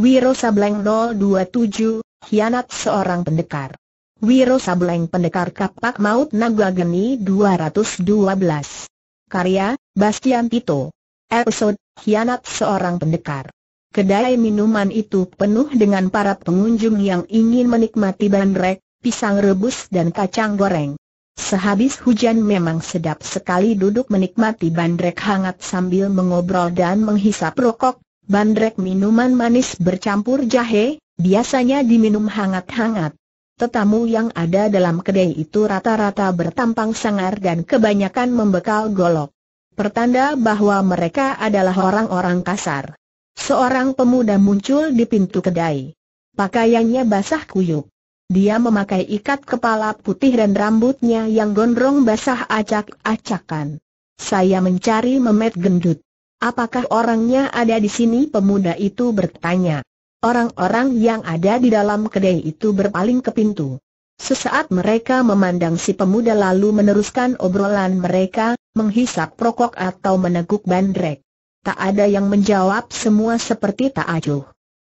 Wiro Sableng 027, Hianat Seorang Pendekar. Wiro Sableng Pendekar Kapak Maut Naga Geni 212. Karya, Bastian Tito. Episode, Hianat Seorang Pendekar. Kedai minuman itu penuh dengan para pengunjung yang ingin menikmati bandrek, pisang rebus dan kacang goreng. Sehabis hujan memang sedap sekali duduk menikmati bandrek hangat sambil mengobrol dan menghisap rokok, Bandrek minuman manis bercampur jahe, biasanya diminum hangat-hangat. Tetamu yang ada dalam kedai itu rata-rata bertampang sangar dan kebanyakan membekal golok. Pertanda bahwa mereka adalah orang-orang kasar. Seorang pemuda muncul di pintu kedai. Pakaiannya basah kuyup. Dia memakai ikat kepala putih dan rambutnya yang gondrong basah acak-acakan. Saya mencari memet gendut. Apakah orangnya ada di sini? Pemuda itu bertanya. Orang-orang yang ada di dalam kedai itu berpaling ke pintu. Sesaat mereka memandang si pemuda lalu meneruskan obrolan mereka, menghisap rokok atau meneguk bandrek. Tak ada yang menjawab semua seperti tak acuh.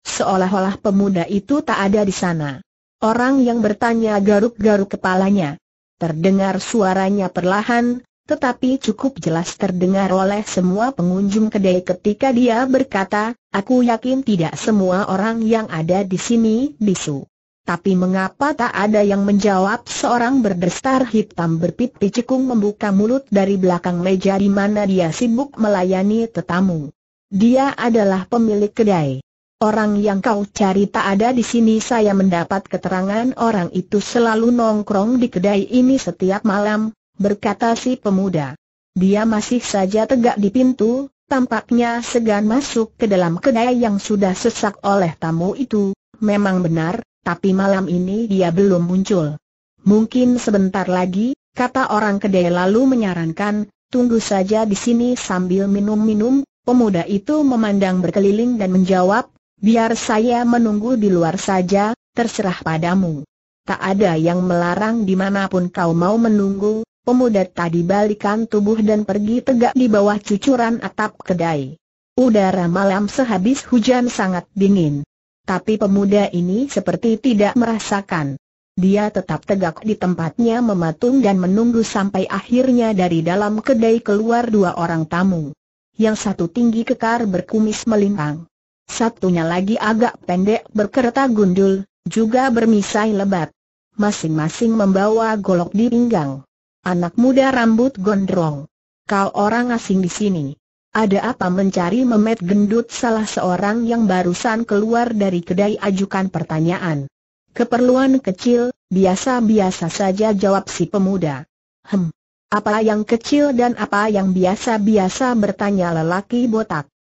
Seolah-olah pemuda itu tak ada di sana. Orang yang bertanya garuk-garuk kepalanya. Terdengar suaranya perlahan, tetapi cukup jelas terdengar oleh semua pengunjung kedai ketika dia berkata, aku yakin tidak semua orang yang ada di sini bisu. Tapi mengapa tak ada yang menjawab seorang berdestar hitam berpipi cekung membuka mulut dari belakang meja di mana dia sibuk melayani tetamu. Dia adalah pemilik kedai. Orang yang kau cari tak ada di sini saya mendapat keterangan orang itu selalu nongkrong di kedai ini setiap malam, berkata si pemuda. Dia masih saja tegak di pintu, tampaknya segan masuk ke dalam kedai yang sudah sesak oleh tamu itu. Memang benar, tapi malam ini dia belum muncul. Mungkin sebentar lagi, kata orang kedai lalu menyarankan, tunggu saja di sini sambil minum-minum. Pemuda itu memandang berkeliling dan menjawab, biar saya menunggu di luar saja, terserah padamu. Tak ada yang melarang dimanapun kau mau menunggu, Pemuda tadi balikan tubuh dan pergi tegak di bawah cucuran atap kedai. Udara malam sehabis hujan sangat dingin. Tapi pemuda ini seperti tidak merasakan. Dia tetap tegak di tempatnya mematung dan menunggu sampai akhirnya dari dalam kedai keluar dua orang tamu. Yang satu tinggi kekar berkumis melintang. Satunya lagi agak pendek berkereta gundul, juga bermisai lebat. Masing-masing membawa golok di pinggang. Anak muda rambut gondrong. Kau orang asing di sini. Ada apa mencari memet gendut salah seorang yang barusan keluar dari kedai ajukan pertanyaan. Keperluan kecil, biasa-biasa saja jawab si pemuda. Hem, apa yang kecil dan apa yang biasa-biasa bertanya lelaki botak.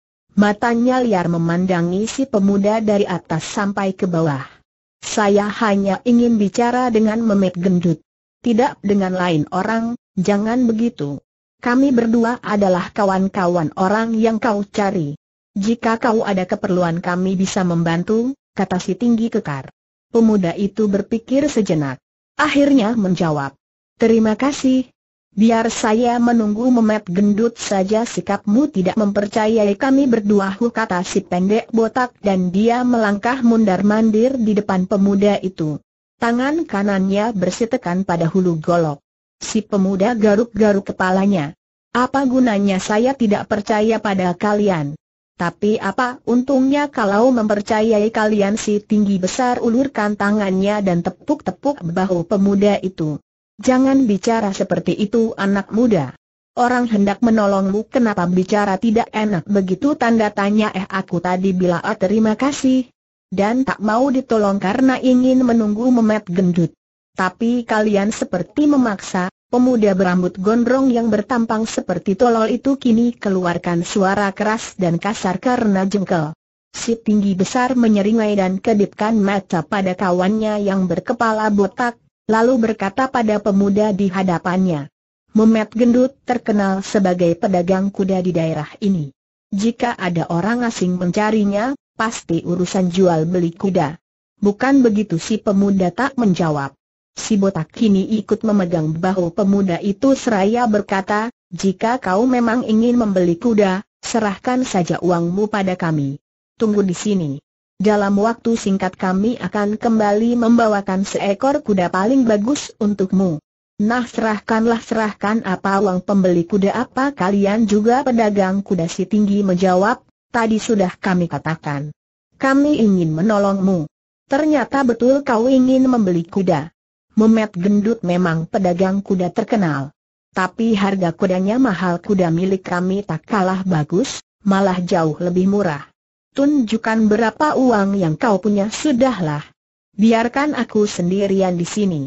Matanya liar memandangi si pemuda dari atas sampai ke bawah. Saya hanya ingin bicara dengan memet gendut. Tidak dengan lain orang, jangan begitu. Kami berdua adalah kawan-kawan orang yang kau cari. Jika kau ada keperluan kami bisa membantu, kata si tinggi kekar. Pemuda itu berpikir sejenak. Akhirnya menjawab. Terima kasih. Biar saya menunggu memet gendut saja sikapmu tidak mempercayai kami berdua hu kata si pendek botak dan dia melangkah mundar mandir di depan pemuda itu. Tangan kanannya bersitekan pada hulu golok. Si pemuda garuk-garuk kepalanya. Apa gunanya saya tidak percaya pada kalian? Tapi apa untungnya kalau mempercayai kalian si tinggi besar ulurkan tangannya dan tepuk-tepuk bahu pemuda itu. Jangan bicara seperti itu anak muda. Orang hendak menolongmu kenapa bicara tidak enak begitu tanda tanya eh aku tadi bila ah, terima kasih, dan tak mau ditolong karena ingin menunggu memet gendut. Tapi kalian seperti memaksa, pemuda berambut gondrong yang bertampang seperti tolol itu kini keluarkan suara keras dan kasar karena jengkel. Si tinggi besar menyeringai dan kedipkan mata pada kawannya yang berkepala botak, lalu berkata pada pemuda di hadapannya. Memet Gendut terkenal sebagai pedagang kuda di daerah ini. Jika ada orang asing mencarinya, pasti urusan jual beli kuda. Bukan begitu si pemuda tak menjawab. Si botak kini ikut memegang bahu pemuda itu seraya berkata, jika kau memang ingin membeli kuda, serahkan saja uangmu pada kami. Tunggu di sini. Dalam waktu singkat kami akan kembali membawakan seekor kuda paling bagus untukmu. Nah serahkanlah serahkan apa uang pembeli kuda apa kalian juga pedagang kuda si tinggi menjawab, Tadi sudah kami katakan. Kami ingin menolongmu. Ternyata betul kau ingin membeli kuda. Memet Gendut memang pedagang kuda terkenal. Tapi harga kudanya mahal kuda milik kami tak kalah bagus, malah jauh lebih murah. Tunjukkan berapa uang yang kau punya sudahlah. Biarkan aku sendirian di sini.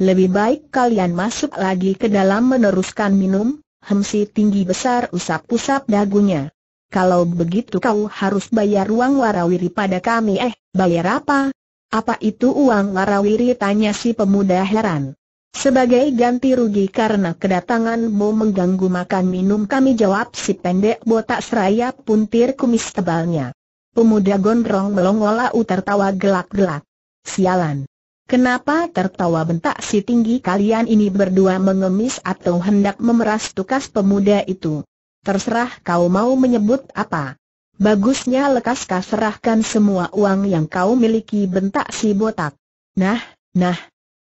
Lebih baik kalian masuk lagi ke dalam meneruskan minum, hemsi tinggi besar usap-usap dagunya. Kalau begitu kau harus bayar uang warawiri pada kami eh, bayar apa? Apa itu uang warawiri tanya si pemuda heran. Sebagai ganti rugi karena kedatanganmu mengganggu makan minum kami jawab si pendek botak seraya puntir kumis tebalnya. Pemuda gondrong melongola tertawa gelak-gelak. Sialan. Kenapa tertawa bentak si tinggi kalian ini berdua mengemis atau hendak memeras tukas pemuda itu? terserah kau mau menyebut apa. Bagusnya kau serahkan semua uang yang kau miliki bentak si botak. Nah, nah,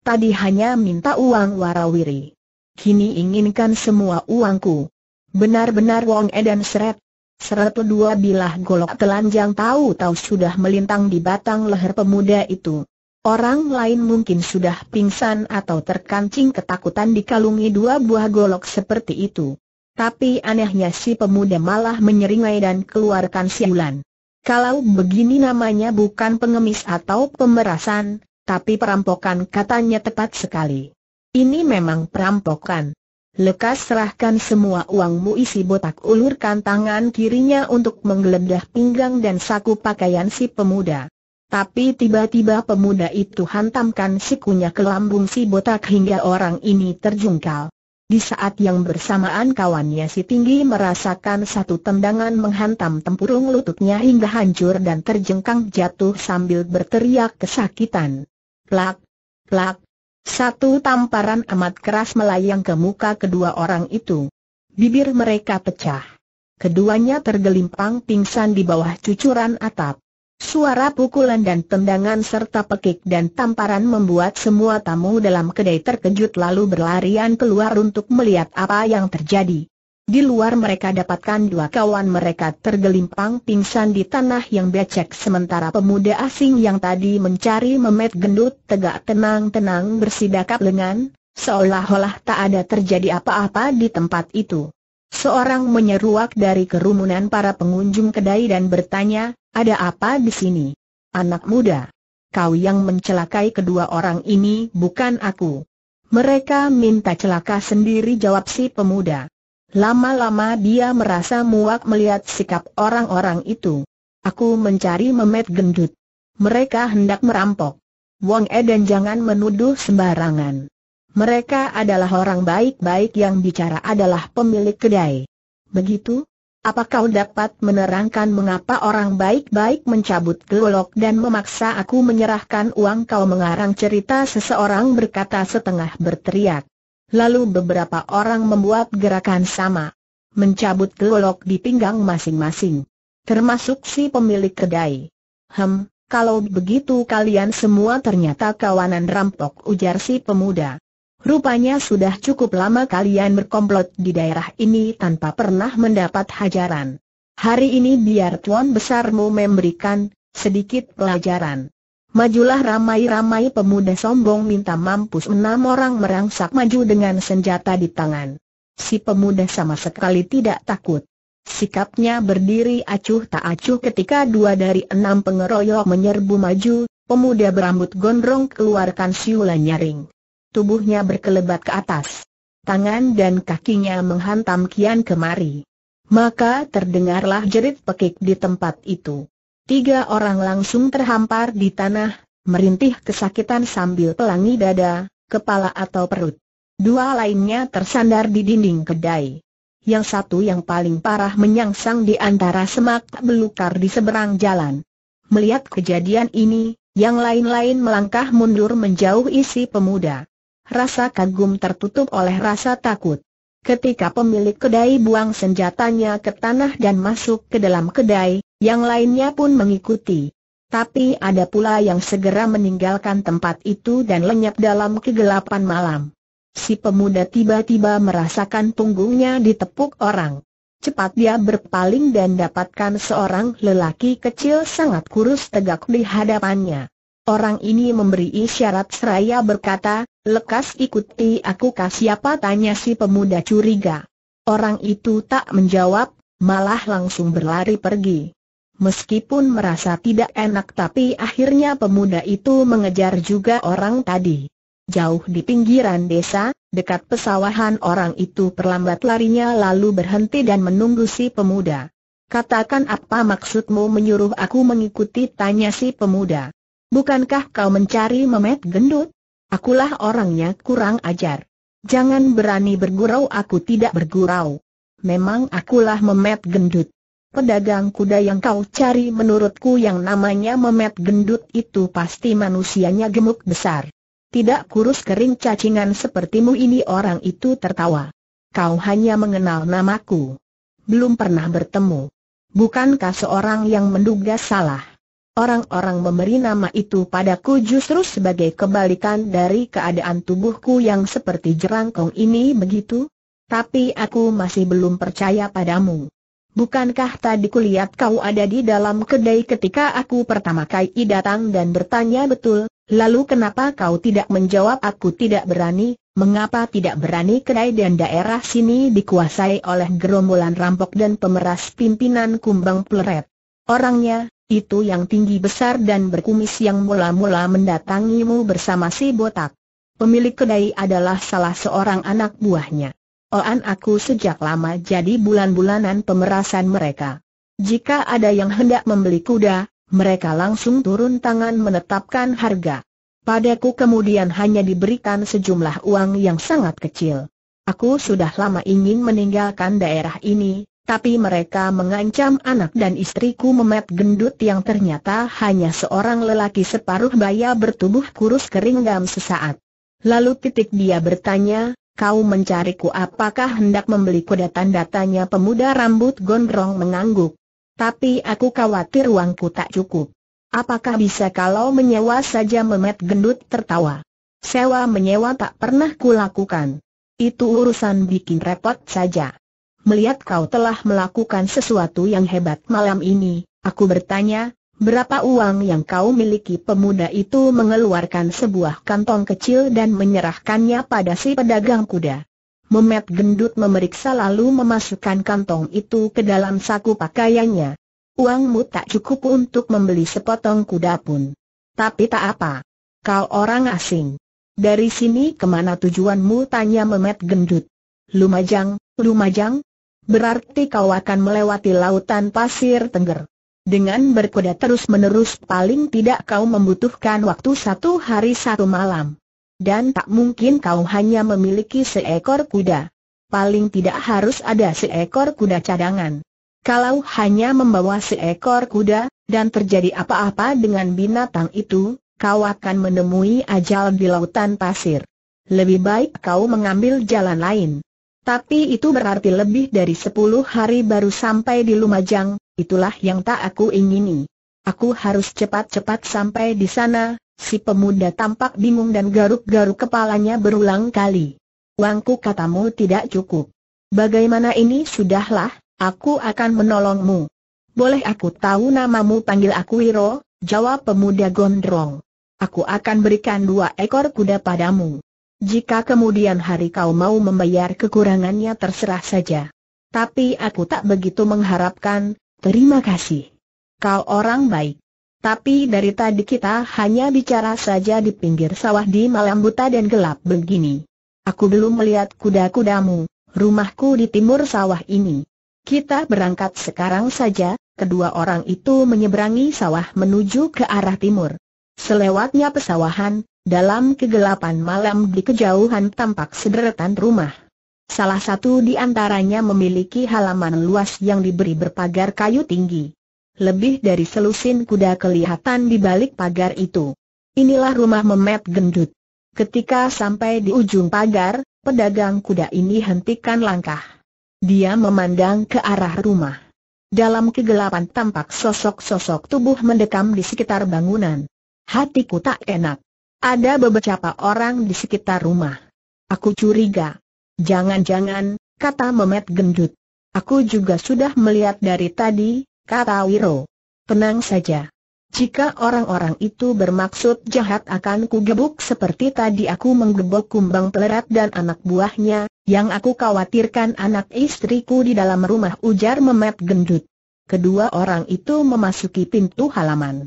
tadi hanya minta uang warawiri. Kini inginkan semua uangku. Benar-benar Wong Edan seret. Seret dua bilah golok telanjang tahu-tahu sudah melintang di batang leher pemuda itu. Orang lain mungkin sudah pingsan atau terkancing ketakutan dikalungi dua buah golok seperti itu. Tapi anehnya si pemuda malah menyeringai dan keluarkan siulan. Kalau begini namanya bukan pengemis atau pemerasan, tapi perampokan katanya tepat sekali. Ini memang perampokan. Lekas serahkan semua uangmu isi botak ulurkan tangan kirinya untuk menggeledah pinggang dan saku pakaian si pemuda. Tapi tiba-tiba pemuda itu hantamkan sikunya ke lambung si botak hingga orang ini terjungkal. Di saat yang bersamaan kawannya si tinggi merasakan satu tendangan menghantam tempurung lututnya hingga hancur dan terjengkang jatuh sambil berteriak kesakitan. Plak, plak, satu tamparan amat keras melayang ke muka kedua orang itu. Bibir mereka pecah. Keduanya tergelimpang pingsan di bawah cucuran atap. Suara pukulan dan tendangan serta pekik dan tamparan membuat semua tamu dalam kedai terkejut lalu berlarian keluar untuk melihat apa yang terjadi. Di luar mereka dapatkan dua kawan mereka tergelimpang pingsan di tanah yang becek sementara pemuda asing yang tadi mencari memet gendut tegak tenang-tenang bersidakap lengan, seolah-olah tak ada terjadi apa-apa di tempat itu. Seorang menyeruak dari kerumunan para pengunjung kedai dan bertanya, ada apa di sini? Anak muda. Kau yang mencelakai kedua orang ini bukan aku. Mereka minta celaka sendiri jawab si pemuda. Lama-lama dia merasa muak melihat sikap orang-orang itu. Aku mencari memet gendut. Mereka hendak merampok. Wong Eden jangan menuduh sembarangan. Mereka adalah orang baik-baik yang bicara adalah pemilik kedai. Begitu? Apa kau dapat menerangkan mengapa orang baik-baik mencabut gelok dan memaksa aku menyerahkan uang kau mengarang cerita seseorang berkata setengah berteriak. Lalu beberapa orang membuat gerakan sama. Mencabut gelok di pinggang masing-masing. Termasuk si pemilik kedai. Hem, kalau begitu kalian semua ternyata kawanan rampok ujar si pemuda. Rupanya sudah cukup lama kalian berkomplot di daerah ini tanpa pernah mendapat hajaran. Hari ini biar tuan besarmu memberikan sedikit pelajaran. Majulah ramai-ramai pemuda sombong minta mampus enam orang merangsak maju dengan senjata di tangan. Si pemuda sama sekali tidak takut. Sikapnya berdiri acuh tak acuh ketika dua dari enam pengeroyok menyerbu maju, pemuda berambut gondrong keluarkan siulan nyaring. Tubuhnya berkelebat ke atas. Tangan dan kakinya menghantam kian kemari. Maka terdengarlah jerit pekik di tempat itu. Tiga orang langsung terhampar di tanah, merintih kesakitan sambil pelangi dada, kepala atau perut. Dua lainnya tersandar di dinding kedai. Yang satu yang paling parah menyangsang di antara semak belukar di seberang jalan. Melihat kejadian ini, yang lain-lain melangkah mundur menjauh isi pemuda rasa kagum tertutup oleh rasa takut. Ketika pemilik kedai buang senjatanya ke tanah dan masuk ke dalam kedai, yang lainnya pun mengikuti. Tapi ada pula yang segera meninggalkan tempat itu dan lenyap dalam kegelapan malam. Si pemuda tiba-tiba merasakan punggungnya ditepuk orang. Cepat dia berpaling dan dapatkan seorang lelaki kecil sangat kurus tegak di hadapannya. Orang ini memberi isyarat seraya berkata, lekas ikuti aku kah siapa tanya si pemuda curiga. Orang itu tak menjawab, malah langsung berlari pergi. Meskipun merasa tidak enak tapi akhirnya pemuda itu mengejar juga orang tadi. Jauh di pinggiran desa, dekat pesawahan orang itu perlambat larinya lalu berhenti dan menunggu si pemuda. Katakan apa maksudmu menyuruh aku mengikuti tanya si pemuda. Bukankah kau mencari memet gendut? Akulah orangnya kurang ajar. Jangan berani bergurau aku tidak bergurau. Memang akulah memet gendut. Pedagang kuda yang kau cari menurutku yang namanya memet gendut itu pasti manusianya gemuk besar. Tidak kurus kering cacingan sepertimu ini orang itu tertawa. Kau hanya mengenal namaku. Belum pernah bertemu. Bukankah seorang yang menduga salah? Orang-orang memberi nama itu padaku justru sebagai kebalikan dari keadaan tubuhku yang seperti jerangkong ini begitu. Tapi aku masih belum percaya padamu. Bukankah tadi kulihat kau ada di dalam kedai ketika aku pertama kali datang dan bertanya betul, lalu kenapa kau tidak menjawab aku tidak berani, mengapa tidak berani kedai dan daerah sini dikuasai oleh gerombolan rampok dan pemeras pimpinan kumbang pleret. Orangnya, itu yang tinggi besar dan berkumis yang mula-mula mendatangimu bersama si botak. Pemilik kedai adalah salah seorang anak buahnya. Oan aku sejak lama jadi bulan-bulanan pemerasan mereka. Jika ada yang hendak membeli kuda, mereka langsung turun tangan menetapkan harga. Padaku kemudian hanya diberikan sejumlah uang yang sangat kecil. Aku sudah lama ingin meninggalkan daerah ini, tapi mereka mengancam anak dan istriku memet gendut yang ternyata hanya seorang lelaki separuh baya bertubuh kurus kering dalam sesaat. Lalu titik dia bertanya, kau mencariku apakah hendak membeli kuda tanda tanya pemuda rambut gondrong mengangguk. Tapi aku khawatir uangku tak cukup. Apakah bisa kalau menyewa saja memet gendut tertawa? Sewa menyewa tak pernah kulakukan. Itu urusan bikin repot saja melihat kau telah melakukan sesuatu yang hebat malam ini, aku bertanya, berapa uang yang kau miliki pemuda itu mengeluarkan sebuah kantong kecil dan menyerahkannya pada si pedagang kuda. Memet gendut memeriksa lalu memasukkan kantong itu ke dalam saku pakaiannya. Uangmu tak cukup untuk membeli sepotong kuda pun. Tapi tak apa. Kau orang asing. Dari sini kemana tujuanmu tanya Memet gendut. Lumajang, Lumajang, berarti kau akan melewati lautan pasir tengger. Dengan berkuda terus-menerus paling tidak kau membutuhkan waktu satu hari satu malam. Dan tak mungkin kau hanya memiliki seekor kuda. Paling tidak harus ada seekor kuda cadangan. Kalau hanya membawa seekor kuda, dan terjadi apa-apa dengan binatang itu, kau akan menemui ajal di lautan pasir. Lebih baik kau mengambil jalan lain. Tapi itu berarti lebih dari sepuluh hari baru sampai di Lumajang, itulah yang tak aku ingini. Aku harus cepat-cepat sampai di sana, si pemuda tampak bingung dan garuk-garuk kepalanya berulang kali. Wangku katamu tidak cukup. Bagaimana ini sudahlah, aku akan menolongmu. Boleh aku tahu namamu panggil aku Wiro, jawab pemuda gondrong. Aku akan berikan dua ekor kuda padamu. Jika kemudian hari kau mau membayar kekurangannya terserah saja. Tapi aku tak begitu mengharapkan, terima kasih. Kau orang baik. Tapi dari tadi kita hanya bicara saja di pinggir sawah di malam buta dan gelap begini. Aku belum melihat kuda-kudamu, rumahku di timur sawah ini. Kita berangkat sekarang saja, kedua orang itu menyeberangi sawah menuju ke arah timur. Selewatnya pesawahan, dalam kegelapan malam di kejauhan tampak sederetan rumah. Salah satu di antaranya memiliki halaman luas yang diberi berpagar kayu tinggi. Lebih dari selusin kuda kelihatan di balik pagar itu. Inilah rumah memet gendut. Ketika sampai di ujung pagar, pedagang kuda ini hentikan langkah. Dia memandang ke arah rumah. Dalam kegelapan tampak sosok-sosok tubuh mendekam di sekitar bangunan. Hatiku tak enak. Ada beberapa orang di sekitar rumah. Aku curiga. Jangan-jangan, kata Memet gendut. Aku juga sudah melihat dari tadi, kata Wiro. Tenang saja. Jika orang-orang itu bermaksud jahat akan kugebuk seperti tadi aku menggebuk kumbang pelerat dan anak buahnya, yang aku khawatirkan anak istriku di dalam rumah ujar memet gendut. Kedua orang itu memasuki pintu halaman.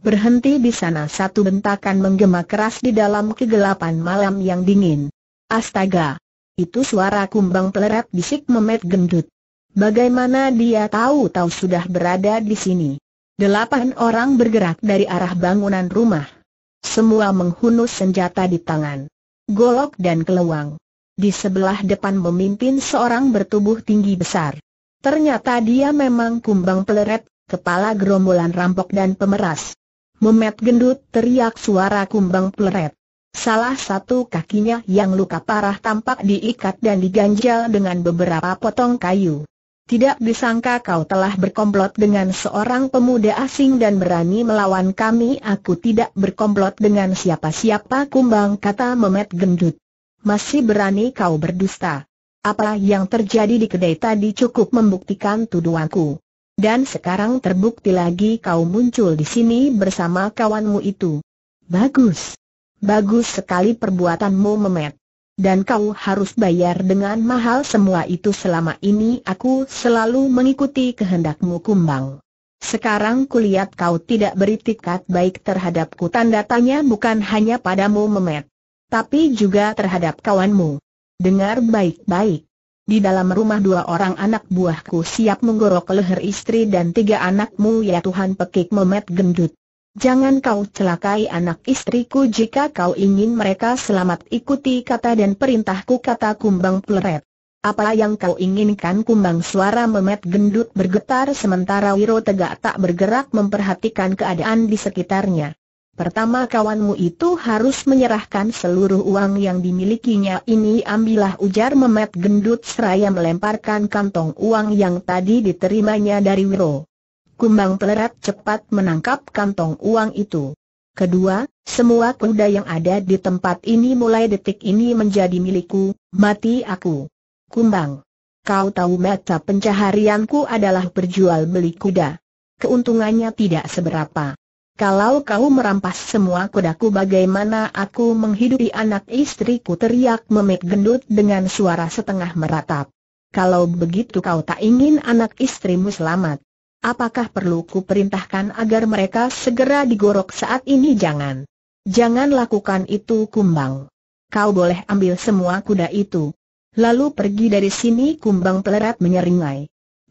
Berhenti di sana satu bentakan menggema keras di dalam kegelapan malam yang dingin. Astaga! Itu suara kumbang peleret bisik memet gendut. Bagaimana dia tahu-tahu sudah berada di sini? Delapan orang bergerak dari arah bangunan rumah. Semua menghunus senjata di tangan. Golok dan keluang. Di sebelah depan memimpin seorang bertubuh tinggi besar. Ternyata dia memang kumbang peleret, kepala gerombolan rampok dan pemeras. Memet gendut teriak suara kumbang pleret. Salah satu kakinya yang luka parah tampak diikat dan diganjal dengan beberapa potong kayu. Tidak disangka kau telah berkomplot dengan seorang pemuda asing dan berani melawan kami Aku tidak berkomplot dengan siapa-siapa kumbang kata Memet gendut Masih berani kau berdusta Apa yang terjadi di kedai tadi cukup membuktikan tuduhanku dan sekarang terbukti lagi kau muncul di sini bersama kawanmu itu. Bagus. Bagus sekali perbuatanmu memet. Dan kau harus bayar dengan mahal semua itu selama ini aku selalu mengikuti kehendakmu kumbang. Sekarang kulihat kau tidak beritikat baik terhadapku tanda tanya bukan hanya padamu memet. Tapi juga terhadap kawanmu. Dengar baik-baik. Di dalam rumah dua orang anak buahku siap menggorok leher istri dan tiga anakmu ya Tuhan pekik memet gendut. Jangan kau celakai anak istriku jika kau ingin mereka selamat ikuti kata dan perintahku kata kumbang pleret. Apa yang kau inginkan kumbang suara memet gendut bergetar sementara Wiro tegak tak bergerak memperhatikan keadaan di sekitarnya. Pertama kawanmu itu harus menyerahkan seluruh uang yang dimilikinya ini ambillah ujar memet gendut seraya melemparkan kantong uang yang tadi diterimanya dari Wiro. Kumbang pelerat cepat menangkap kantong uang itu. Kedua, semua kuda yang ada di tempat ini mulai detik ini menjadi milikku, mati aku. Kumbang. Kau tahu mata pencaharianku adalah berjual beli kuda. Keuntungannya tidak seberapa. Kalau kau merampas semua kudaku bagaimana aku menghidupi anak istriku teriak memek gendut dengan suara setengah meratap. Kalau begitu kau tak ingin anak istrimu selamat. Apakah perlu ku perintahkan agar mereka segera digorok saat ini jangan. Jangan lakukan itu kumbang. Kau boleh ambil semua kuda itu. Lalu pergi dari sini kumbang pelerat menyeringai.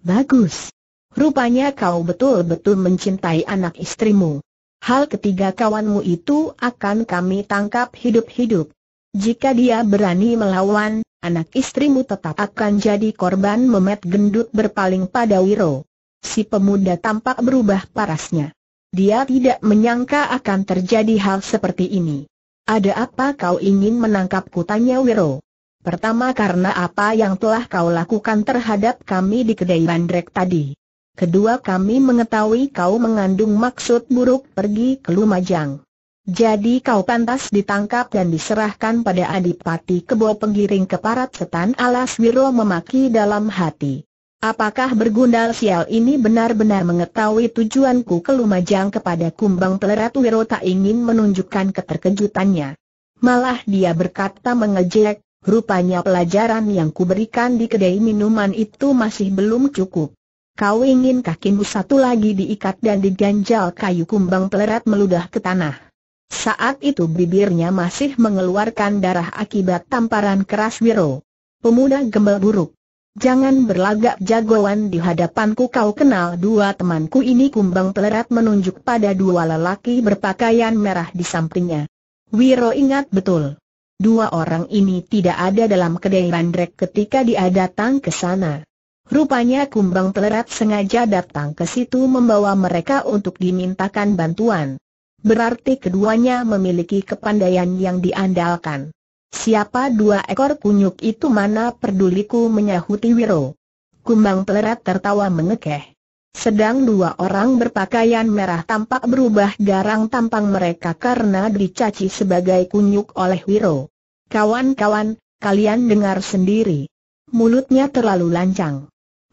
Bagus. Rupanya kau betul-betul mencintai anak istrimu. Hal ketiga kawanmu itu akan kami tangkap hidup-hidup. Jika dia berani melawan, anak istrimu tetap akan jadi korban memet gendut berpaling pada Wiro. Si pemuda tampak berubah parasnya. Dia tidak menyangka akan terjadi hal seperti ini. Ada apa kau ingin menangkapku tanya Wiro? Pertama karena apa yang telah kau lakukan terhadap kami di kedai bandrek tadi. Kedua kami mengetahui kau mengandung maksud buruk pergi ke Lumajang. Jadi kau pantas ditangkap dan diserahkan pada Adipati Kebo penggiring keparat setan alas Wiro memaki dalam hati. Apakah bergundal sial ini benar-benar mengetahui tujuanku ke Lumajang kepada Kumbang Pelerat Wiro tak ingin menunjukkan keterkejutannya. Malah dia berkata mengejek, rupanya pelajaran yang kuberikan di kedai minuman itu masih belum cukup. Kau ingin kakimu satu lagi diikat dan diganjal kayu kumbang pelerat meludah ke tanah. Saat itu bibirnya masih mengeluarkan darah akibat tamparan keras Wiro. Pemuda gembel buruk. Jangan berlagak jagoan di hadapanku kau kenal dua temanku ini kumbang pelerat menunjuk pada dua lelaki berpakaian merah di sampingnya. Wiro ingat betul. Dua orang ini tidak ada dalam kedai bandrek ketika dia datang ke sana. Rupanya kumbang pelerat sengaja datang ke situ membawa mereka untuk dimintakan bantuan. Berarti keduanya memiliki kepandaian yang diandalkan. Siapa dua ekor kunyuk itu mana peduliku menyahuti Wiro. Kumbang pelerat tertawa mengekeh. Sedang dua orang berpakaian merah tampak berubah garang tampang mereka karena dicaci sebagai kunyuk oleh Wiro. Kawan-kawan, kalian dengar sendiri. Mulutnya terlalu lancang.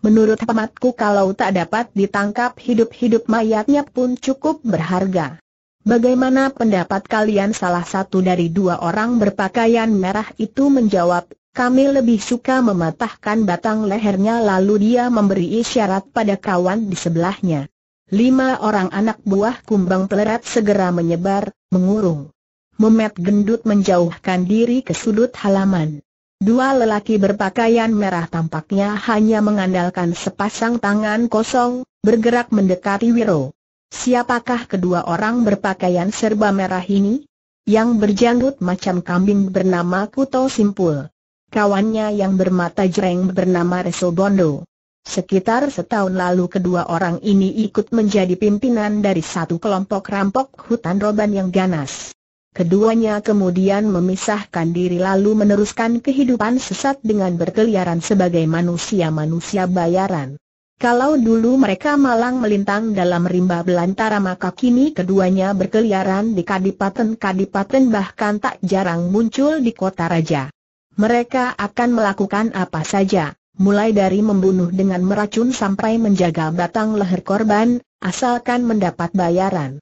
Menurut hematku kalau tak dapat ditangkap hidup-hidup mayatnya pun cukup berharga. Bagaimana pendapat kalian salah satu dari dua orang berpakaian merah itu menjawab, kami lebih suka mematahkan batang lehernya lalu dia memberi isyarat pada kawan di sebelahnya. Lima orang anak buah kumbang pelerat segera menyebar, mengurung. Memet gendut menjauhkan diri ke sudut halaman. Dua lelaki berpakaian merah tampaknya hanya mengandalkan sepasang tangan kosong, bergerak mendekati Wiro. Siapakah kedua orang berpakaian serba merah ini? Yang berjanggut macam kambing bernama Kuto Simpul. Kawannya yang bermata jreng bernama Reso Bondo. Sekitar setahun lalu kedua orang ini ikut menjadi pimpinan dari satu kelompok rampok hutan roban yang ganas. Keduanya kemudian memisahkan diri lalu meneruskan kehidupan sesat dengan berkeliaran sebagai manusia-manusia bayaran. Kalau dulu mereka malang melintang dalam rimba belantara maka kini keduanya berkeliaran di kadipaten-kadipaten bahkan tak jarang muncul di kota raja. Mereka akan melakukan apa saja, mulai dari membunuh dengan meracun sampai menjaga batang leher korban, asalkan mendapat bayaran.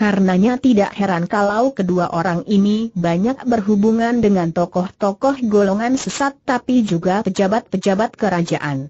Karenanya tidak heran kalau kedua orang ini banyak berhubungan dengan tokoh-tokoh golongan sesat tapi juga pejabat-pejabat kerajaan.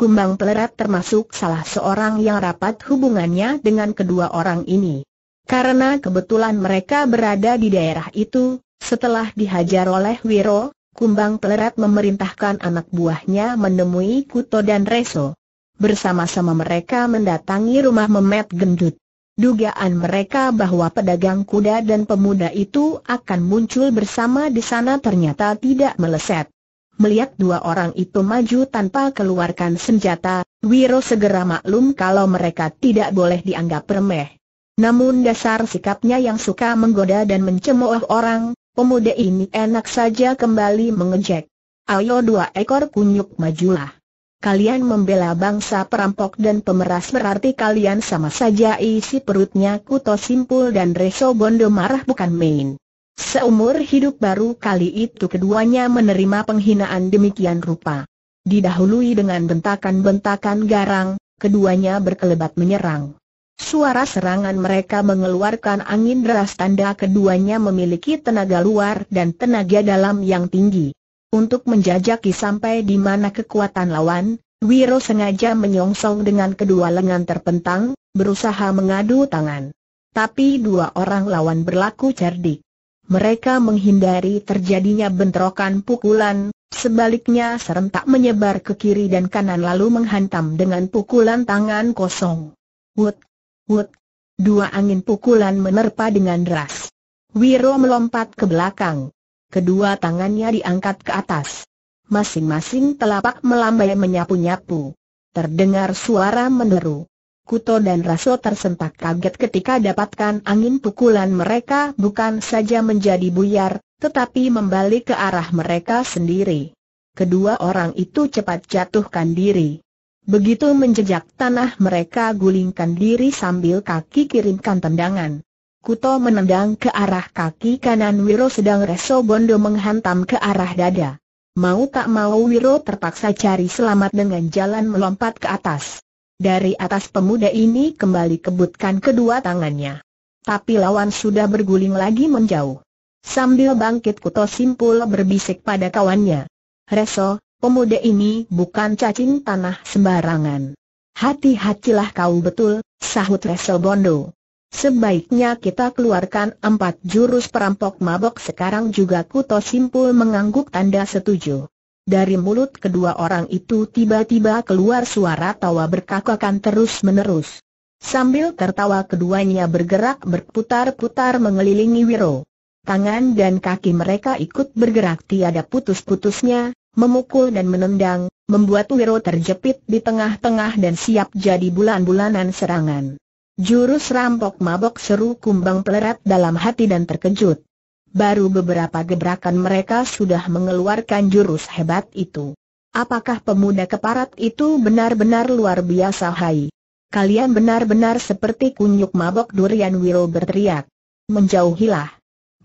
Kumbang Pelerat termasuk salah seorang yang rapat hubungannya dengan kedua orang ini. Karena kebetulan mereka berada di daerah itu, setelah dihajar oleh Wiro, Kumbang Pelerat memerintahkan anak buahnya menemui Kuto dan Reso. Bersama-sama mereka mendatangi rumah Memet Gendut. Dugaan mereka bahwa pedagang kuda dan pemuda itu akan muncul bersama di sana ternyata tidak meleset. Melihat dua orang itu maju tanpa keluarkan senjata, Wiro segera maklum kalau mereka tidak boleh dianggap remeh. Namun dasar sikapnya yang suka menggoda dan mencemooh orang, pemuda ini enak saja kembali mengejek. Ayo dua ekor kunyuk majulah. Kalian membela bangsa perampok dan pemeras berarti kalian sama saja isi perutnya Kuto Simpul dan Reso Bondo marah bukan main. Seumur hidup baru kali itu keduanya menerima penghinaan demikian rupa. Didahului dengan bentakan-bentakan garang, keduanya berkelebat menyerang. Suara serangan mereka mengeluarkan angin deras tanda keduanya memiliki tenaga luar dan tenaga dalam yang tinggi untuk menjajaki sampai di mana kekuatan lawan, Wiro sengaja menyongsong dengan kedua lengan terpentang, berusaha mengadu tangan. Tapi dua orang lawan berlaku cerdik. Mereka menghindari terjadinya bentrokan pukulan, sebaliknya serentak menyebar ke kiri dan kanan lalu menghantam dengan pukulan tangan kosong. Wut, wut, dua angin pukulan menerpa dengan deras. Wiro melompat ke belakang kedua tangannya diangkat ke atas. Masing-masing telapak melambai menyapu-nyapu. Terdengar suara meneru. Kuto dan Raso tersentak kaget ketika dapatkan angin pukulan mereka bukan saja menjadi buyar, tetapi membalik ke arah mereka sendiri. Kedua orang itu cepat jatuhkan diri. Begitu menjejak tanah mereka gulingkan diri sambil kaki kirimkan tendangan. Kuto menendang ke arah kaki kanan Wiro sedang Reso Bondo menghantam ke arah dada. Mau tak mau Wiro terpaksa cari selamat dengan jalan melompat ke atas. Dari atas pemuda ini kembali kebutkan kedua tangannya. Tapi lawan sudah berguling lagi menjauh. Sambil bangkit Kuto simpul berbisik pada kawannya. Reso, pemuda ini bukan cacing tanah sembarangan. Hati-hatilah kau betul, sahut Reso Bondo. Sebaiknya kita keluarkan empat jurus perampok mabok sekarang juga Kuto Simpul mengangguk tanda setuju. Dari mulut kedua orang itu tiba-tiba keluar suara tawa berkakakan terus-menerus. Sambil tertawa keduanya bergerak berputar-putar mengelilingi Wiro. Tangan dan kaki mereka ikut bergerak tiada putus-putusnya, memukul dan menendang, membuat Wiro terjepit di tengah-tengah dan siap jadi bulan-bulanan serangan. Jurus rampok mabok seru kumbang pelerat dalam hati dan terkejut. Baru beberapa gebrakan mereka sudah mengeluarkan jurus hebat itu. Apakah pemuda keparat itu benar-benar luar biasa hai? Kalian benar-benar seperti kunyuk mabok durian Wiro berteriak. Menjauhilah.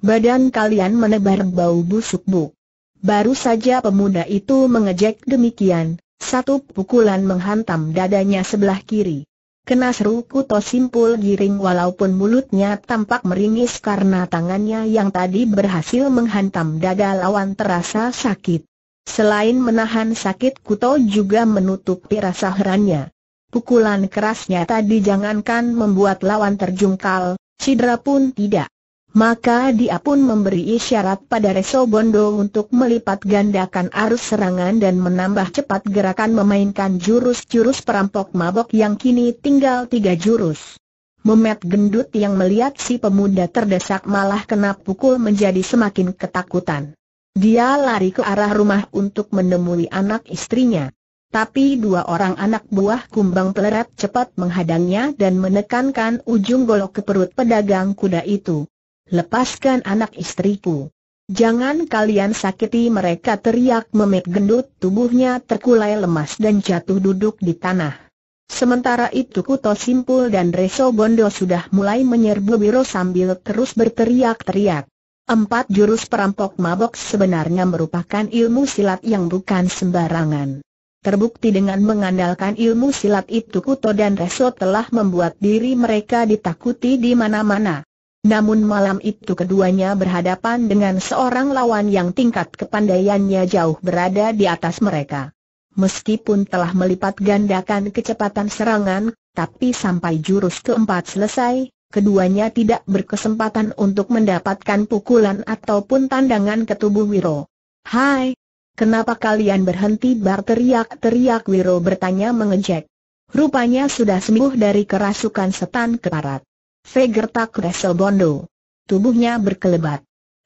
Badan kalian menebar bau busuk buk. Baru saja pemuda itu mengejek demikian, satu pukulan menghantam dadanya sebelah kiri. Kena seru Kuto simpul giring walaupun mulutnya tampak meringis karena tangannya yang tadi berhasil menghantam dada lawan terasa sakit. Selain menahan sakit Kuto juga menutupi rasa herannya. Pukulan kerasnya tadi jangankan membuat lawan terjungkal, cedera pun tidak. Maka dia pun memberi isyarat pada Reso Bondo untuk melipat gandakan arus serangan dan menambah cepat gerakan memainkan jurus-jurus perampok mabok yang kini tinggal tiga jurus. Memet gendut yang melihat si pemuda terdesak malah kena pukul menjadi semakin ketakutan. Dia lari ke arah rumah untuk menemui anak istrinya. Tapi dua orang anak buah kumbang peleret cepat menghadangnya dan menekankan ujung golok ke perut pedagang kuda itu. Lepaskan anak istriku. Jangan kalian sakiti mereka teriak memet gendut tubuhnya terkulai lemas dan jatuh duduk di tanah. Sementara itu Kuto Simpul dan Reso Bondo sudah mulai menyerbu Biro sambil terus berteriak-teriak. Empat jurus perampok mabok sebenarnya merupakan ilmu silat yang bukan sembarangan. Terbukti dengan mengandalkan ilmu silat itu Kuto dan Reso telah membuat diri mereka ditakuti di mana-mana. Namun malam itu keduanya berhadapan dengan seorang lawan yang tingkat kepandaiannya jauh berada di atas mereka. Meskipun telah melipat gandakan kecepatan serangan, tapi sampai jurus keempat selesai, keduanya tidak berkesempatan untuk mendapatkan pukulan ataupun tandangan ke tubuh Wiro. Hai! Kenapa kalian berhenti berteriak-teriak Wiro bertanya mengejek. Rupanya sudah sembuh dari kerasukan setan keparat. Vegertak Bondo. Tubuhnya berkelebat.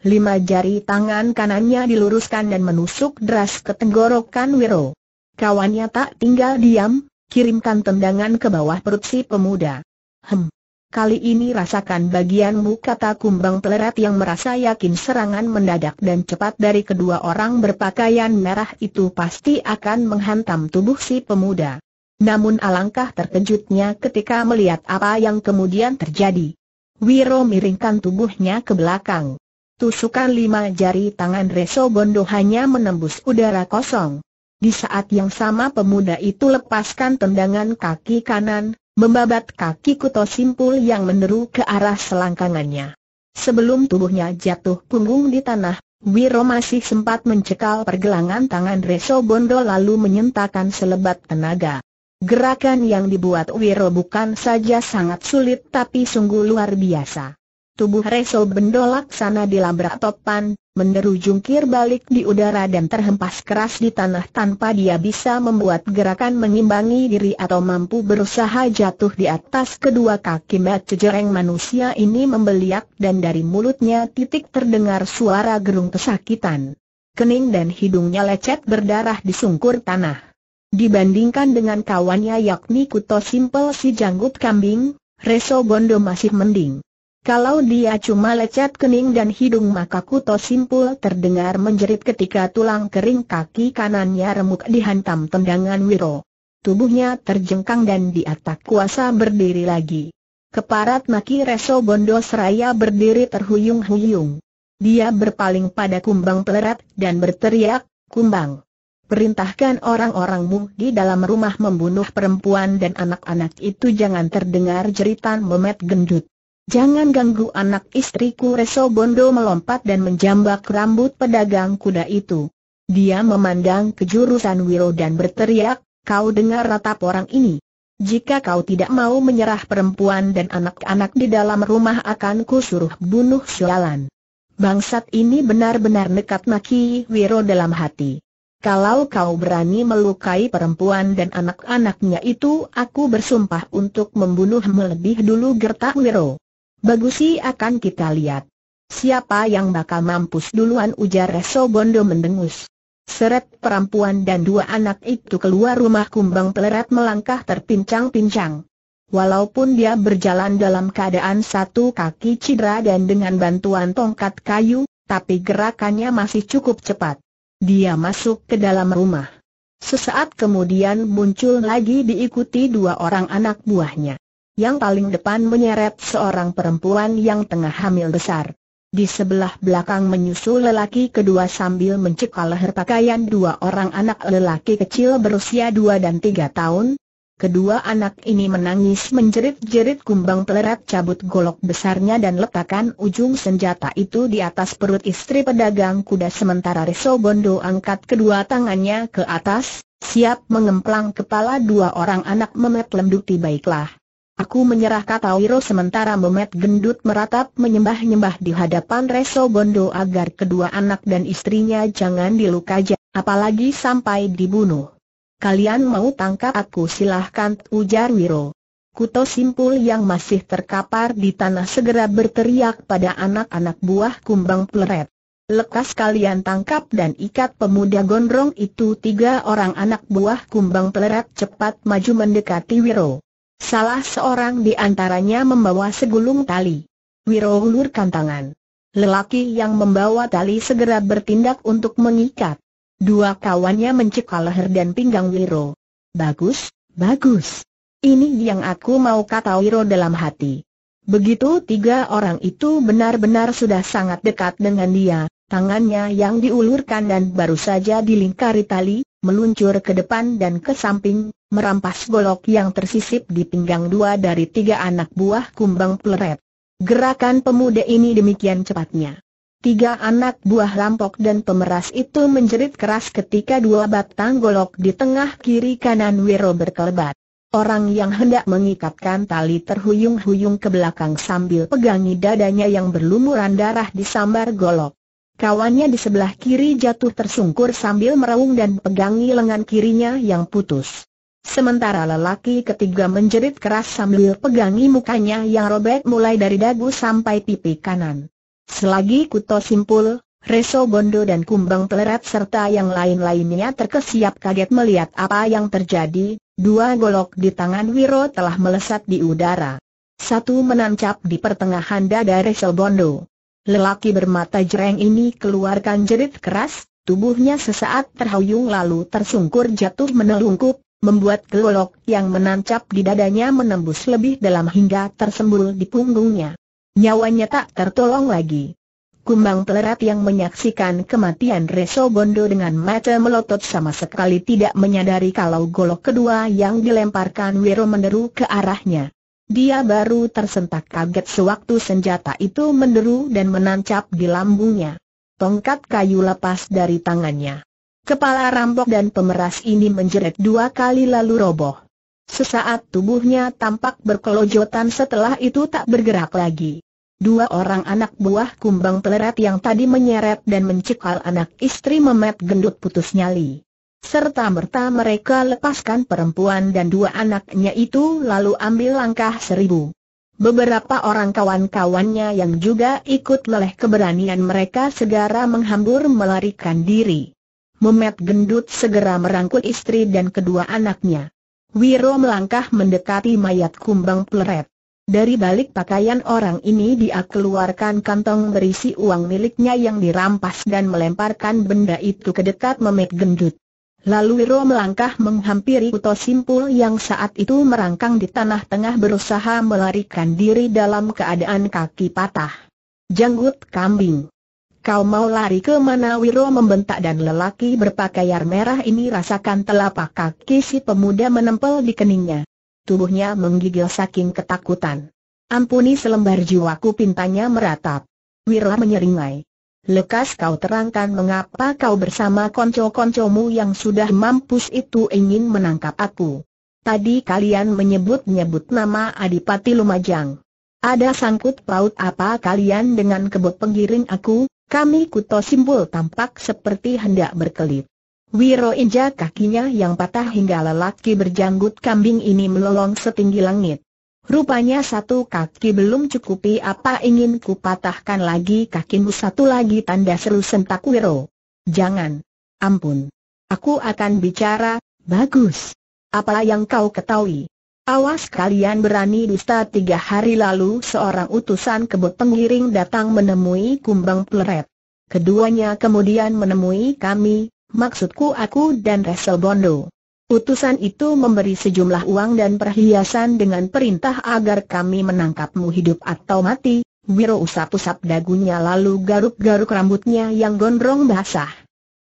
Lima jari tangan kanannya diluruskan dan menusuk deras ke tenggorokan Wiro. Kawannya tak tinggal diam, kirimkan tendangan ke bawah perut si pemuda. Hem. Kali ini rasakan bagianmu kata kumbang pelerat yang merasa yakin serangan mendadak dan cepat dari kedua orang berpakaian merah itu pasti akan menghantam tubuh si pemuda. Namun alangkah terkejutnya ketika melihat apa yang kemudian terjadi. Wiro miringkan tubuhnya ke belakang. Tusukan lima jari tangan Reso Bondo hanya menembus udara kosong. Di saat yang sama pemuda itu lepaskan tendangan kaki kanan, membabat kaki Kuto Simpul yang meneru ke arah selangkangannya. Sebelum tubuhnya jatuh punggung di tanah, Wiro masih sempat mencekal pergelangan tangan Reso Bondo lalu menyentakan selebat tenaga. Gerakan yang dibuat Wiro bukan saja sangat sulit tapi sungguh luar biasa. Tubuh Reso bendolak sana di labrak topan, menderu jungkir balik di udara dan terhempas keras di tanah tanpa dia bisa membuat gerakan mengimbangi diri atau mampu berusaha jatuh di atas kedua kaki mat cejereng manusia ini membeliak dan dari mulutnya titik terdengar suara gerung kesakitan. Kening dan hidungnya lecet berdarah di sungkur tanah. Dibandingkan dengan kawannya yakni Kuto Simple si janggut kambing, Reso Bondo masih mending. Kalau dia cuma lecet kening dan hidung maka Kuto Simple terdengar menjerit ketika tulang kering kaki kanannya remuk dihantam tendangan Wiro. Tubuhnya terjengkang dan di kuasa berdiri lagi. Keparat maki Reso Bondo Seraya berdiri terhuyung-huyung. Dia berpaling pada kumbang pelerat dan berteriak, kumbang. Perintahkan orang-orangmu di dalam rumah membunuh perempuan dan anak-anak itu jangan terdengar jeritan memet gendut. Jangan ganggu anak istriku Reso Bondo melompat dan menjambak rambut pedagang kuda itu. Dia memandang ke jurusan Wiro dan berteriak, kau dengar ratap orang ini. Jika kau tidak mau menyerah perempuan dan anak-anak di dalam rumah akan suruh bunuh sialan. Bangsat ini benar-benar nekat maki Wiro dalam hati. Kalau kau berani melukai perempuan dan anak-anaknya itu aku bersumpah untuk membunuhmu lebih dulu gertak Wiro. sih, akan kita lihat. Siapa yang bakal mampus duluan ujar Reso Bondo mendengus. Seret perempuan dan dua anak itu keluar rumah kumbang pelerat melangkah terpincang-pincang. Walaupun dia berjalan dalam keadaan satu kaki cedera dan dengan bantuan tongkat kayu, tapi gerakannya masih cukup cepat. Dia masuk ke dalam rumah. Sesaat kemudian muncul lagi diikuti dua orang anak buahnya. Yang paling depan menyeret seorang perempuan yang tengah hamil besar. Di sebelah belakang menyusul lelaki kedua sambil mencekal leher pakaian dua orang anak lelaki kecil berusia dua dan tiga tahun, Kedua anak ini menangis menjerit-jerit kumbang pelerat cabut golok besarnya dan letakkan ujung senjata itu di atas perut istri pedagang kuda sementara Reso Bondo angkat kedua tangannya ke atas, siap mengemplang kepala dua orang anak memet lemduti baiklah. Aku menyerah kata Wiro sementara memet gendut meratap menyembah-nyembah di hadapan Reso Bondo agar kedua anak dan istrinya jangan dilukai apalagi sampai dibunuh. Kalian mau tangkap aku silahkan ujar Wiro. Kuto simpul yang masih terkapar di tanah segera berteriak pada anak-anak buah kumbang pleret. Lekas kalian tangkap dan ikat pemuda gondrong itu tiga orang anak buah kumbang pleret cepat maju mendekati Wiro. Salah seorang di antaranya membawa segulung tali. Wiro ulurkan tangan. Lelaki yang membawa tali segera bertindak untuk mengikat. Dua kawannya mencekal leher dan pinggang Wiro. Bagus, bagus. Ini yang aku mau kata Wiro dalam hati. Begitu tiga orang itu benar-benar sudah sangat dekat dengan dia, tangannya yang diulurkan dan baru saja dilingkari tali, meluncur ke depan dan ke samping, merampas golok yang tersisip di pinggang dua dari tiga anak buah kumbang pleret. Gerakan pemuda ini demikian cepatnya. Tiga anak buah rampok dan pemeras itu menjerit keras ketika dua batang golok di tengah kiri kanan Wiro berkelebat. Orang yang hendak mengikatkan tali terhuyung-huyung ke belakang sambil pegangi dadanya yang berlumuran darah disambar golok. Kawannya di sebelah kiri jatuh tersungkur sambil meraung dan pegangi lengan kirinya yang putus. Sementara lelaki ketiga menjerit keras sambil pegangi mukanya yang robek mulai dari dagu sampai pipi kanan. Selagi Kuto Simpul, Reso Bondo dan Kumbang Peleret serta yang lain-lainnya terkesiap kaget melihat apa yang terjadi, dua golok di tangan Wiro telah melesat di udara. Satu menancap di pertengahan dada Reso Bondo. Lelaki bermata jereng ini keluarkan jerit keras, tubuhnya sesaat terhuyung lalu tersungkur jatuh menelungkup, membuat golok yang menancap di dadanya menembus lebih dalam hingga tersembul di punggungnya. Nyawanya tak tertolong lagi. Kumbang pelerat yang menyaksikan kematian Reso Bondo dengan mata melotot sama sekali tidak menyadari kalau golok kedua yang dilemparkan Wiro meneru ke arahnya. Dia baru tersentak kaget sewaktu senjata itu menderu dan menancap di lambungnya. Tongkat kayu lepas dari tangannya. Kepala rampok dan pemeras ini menjerit dua kali lalu roboh. Sesaat tubuhnya tampak berkelojotan setelah itu tak bergerak lagi. Dua orang anak buah kumbang peleret yang tadi menyeret dan mencekal anak istri memet gendut putus nyali. Serta merta mereka lepaskan perempuan dan dua anaknya itu lalu ambil langkah seribu. Beberapa orang kawan-kawannya yang juga ikut leleh keberanian mereka segera menghambur melarikan diri. Memet gendut segera merangkul istri dan kedua anaknya. Wiro melangkah mendekati mayat kumbang peleret. Dari balik pakaian orang ini dia keluarkan kantong berisi uang miliknya yang dirampas dan melemparkan benda itu ke dekat memet gendut. Lalu Wiro melangkah menghampiri Uto Simpul yang saat itu merangkang di tanah tengah berusaha melarikan diri dalam keadaan kaki patah. Janggut kambing. Kau mau lari ke mana Wiro membentak dan lelaki berpakaian merah ini rasakan telapak kaki si pemuda menempel di keningnya tubuhnya menggigil saking ketakutan. Ampuni selembar jiwaku pintanya meratap. Wira menyeringai. Lekas kau terangkan mengapa kau bersama konco-koncomu yang sudah mampus itu ingin menangkap aku. Tadi kalian menyebut-nyebut nama Adipati Lumajang. Ada sangkut paut apa kalian dengan kebut penggiring aku? Kami kuto simpul tampak seperti hendak berkelit. Wiro injak kakinya yang patah hingga lelaki berjanggut kambing ini melolong setinggi langit. Rupanya satu kaki belum cukupi apa ingin ku patahkan lagi kakimu satu lagi tanda seru sentak Wiro. Jangan. Ampun. Aku akan bicara, bagus. Apa yang kau ketahui? Awas kalian berani dusta tiga hari lalu seorang utusan kebut penggiring datang menemui kumbang pleret. Keduanya kemudian menemui kami, maksudku aku dan Resel Bondo. Utusan itu memberi sejumlah uang dan perhiasan dengan perintah agar kami menangkapmu hidup atau mati. Wiro usap-usap dagunya lalu garuk-garuk rambutnya yang gondrong basah.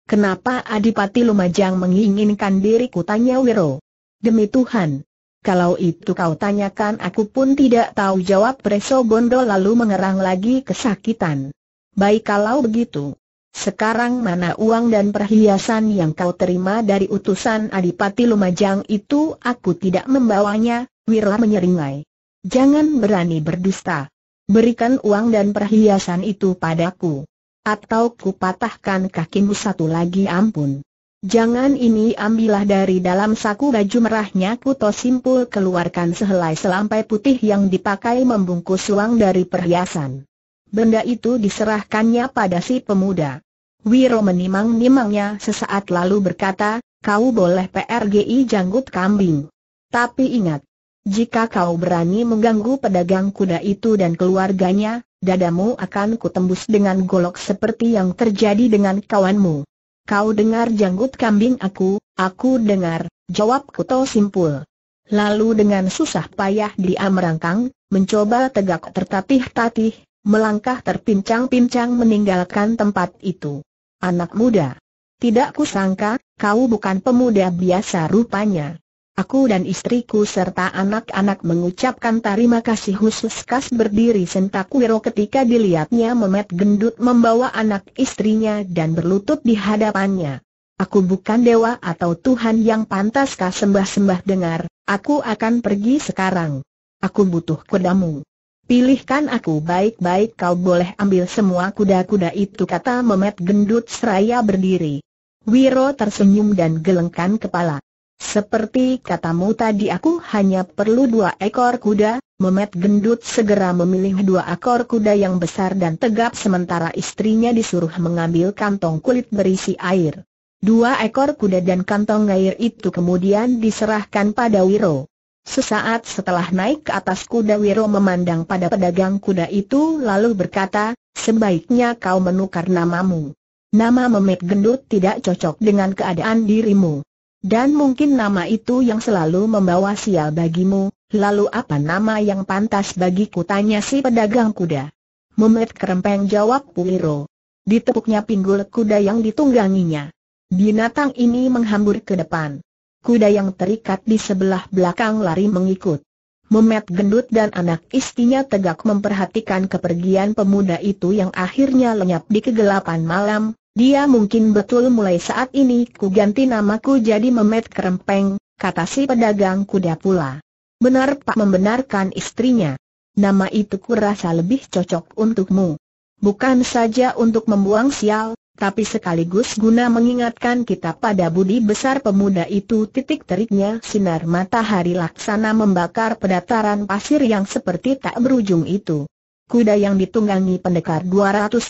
Kenapa Adipati Lumajang menginginkan diriku tanya Wiro? Demi Tuhan, kalau itu kau tanyakan aku pun tidak tahu jawab Preso Bondo lalu mengerang lagi kesakitan. Baik kalau begitu, sekarang mana uang dan perhiasan yang kau terima dari utusan Adipati Lumajang itu aku tidak membawanya, Wirla menyeringai. Jangan berani berdusta. Berikan uang dan perhiasan itu padaku. Atau kupatahkan kakimu satu lagi ampun. Jangan ini ambillah dari dalam saku baju merahnya Kuto Simpul keluarkan sehelai selampai putih yang dipakai membungkus uang dari perhiasan. Benda itu diserahkannya pada si pemuda. Wiro menimang-nimangnya sesaat lalu berkata, kau boleh PRGI janggut kambing. Tapi ingat, jika kau berani mengganggu pedagang kuda itu dan keluarganya, dadamu akan kutembus dengan golok seperti yang terjadi dengan kawanmu. Kau dengar janggut kambing aku, aku dengar, jawab Kuto Simpul. Lalu dengan susah payah dia merangkang, mencoba tegak tertatih-tatih, melangkah terpincang-pincang meninggalkan tempat itu anak muda. Tidak kusangka, kau bukan pemuda biasa rupanya. Aku dan istriku serta anak-anak mengucapkan terima kasih khusus kas berdiri sentak Wiro ketika dilihatnya memet gendut membawa anak istrinya dan berlutut di hadapannya. Aku bukan dewa atau Tuhan yang pantas kas sembah-sembah dengar, aku akan pergi sekarang. Aku butuh kudamu. Pilihkan aku baik-baik kau boleh ambil semua kuda-kuda itu kata Memet gendut seraya berdiri. Wiro tersenyum dan gelengkan kepala. Seperti katamu tadi aku hanya perlu dua ekor kuda, Memet gendut segera memilih dua ekor kuda yang besar dan tegap sementara istrinya disuruh mengambil kantong kulit berisi air. Dua ekor kuda dan kantong air itu kemudian diserahkan pada Wiro. Sesaat setelah naik ke atas kuda Wiro memandang pada pedagang kuda itu lalu berkata, sebaiknya kau menukar namamu. Nama Memet Gendut tidak cocok dengan keadaan dirimu. Dan mungkin nama itu yang selalu membawa sial bagimu, lalu apa nama yang pantas bagiku tanya si pedagang kuda. Memet kerempeng jawab Wiro. Ditepuknya pinggul kuda yang ditungganginya. Binatang ini menghambur ke depan kuda yang terikat di sebelah belakang lari mengikut. Memet gendut dan anak istinya tegak memperhatikan kepergian pemuda itu yang akhirnya lenyap di kegelapan malam, dia mungkin betul mulai saat ini ku ganti namaku jadi Memet Kerempeng, kata si pedagang kuda pula. Benar Pak membenarkan istrinya. Nama itu kurasa lebih cocok untukmu. Bukan saja untuk membuang sial, tapi sekaligus guna mengingatkan kita pada budi besar pemuda itu titik teriknya sinar matahari laksana membakar pedataran pasir yang seperti tak berujung itu. Kuda yang ditunggangi pendekar 212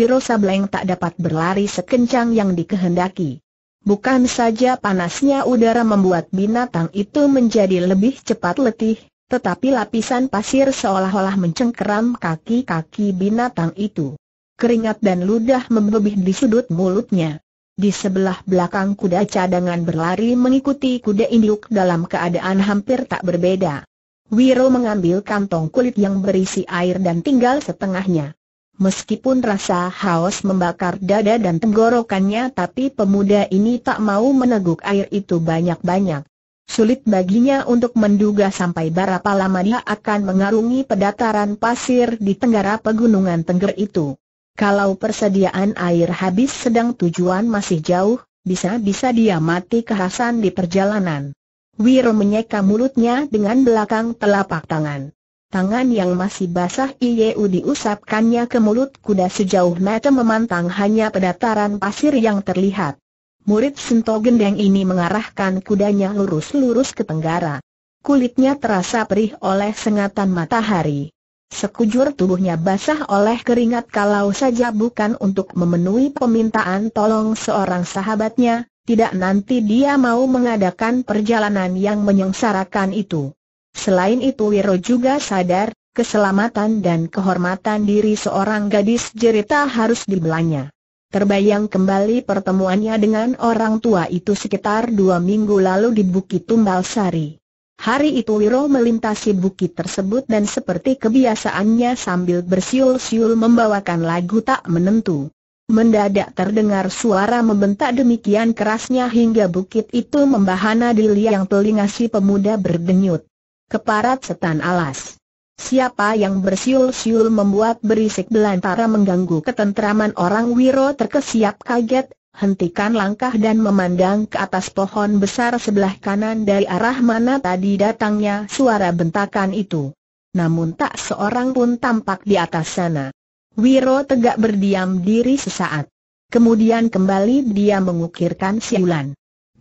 Wiro Sableng tak dapat berlari sekencang yang dikehendaki. Bukan saja panasnya udara membuat binatang itu menjadi lebih cepat letih, tetapi lapisan pasir seolah-olah mencengkeram kaki-kaki binatang itu keringat dan ludah membebih di sudut mulutnya. Di sebelah belakang kuda cadangan berlari mengikuti kuda induk dalam keadaan hampir tak berbeda. Wiro mengambil kantong kulit yang berisi air dan tinggal setengahnya. Meskipun rasa haus membakar dada dan tenggorokannya tapi pemuda ini tak mau meneguk air itu banyak-banyak. Sulit baginya untuk menduga sampai berapa lama dia akan mengarungi pedataran pasir di tenggara pegunungan Tengger itu. Kalau persediaan air habis sedang tujuan masih jauh, bisa-bisa dia mati kehasan di perjalanan. Wiro menyeka mulutnya dengan belakang telapak tangan. Tangan yang masih basah Iyu diusapkannya ke mulut kuda sejauh mata memantang hanya pedataran pasir yang terlihat. Murid Sento Gendeng ini mengarahkan kudanya lurus-lurus ke tenggara. Kulitnya terasa perih oleh sengatan matahari. Sekujur tubuhnya basah oleh keringat kalau saja bukan untuk memenuhi permintaan tolong seorang sahabatnya, tidak nanti dia mau mengadakan perjalanan yang menyengsarakan itu. Selain itu Wiro juga sadar, keselamatan dan kehormatan diri seorang gadis jerita harus dibelanya. Terbayang kembali pertemuannya dengan orang tua itu sekitar dua minggu lalu di Bukit Tumbal Sari. Hari itu Wiro melintasi bukit tersebut dan seperti kebiasaannya sambil bersiul-siul membawakan lagu tak menentu. Mendadak terdengar suara membentak demikian kerasnya hingga bukit itu membahana di liang telinga si pemuda berdenyut. Keparat setan alas. Siapa yang bersiul-siul membuat berisik belantara mengganggu ketentraman orang Wiro terkesiap kaget, hentikan langkah dan memandang ke atas pohon besar sebelah kanan dari arah mana tadi datangnya suara bentakan itu. Namun tak seorang pun tampak di atas sana. Wiro tegak berdiam diri sesaat. Kemudian kembali dia mengukirkan siulan.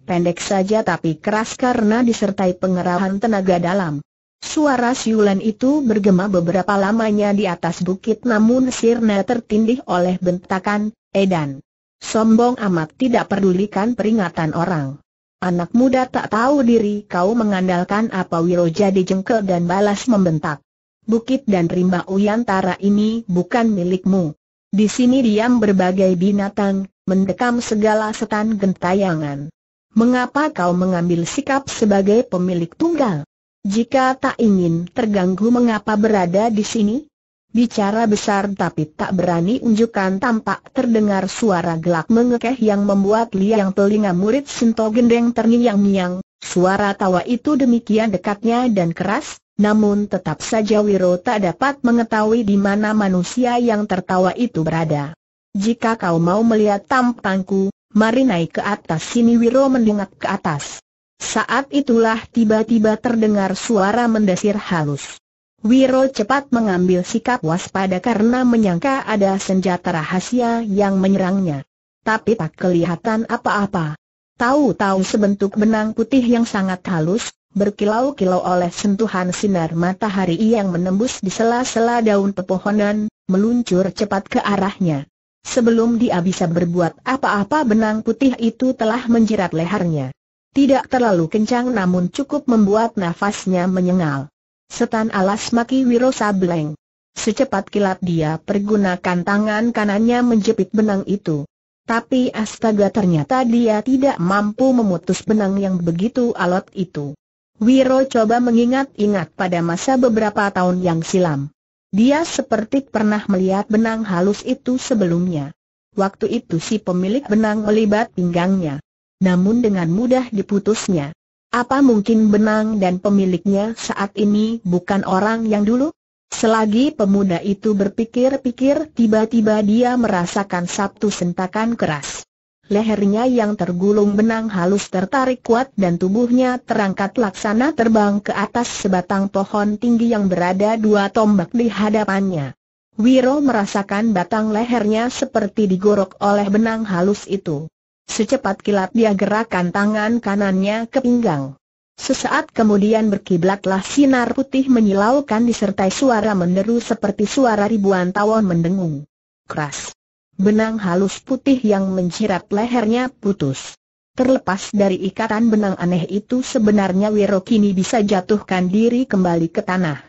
Pendek saja tapi keras karena disertai pengerahan tenaga dalam. Suara siulan itu bergema beberapa lamanya di atas bukit namun sirna tertindih oleh bentakan, edan. Sombong amat tidak pedulikan peringatan orang. Anak muda tak tahu diri kau mengandalkan apa Wiro jadi jengkel dan balas membentak. Bukit dan rimba Uyantara ini bukan milikmu. Di sini diam berbagai binatang, mendekam segala setan gentayangan. Mengapa kau mengambil sikap sebagai pemilik tunggal? Jika tak ingin terganggu mengapa berada di sini? Bicara besar tapi tak berani unjukkan tampak terdengar suara gelak mengekeh yang membuat liang telinga murid Sinto Gendeng terngiang-ngiang. Suara tawa itu demikian dekatnya dan keras, namun tetap saja Wiro tak dapat mengetahui di mana manusia yang tertawa itu berada. Jika kau mau melihat tampangku, mari naik ke atas sini Wiro mendengak ke atas. Saat itulah tiba-tiba terdengar suara mendesir halus. Wiro cepat mengambil sikap waspada karena menyangka ada senjata rahasia yang menyerangnya. Tapi tak kelihatan apa-apa. Tahu-tahu sebentuk benang putih yang sangat halus, berkilau-kilau oleh sentuhan sinar matahari yang menembus di sela-sela daun pepohonan, meluncur cepat ke arahnya. Sebelum dia bisa berbuat apa-apa benang putih itu telah menjerat lehernya. Tidak terlalu kencang namun cukup membuat nafasnya menyengal. Setan alas maki Wiro Sableng. Secepat kilat dia pergunakan tangan kanannya menjepit benang itu. Tapi astaga ternyata dia tidak mampu memutus benang yang begitu alot itu. Wiro coba mengingat-ingat pada masa beberapa tahun yang silam. Dia seperti pernah melihat benang halus itu sebelumnya. Waktu itu si pemilik benang melibat pinggangnya. Namun dengan mudah diputusnya. Apa mungkin Benang dan pemiliknya saat ini bukan orang yang dulu? Selagi pemuda itu berpikir-pikir, tiba-tiba dia merasakan satu sentakan keras. Lehernya yang tergulung benang halus tertarik kuat dan tubuhnya terangkat laksana terbang ke atas sebatang pohon tinggi yang berada dua tombak di hadapannya. Wiro merasakan batang lehernya seperti digorok oleh benang halus itu. Secepat kilat dia gerakan tangan kanannya ke pinggang. Sesaat kemudian berkiblatlah sinar putih menyilaukan disertai suara menderu seperti suara ribuan tawon mendengung. Keras. Benang halus putih yang menjerat lehernya putus. Terlepas dari ikatan benang aneh itu sebenarnya Wiro kini bisa jatuhkan diri kembali ke tanah.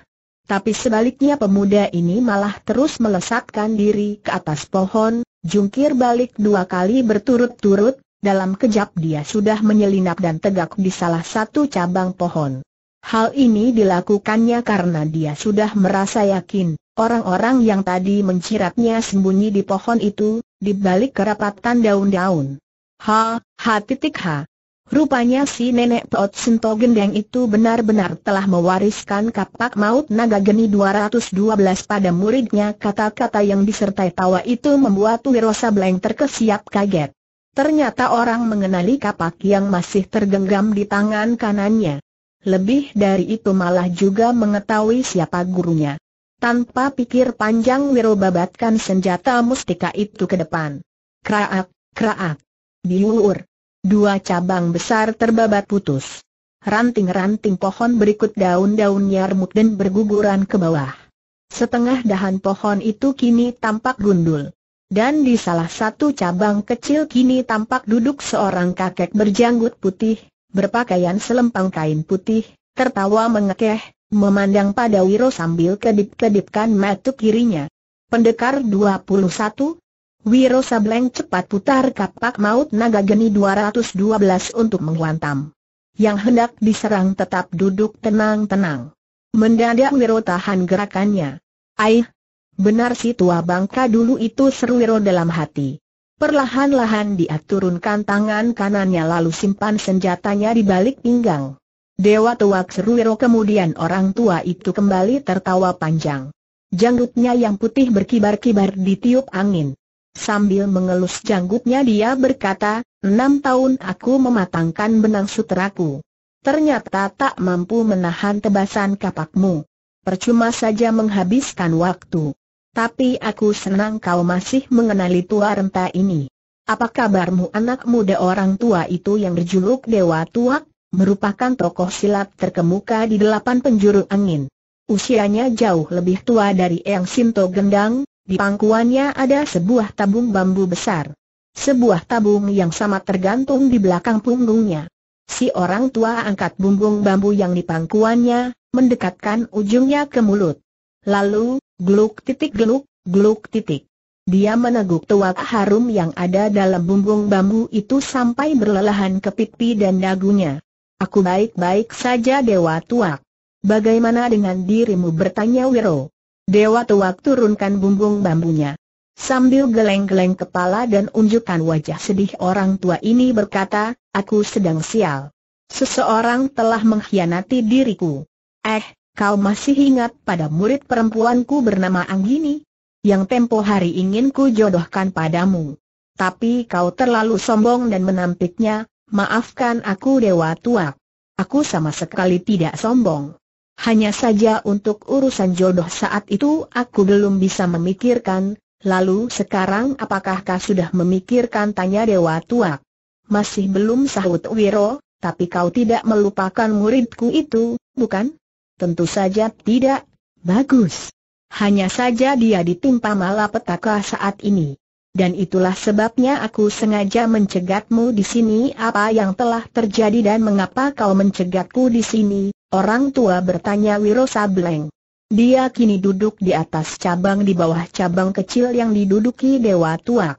Tapi sebaliknya pemuda ini malah terus melesatkan diri ke atas pohon, Jungkir balik dua kali berturut-turut, dalam kejap dia sudah menyelinap dan tegak di salah satu cabang pohon. Hal ini dilakukannya karena dia sudah merasa yakin, orang-orang yang tadi menciratnya sembunyi di pohon itu, di balik kerapatan daun-daun. Ha, ha titik ha. Rupanya si nenek Toot Sinto Gendeng itu benar-benar telah mewariskan kapak maut naga geni 212 pada muridnya kata-kata yang disertai tawa itu membuat Wirosa Bleng terkesiap kaget. Ternyata orang mengenali kapak yang masih tergenggam di tangan kanannya. Lebih dari itu malah juga mengetahui siapa gurunya. Tanpa pikir panjang Wiro babatkan senjata mustika itu ke depan. Kraak, kraak, diulur. Dua cabang besar terbabat putus. Ranting-ranting pohon berikut daun daun remuk dan berguguran ke bawah. Setengah dahan pohon itu kini tampak gundul. Dan di salah satu cabang kecil kini tampak duduk seorang kakek berjanggut putih, berpakaian selempang kain putih, tertawa mengekeh, memandang pada Wiro sambil kedip-kedipkan matuk kirinya. Pendekar 21, Wiro Sableng cepat putar kapak maut naga geni 212 untuk menghantam. Yang hendak diserang tetap duduk tenang-tenang. Mendadak Wiro tahan gerakannya. Aih! Benar si tua bangka dulu itu seru Wiro dalam hati. Perlahan-lahan dia turunkan tangan kanannya lalu simpan senjatanya di balik pinggang. Dewa tua seru Wiro kemudian orang tua itu kembali tertawa panjang. Janggutnya yang putih berkibar-kibar ditiup angin. Sambil mengelus janggutnya dia berkata, enam tahun aku mematangkan benang sutraku. Ternyata tak mampu menahan tebasan kapakmu. Percuma saja menghabiskan waktu. Tapi aku senang kau masih mengenali tua renta ini. Apa kabarmu anak muda orang tua itu yang berjuluk Dewa Tuak, merupakan tokoh silat terkemuka di delapan penjuru angin. Usianya jauh lebih tua dari Eyang Sinto Gendang, di pangkuannya ada sebuah tabung bambu besar. Sebuah tabung yang sama tergantung di belakang punggungnya. Si orang tua angkat bumbung bambu yang di pangkuannya, mendekatkan ujungnya ke mulut. Lalu, gluk titik gluk, gluk titik. Dia meneguk tuak harum yang ada dalam bumbung bambu itu sampai berlelahan ke pipi dan dagunya. Aku baik-baik saja Dewa Tuak. Bagaimana dengan dirimu bertanya Wiro? Dewa tuak turunkan bumbung bambunya. Sambil geleng-geleng kepala dan unjukkan wajah sedih orang tua ini berkata, aku sedang sial. Seseorang telah mengkhianati diriku. Eh, kau masih ingat pada murid perempuanku bernama Anggini? Yang tempo hari ingin ku jodohkan padamu. Tapi kau terlalu sombong dan menampiknya, maafkan aku dewa tuak. Aku sama sekali tidak sombong. Hanya saja untuk urusan jodoh saat itu aku belum bisa memikirkan, lalu sekarang apakah kau sudah memikirkan tanya Dewa Tuak. Masih belum sahut Wiro, tapi kau tidak melupakan muridku itu, bukan? Tentu saja tidak. Bagus. Hanya saja dia ditimpa malapetaka saat ini. Dan itulah sebabnya aku sengaja mencegatmu di sini apa yang telah terjadi dan mengapa kau mencegatku di sini, Orang tua bertanya Wiro Sableng. Dia kini duduk di atas cabang di bawah cabang kecil yang diduduki Dewa tua.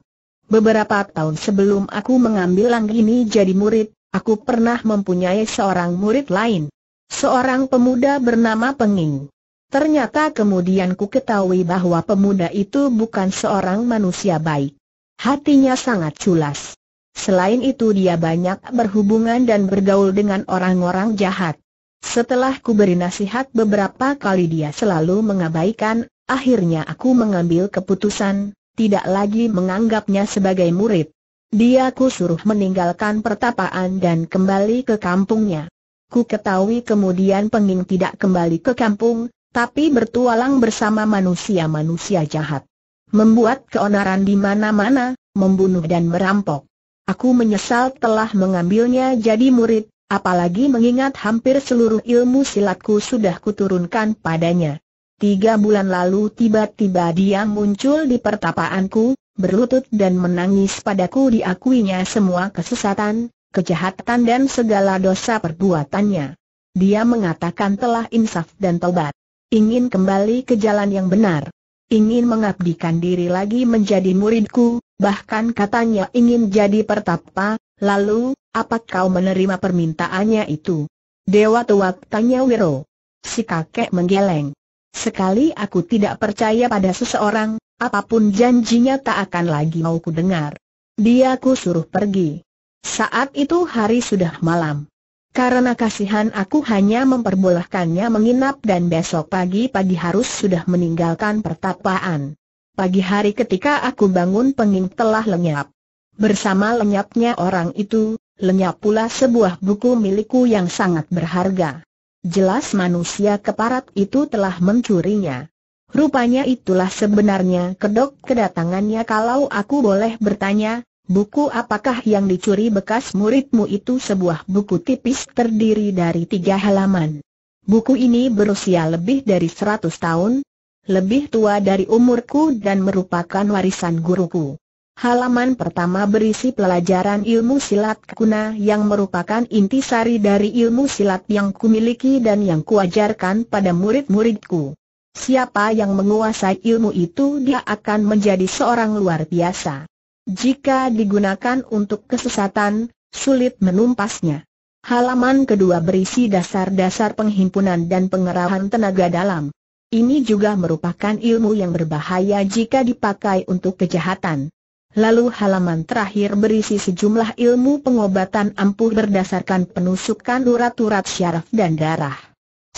Beberapa tahun sebelum aku mengambil langgini jadi murid, aku pernah mempunyai seorang murid lain. Seorang pemuda bernama Penging. Ternyata kemudian ku ketahui bahwa pemuda itu bukan seorang manusia baik. Hatinya sangat culas. Selain itu dia banyak berhubungan dan bergaul dengan orang-orang jahat. Setelah ku beri nasihat beberapa kali dia selalu mengabaikan, akhirnya aku mengambil keputusan, tidak lagi menganggapnya sebagai murid. Dia ku suruh meninggalkan pertapaan dan kembali ke kampungnya. Ku ketahui kemudian Penging tidak kembali ke kampung, tapi bertualang bersama manusia-manusia jahat. Membuat keonaran di mana-mana, membunuh dan merampok. Aku menyesal telah mengambilnya jadi murid, Apalagi mengingat hampir seluruh ilmu silatku sudah kuturunkan padanya. Tiga bulan lalu tiba-tiba dia muncul di pertapaanku, berlutut dan menangis padaku diakuinya semua kesesatan, kejahatan dan segala dosa perbuatannya. Dia mengatakan telah insaf dan taubat. Ingin kembali ke jalan yang benar. Ingin mengabdikan diri lagi menjadi muridku, bahkan katanya ingin jadi pertapa, lalu, apa kau menerima permintaannya itu? Dewa tuak tanya Wiro. Si kakek menggeleng. Sekali aku tidak percaya pada seseorang, apapun janjinya tak akan lagi mau ku dengar. Dia ku suruh pergi. Saat itu hari sudah malam. Karena kasihan aku hanya memperbolehkannya menginap dan besok pagi-pagi harus sudah meninggalkan pertapaan. Pagi hari ketika aku bangun penging telah lenyap. Bersama lenyapnya orang itu, lenyap pula sebuah buku milikku yang sangat berharga. Jelas manusia keparat itu telah mencurinya. Rupanya itulah sebenarnya kedok kedatangannya kalau aku boleh bertanya, buku apakah yang dicuri bekas muridmu itu sebuah buku tipis terdiri dari tiga halaman. Buku ini berusia lebih dari seratus tahun, lebih tua dari umurku dan merupakan warisan guruku. Halaman pertama berisi pelajaran ilmu silat kuna yang merupakan inti sari dari ilmu silat yang kumiliki dan yang kuajarkan pada murid-muridku. Siapa yang menguasai ilmu itu dia akan menjadi seorang luar biasa. Jika digunakan untuk kesesatan, sulit menumpasnya. Halaman kedua berisi dasar-dasar penghimpunan dan pengerahan tenaga dalam. Ini juga merupakan ilmu yang berbahaya jika dipakai untuk kejahatan. Lalu halaman terakhir berisi sejumlah ilmu pengobatan ampuh berdasarkan penusukan urat-urat syaraf dan darah.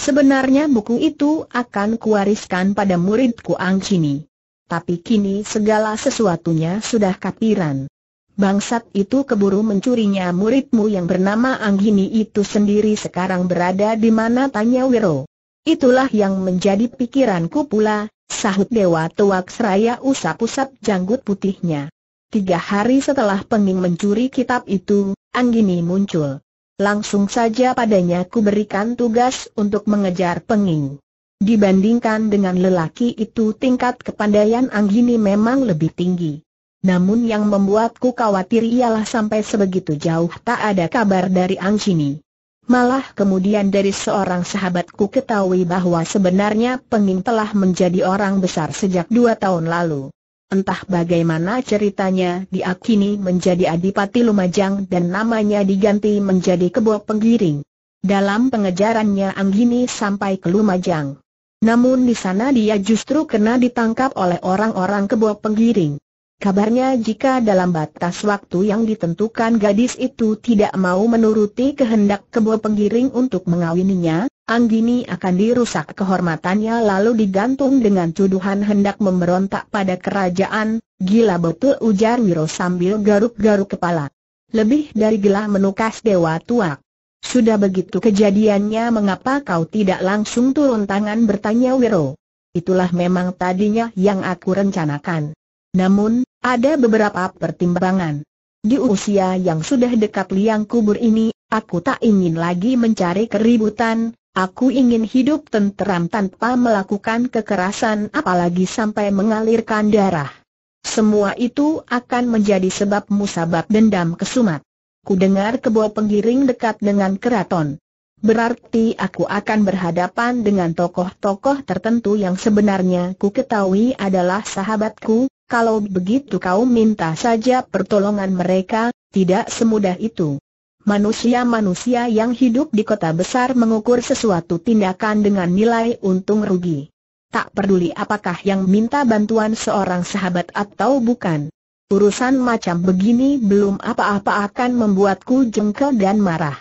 Sebenarnya buku itu akan kuwariskan pada muridku Ang Chini. Tapi kini segala sesuatunya sudah kapiran. Bangsat itu keburu mencurinya muridmu yang bernama Ang Chini itu sendiri sekarang berada di mana tanya Wiro. Itulah yang menjadi pikiranku pula, sahut Dewa Tuak Seraya usap-usap janggut putihnya. Tiga hari setelah Penging mencuri kitab itu, Anggini muncul. Langsung saja padanya ku berikan tugas untuk mengejar Penging. Dibandingkan dengan lelaki itu tingkat kepandaian Anggini memang lebih tinggi. Namun yang membuatku khawatir ialah sampai sebegitu jauh tak ada kabar dari Anggini. Malah kemudian dari seorang sahabatku ketahui bahwa sebenarnya Penging telah menjadi orang besar sejak dua tahun lalu. Entah bagaimana ceritanya dia menjadi Adipati Lumajang dan namanya diganti menjadi Kebo Penggiring. Dalam pengejarannya Anggini sampai ke Lumajang. Namun di sana dia justru kena ditangkap oleh orang-orang Kebo Penggiring. Kabarnya jika dalam batas waktu yang ditentukan gadis itu tidak mau menuruti kehendak kebo penggiring untuk mengawininya, Anggini akan dirusak kehormatannya lalu digantung dengan tuduhan hendak memberontak pada kerajaan, gila betul ujar Wiro sambil garuk-garuk kepala. Lebih dari gila menukas Dewa tua. Sudah begitu kejadiannya mengapa kau tidak langsung turun tangan bertanya Wiro. Itulah memang tadinya yang aku rencanakan. Namun, ada beberapa pertimbangan. Di usia yang sudah dekat liang kubur ini, aku tak ingin lagi mencari keributan, aku ingin hidup tenteram tanpa melakukan kekerasan apalagi sampai mengalirkan darah. Semua itu akan menjadi sebab musabab dendam kesumat. Ku dengar kebo penggiring dekat dengan keraton. Berarti aku akan berhadapan dengan tokoh-tokoh tertentu yang sebenarnya ku ketahui adalah sahabatku, kalau begitu kau minta saja pertolongan mereka, tidak semudah itu. Manusia-manusia yang hidup di kota besar mengukur sesuatu tindakan dengan nilai untung rugi. Tak peduli apakah yang minta bantuan seorang sahabat atau bukan. Urusan macam begini belum apa-apa akan membuatku jengkel dan marah.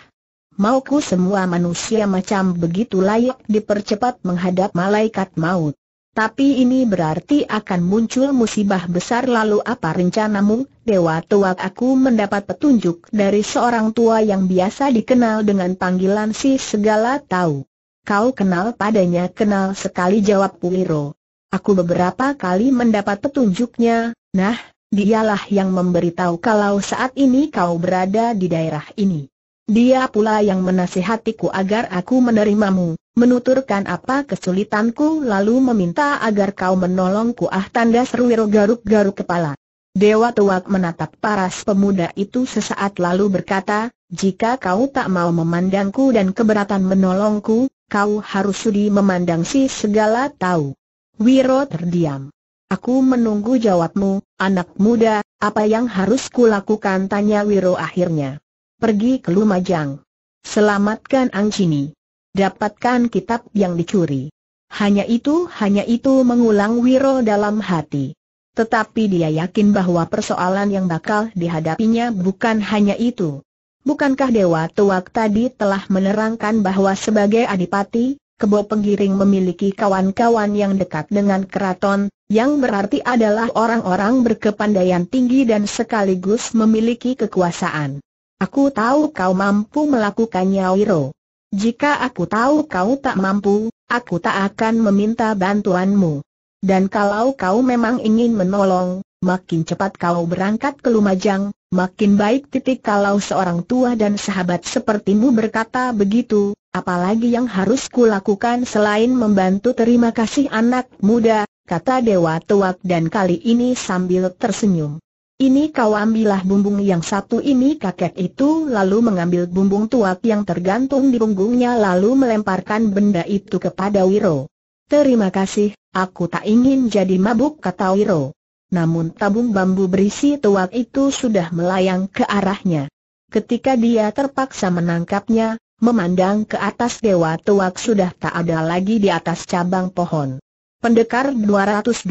Mauku semua manusia macam begitu layak dipercepat menghadap malaikat maut. Tapi ini berarti akan muncul musibah besar lalu apa rencanamu, Dewa tua? aku mendapat petunjuk dari seorang tua yang biasa dikenal dengan panggilan si segala tahu. Kau kenal padanya kenal sekali jawab Puiro. Aku beberapa kali mendapat petunjuknya, nah, dialah yang memberitahu kalau saat ini kau berada di daerah ini. Dia pula yang menasihatiku agar aku menerimamu, menuturkan apa kesulitanku lalu meminta agar kau menolongku ah tanda Serwiro garuk-garuk kepala. Dewa Tuak menatap paras pemuda itu sesaat lalu berkata, jika kau tak mau memandangku dan keberatan menolongku, kau harus sudi memandang si segala tahu. Wiro terdiam. Aku menunggu jawabmu, anak muda, apa yang harus kulakukan tanya Wiro akhirnya pergi ke Lumajang. Selamatkan Angcini. Dapatkan kitab yang dicuri. Hanya itu, hanya itu mengulang Wiro dalam hati. Tetapi dia yakin bahwa persoalan yang bakal dihadapinya bukan hanya itu. Bukankah Dewa Tuak tadi telah menerangkan bahwa sebagai adipati, Kebo Penggiring memiliki kawan-kawan yang dekat dengan keraton, yang berarti adalah orang-orang berkepandaian tinggi dan sekaligus memiliki kekuasaan. Aku tahu kau mampu melakukannya Wiro. Jika aku tahu kau tak mampu, aku tak akan meminta bantuanmu. Dan kalau kau memang ingin menolong, makin cepat kau berangkat ke Lumajang, makin baik titik kalau seorang tua dan sahabat sepertimu berkata begitu, apalagi yang harus kulakukan selain membantu terima kasih anak muda, kata Dewa Tuak dan kali ini sambil tersenyum. Ini kau ambillah bumbung yang satu ini kakek itu lalu mengambil bumbung tuak yang tergantung di punggungnya lalu melemparkan benda itu kepada Wiro. Terima kasih, aku tak ingin jadi mabuk kata Wiro. Namun tabung bambu berisi tuak itu sudah melayang ke arahnya. Ketika dia terpaksa menangkapnya, memandang ke atas dewa tuak sudah tak ada lagi di atas cabang pohon. Pendekar 212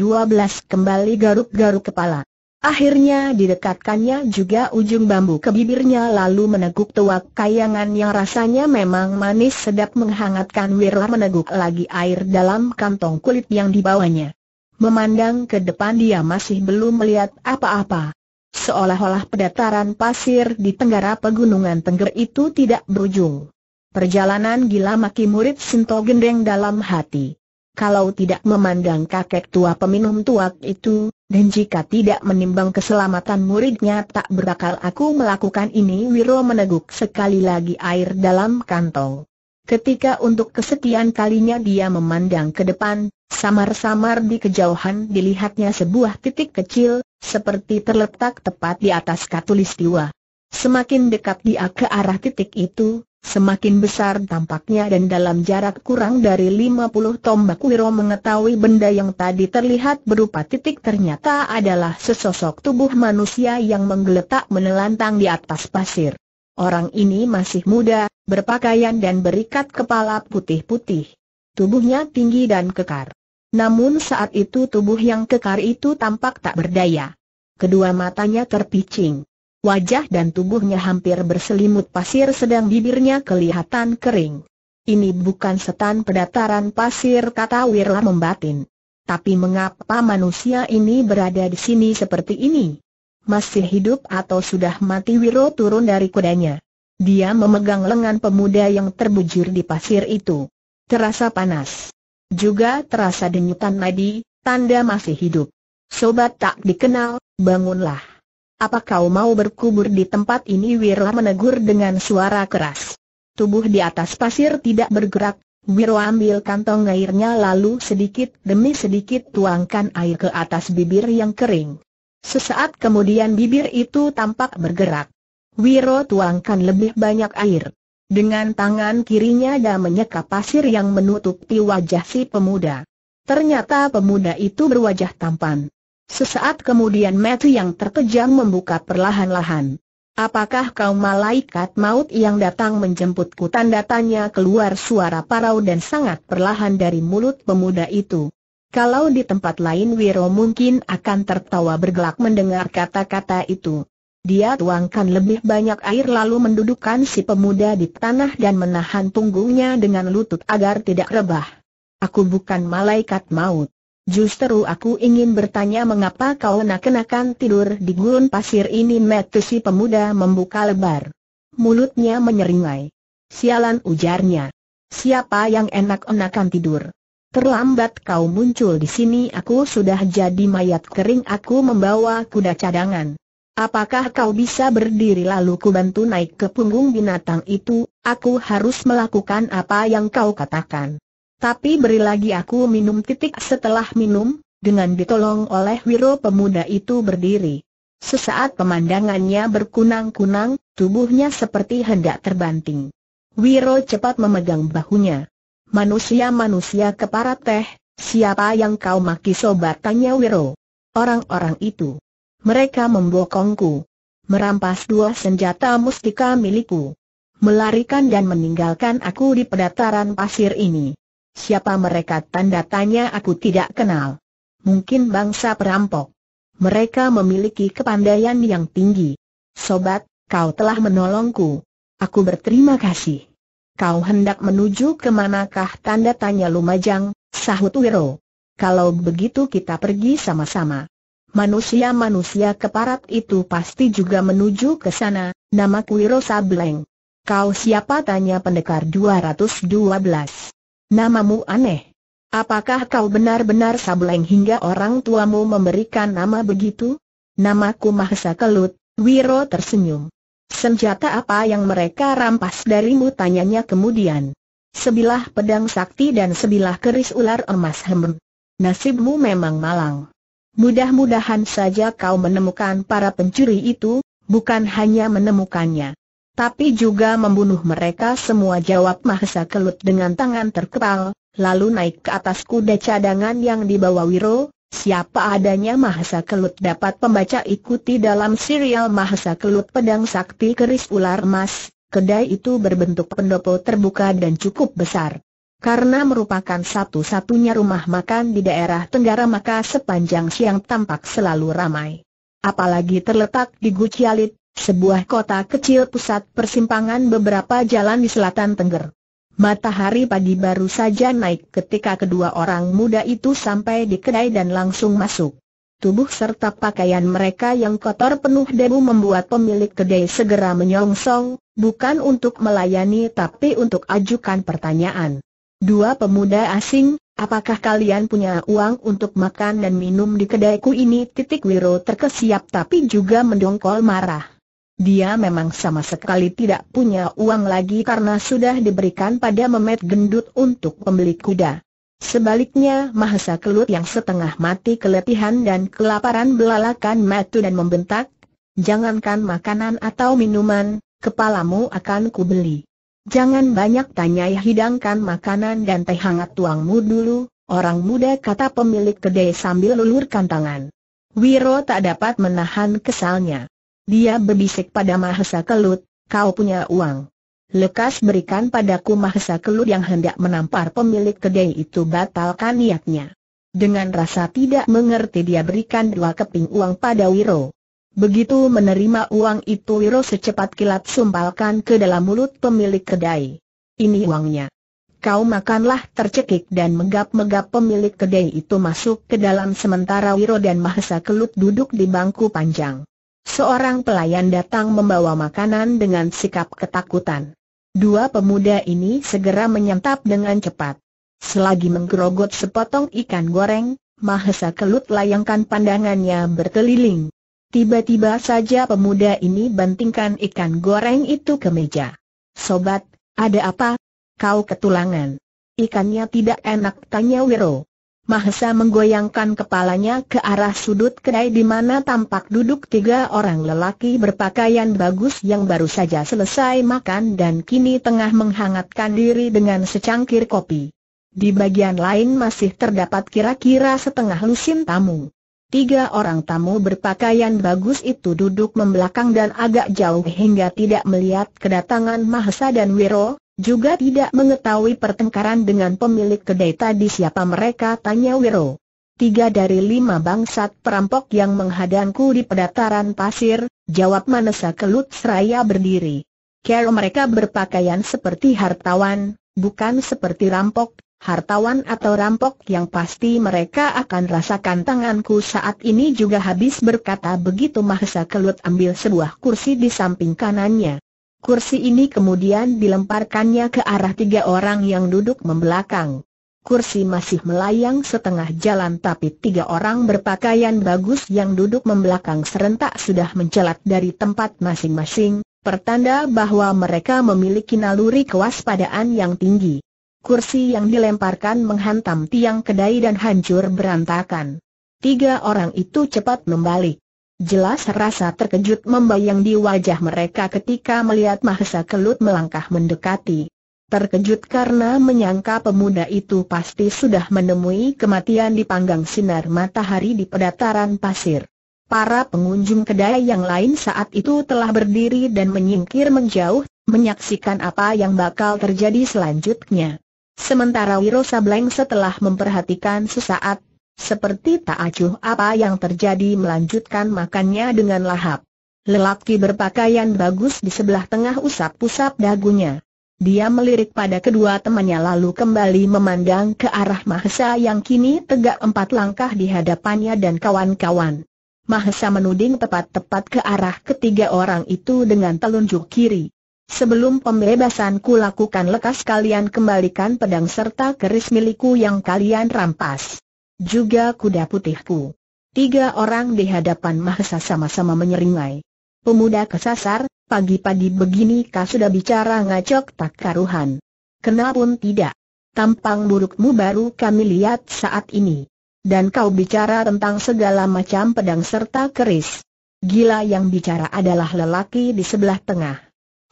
kembali garuk-garuk kepala. Akhirnya didekatkannya juga ujung bambu ke bibirnya lalu meneguk tuak kayangan yang rasanya memang manis sedap menghangatkan Wirla meneguk lagi air dalam kantong kulit yang dibawanya. Memandang ke depan dia masih belum melihat apa-apa. Seolah-olah pedataran pasir di tenggara pegunungan Tengger itu tidak berujung. Perjalanan gila maki murid Sinto gendeng dalam hati. Kalau tidak memandang kakek tua peminum tuak itu, dan jika tidak menimbang keselamatan muridnya tak berakal aku melakukan ini Wiro meneguk sekali lagi air dalam kantong. Ketika untuk kesetiaan kalinya dia memandang ke depan, samar-samar di kejauhan dilihatnya sebuah titik kecil, seperti terletak tepat di atas katulistiwa. Semakin dekat dia ke arah titik itu, Semakin besar tampaknya dan dalam jarak kurang dari 50 tombak Wiro mengetahui benda yang tadi terlihat berupa titik ternyata adalah sesosok tubuh manusia yang menggeletak menelantang di atas pasir. Orang ini masih muda, berpakaian dan berikat kepala putih-putih. Tubuhnya tinggi dan kekar. Namun saat itu tubuh yang kekar itu tampak tak berdaya. Kedua matanya terpicing. Wajah dan tubuhnya hampir berselimut pasir sedang bibirnya kelihatan kering. Ini bukan setan pedataran pasir kata Wirla membatin. Tapi mengapa manusia ini berada di sini seperti ini? Masih hidup atau sudah mati Wiro turun dari kudanya. Dia memegang lengan pemuda yang terbujur di pasir itu. Terasa panas. Juga terasa denyutan nadi, tanda masih hidup. Sobat tak dikenal, bangunlah. Apa kau mau berkubur di tempat ini Wirwa menegur dengan suara keras. Tubuh di atas pasir tidak bergerak, Wiro ambil kantong airnya lalu sedikit demi sedikit tuangkan air ke atas bibir yang kering. Sesaat kemudian bibir itu tampak bergerak. Wiro tuangkan lebih banyak air. Dengan tangan kirinya dia menyeka pasir yang menutupi wajah si pemuda. Ternyata pemuda itu berwajah tampan. Sesaat kemudian Matthew yang terkejang membuka perlahan-lahan. Apakah kau malaikat maut yang datang menjemputku? Tanda tanya keluar suara parau dan sangat perlahan dari mulut pemuda itu. Kalau di tempat lain Wiro mungkin akan tertawa bergelak mendengar kata-kata itu. Dia tuangkan lebih banyak air lalu mendudukkan si pemuda di tanah dan menahan punggungnya dengan lutut agar tidak rebah. Aku bukan malaikat maut. Justeru aku ingin bertanya mengapa kau nak-kenakan tidur di gurun pasir ini si pemuda membuka lebar. Mulutnya menyeringai. Sialan ujarnya. Siapa yang enak-enakan tidur? Terlambat kau muncul di sini aku sudah jadi mayat kering aku membawa kuda cadangan. Apakah kau bisa berdiri lalu ku bantu naik ke punggung binatang itu, aku harus melakukan apa yang kau katakan. Tapi beri lagi aku minum titik setelah minum, dengan ditolong oleh wiro pemuda itu berdiri. Sesaat pemandangannya berkunang-kunang, tubuhnya seperti hendak terbanting. Wiro cepat memegang bahunya. Manusia-manusia keparat teh, siapa yang kau maki sobat tanya Wiro. Orang-orang itu. Mereka membokongku. Merampas dua senjata mustika milikku. Melarikan dan meninggalkan aku di pedataran pasir ini. Siapa mereka tanda tanya aku tidak kenal. Mungkin bangsa perampok. Mereka memiliki kepandaian yang tinggi. Sobat, kau telah menolongku. Aku berterima kasih. Kau hendak menuju ke manakah tanda tanya Lumajang, sahut Wiro. Kalau begitu kita pergi sama-sama. Manusia-manusia keparat itu pasti juga menuju ke sana, nama Wiro Sableng. Kau siapa tanya pendekar 212. Namamu aneh. Apakah kau benar-benar sableng hingga orang tuamu memberikan nama begitu? Namaku Mahesa Kelut, Wiro tersenyum. Senjata apa yang mereka rampas darimu tanyanya kemudian. Sebilah pedang sakti dan sebilah keris ular emas hem. Nasibmu memang malang. Mudah-mudahan saja kau menemukan para pencuri itu, bukan hanya menemukannya tapi juga membunuh mereka semua jawab Mahesa Kelut dengan tangan terkepal, lalu naik ke atas kuda cadangan yang dibawa Wiro, siapa adanya Mahesa Kelut dapat pembaca ikuti dalam serial Mahesa Kelut Pedang Sakti Keris Ular Emas. kedai itu berbentuk pendopo terbuka dan cukup besar. Karena merupakan satu-satunya rumah makan di daerah Tenggara maka sepanjang siang tampak selalu ramai. Apalagi terletak di Gucialit, sebuah kota kecil pusat persimpangan beberapa jalan di selatan Tengger. Matahari pagi baru saja naik ketika kedua orang muda itu sampai di kedai dan langsung masuk. Tubuh serta pakaian mereka yang kotor penuh debu membuat pemilik kedai segera menyongsong, bukan untuk melayani tapi untuk ajukan pertanyaan. Dua pemuda asing, apakah kalian punya uang untuk makan dan minum di kedaiku ini? Titik Wiro terkesiap tapi juga mendongkol marah. Dia memang sama sekali tidak punya uang lagi karena sudah diberikan pada memet gendut untuk pembeli kuda. Sebaliknya Mahesa Kelut yang setengah mati keletihan dan kelaparan belalakan matu dan membentak, jangankan makanan atau minuman, kepalamu akan kubeli. Jangan banyak tanya hidangkan makanan dan teh hangat tuangmu dulu, orang muda kata pemilik kedai sambil lulurkan tangan. Wiro tak dapat menahan kesalnya. Dia berbisik pada Mahesa Kelut, kau punya uang. Lekas berikan padaku Mahesa Kelut yang hendak menampar pemilik kedai itu batalkan niatnya. Dengan rasa tidak mengerti dia berikan dua keping uang pada Wiro. Begitu menerima uang itu Wiro secepat kilat sumpalkan ke dalam mulut pemilik kedai. Ini uangnya. Kau makanlah tercekik dan menggap-megap pemilik kedai itu masuk ke dalam sementara Wiro dan Mahesa Kelut duduk di bangku panjang. Seorang pelayan datang membawa makanan dengan sikap ketakutan. Dua pemuda ini segera menyantap dengan cepat. Selagi menggerogot sepotong ikan goreng, Mahesa Kelut layangkan pandangannya berkeliling. Tiba-tiba saja pemuda ini bantingkan ikan goreng itu ke meja. Sobat, ada apa? Kau ketulangan. Ikannya tidak enak tanya Wiro. Mahesa menggoyangkan kepalanya ke arah sudut kedai di mana tampak duduk tiga orang lelaki berpakaian bagus yang baru saja selesai makan dan kini tengah menghangatkan diri dengan secangkir kopi. Di bagian lain masih terdapat kira-kira setengah lusin tamu. Tiga orang tamu berpakaian bagus itu duduk membelakang dan agak jauh hingga tidak melihat kedatangan Mahesa dan Wiro, juga tidak mengetahui pertengkaran dengan pemilik kedai tadi siapa mereka tanya Wiro. Tiga dari lima bangsat perampok yang menghadangku di pedataran pasir, jawab Manesa Kelut Seraya berdiri. Kero mereka berpakaian seperti hartawan, bukan seperti rampok, hartawan atau rampok yang pasti mereka akan rasakan tanganku saat ini juga habis berkata begitu Mahesa Kelut ambil sebuah kursi di samping kanannya. Kursi ini kemudian dilemparkannya ke arah tiga orang yang duduk membelakang. Kursi masih melayang setengah jalan tapi tiga orang berpakaian bagus yang duduk membelakang serentak sudah mencelat dari tempat masing-masing, pertanda bahwa mereka memiliki naluri kewaspadaan yang tinggi. Kursi yang dilemparkan menghantam tiang kedai dan hancur berantakan. Tiga orang itu cepat membalik. Jelas rasa terkejut membayang di wajah mereka ketika melihat Mahesa Kelut melangkah mendekati. Terkejut karena menyangka pemuda itu pasti sudah menemui kematian di panggang sinar matahari di pedataran pasir. Para pengunjung kedai yang lain saat itu telah berdiri dan menyingkir menjauh, menyaksikan apa yang bakal terjadi selanjutnya. Sementara Wiro Sableng setelah memperhatikan sesaat, seperti tak acuh apa yang terjadi melanjutkan makannya dengan lahap. Lelaki berpakaian bagus di sebelah tengah usap-usap dagunya. Dia melirik pada kedua temannya lalu kembali memandang ke arah Mahesa yang kini tegak empat langkah di hadapannya dan kawan-kawan. Mahesa menuding tepat-tepat ke arah ketiga orang itu dengan telunjuk kiri. Sebelum pembebasanku lakukan lekas kalian kembalikan pedang serta keris milikku yang kalian rampas juga kuda putihku. Tiga orang di hadapan Mahesa sama-sama menyeringai. Pemuda kesasar, pagi-pagi begini kau sudah bicara ngacok tak karuhan. kenapun tidak. Tampang burukmu baru kami lihat saat ini. Dan kau bicara tentang segala macam pedang serta keris. Gila yang bicara adalah lelaki di sebelah tengah.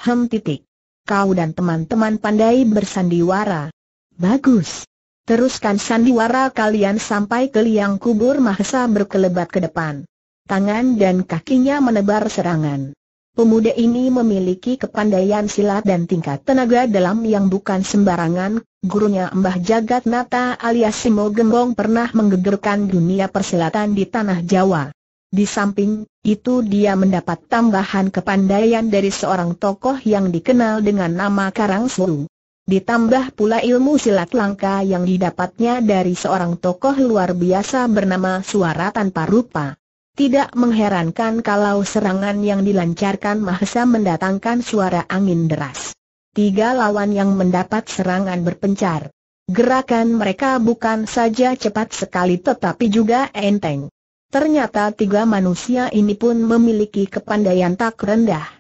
Hem titik. Kau dan teman-teman pandai bersandiwara. Bagus. Teruskan sandiwara kalian sampai ke liang kubur Mahesa berkelebat ke depan. Tangan dan kakinya menebar serangan. Pemuda ini memiliki kepandaian silat dan tingkat tenaga dalam yang bukan sembarangan, gurunya Mbah Jagat Nata alias Simo Gembong pernah menggegerkan dunia persilatan di Tanah Jawa. Di samping, itu dia mendapat tambahan kepandaian dari seorang tokoh yang dikenal dengan nama Karang Ditambah pula ilmu silat langka yang didapatnya dari seorang tokoh luar biasa bernama Suara Tanpa Rupa. Tidak mengherankan kalau serangan yang dilancarkan Mahesa mendatangkan suara angin deras. Tiga lawan yang mendapat serangan berpencar. Gerakan mereka bukan saja cepat sekali tetapi juga enteng. Ternyata tiga manusia ini pun memiliki kepandaian tak rendah.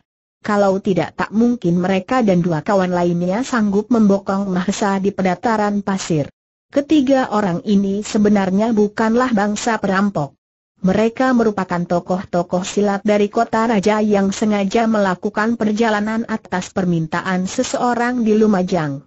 Kalau tidak tak mungkin mereka dan dua kawan lainnya sanggup membokong Mahesa di pedataran pasir. Ketiga orang ini sebenarnya bukanlah bangsa perampok. Mereka merupakan tokoh-tokoh silat dari kota raja yang sengaja melakukan perjalanan atas permintaan seseorang di Lumajang.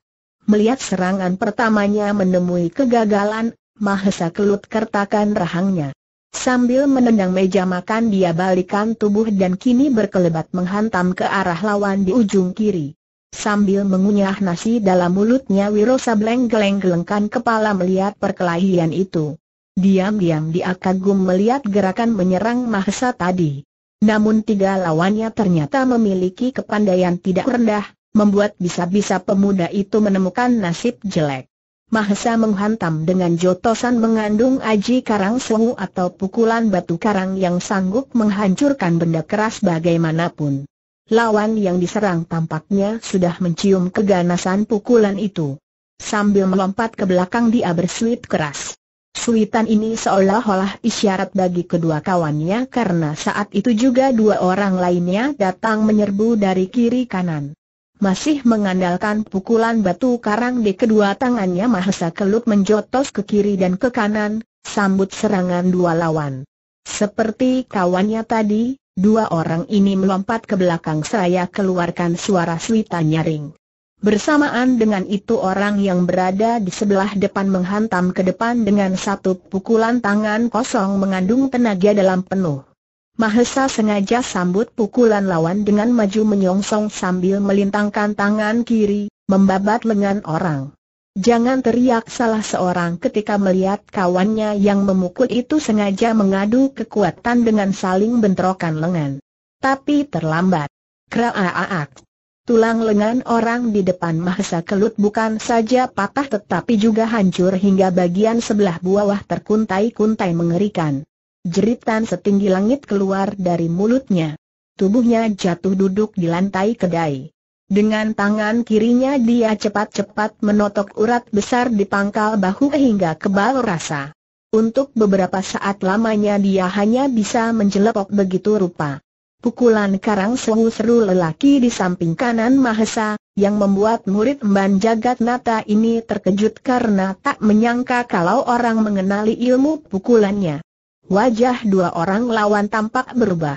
Melihat serangan pertamanya menemui kegagalan, Mahesa kelut kertakan rahangnya. Sambil menendang meja makan dia balikan tubuh dan kini berkelebat menghantam ke arah lawan di ujung kiri. Sambil mengunyah nasi dalam mulutnya Wiro Sableng geleng-gelengkan kepala melihat perkelahian itu. Diam-diam dia kagum melihat gerakan menyerang Mahesa tadi. Namun tiga lawannya ternyata memiliki kepandaian tidak rendah, membuat bisa-bisa pemuda itu menemukan nasib jelek. Mahesa menghantam dengan jotosan mengandung aji karang suhu atau pukulan batu karang yang sanggup menghancurkan benda keras bagaimanapun. Lawan yang diserang tampaknya sudah mencium keganasan pukulan itu. Sambil melompat ke belakang dia bersuit keras. Suitan ini seolah-olah isyarat bagi kedua kawannya karena saat itu juga dua orang lainnya datang menyerbu dari kiri kanan masih mengandalkan pukulan batu karang di kedua tangannya Mahesa Kelut menjotos ke kiri dan ke kanan, sambut serangan dua lawan. Seperti kawannya tadi, dua orang ini melompat ke belakang seraya keluarkan suara suita nyaring. Bersamaan dengan itu orang yang berada di sebelah depan menghantam ke depan dengan satu pukulan tangan kosong mengandung tenaga dalam penuh. Mahesa sengaja sambut pukulan lawan dengan maju menyongsong sambil melintangkan tangan kiri, membabat lengan orang. Jangan teriak salah seorang ketika melihat kawannya yang memukul itu sengaja mengadu kekuatan dengan saling bentrokan lengan. Tapi terlambat. Kraaak. Tulang lengan orang di depan Mahesa kelut bukan saja patah tetapi juga hancur hingga bagian sebelah bawah terkuntai-kuntai mengerikan. Jeritan setinggi langit keluar dari mulutnya. Tubuhnya jatuh duduk di lantai kedai. Dengan tangan kirinya dia cepat-cepat menotok urat besar di pangkal bahu hingga kebal rasa. Untuk beberapa saat lamanya dia hanya bisa menjelepok begitu rupa. Pukulan karang seru-seru lelaki di samping kanan Mahesa, yang membuat murid Mban Jagat Nata ini terkejut karena tak menyangka kalau orang mengenali ilmu pukulannya. Wajah dua orang lawan tampak berubah.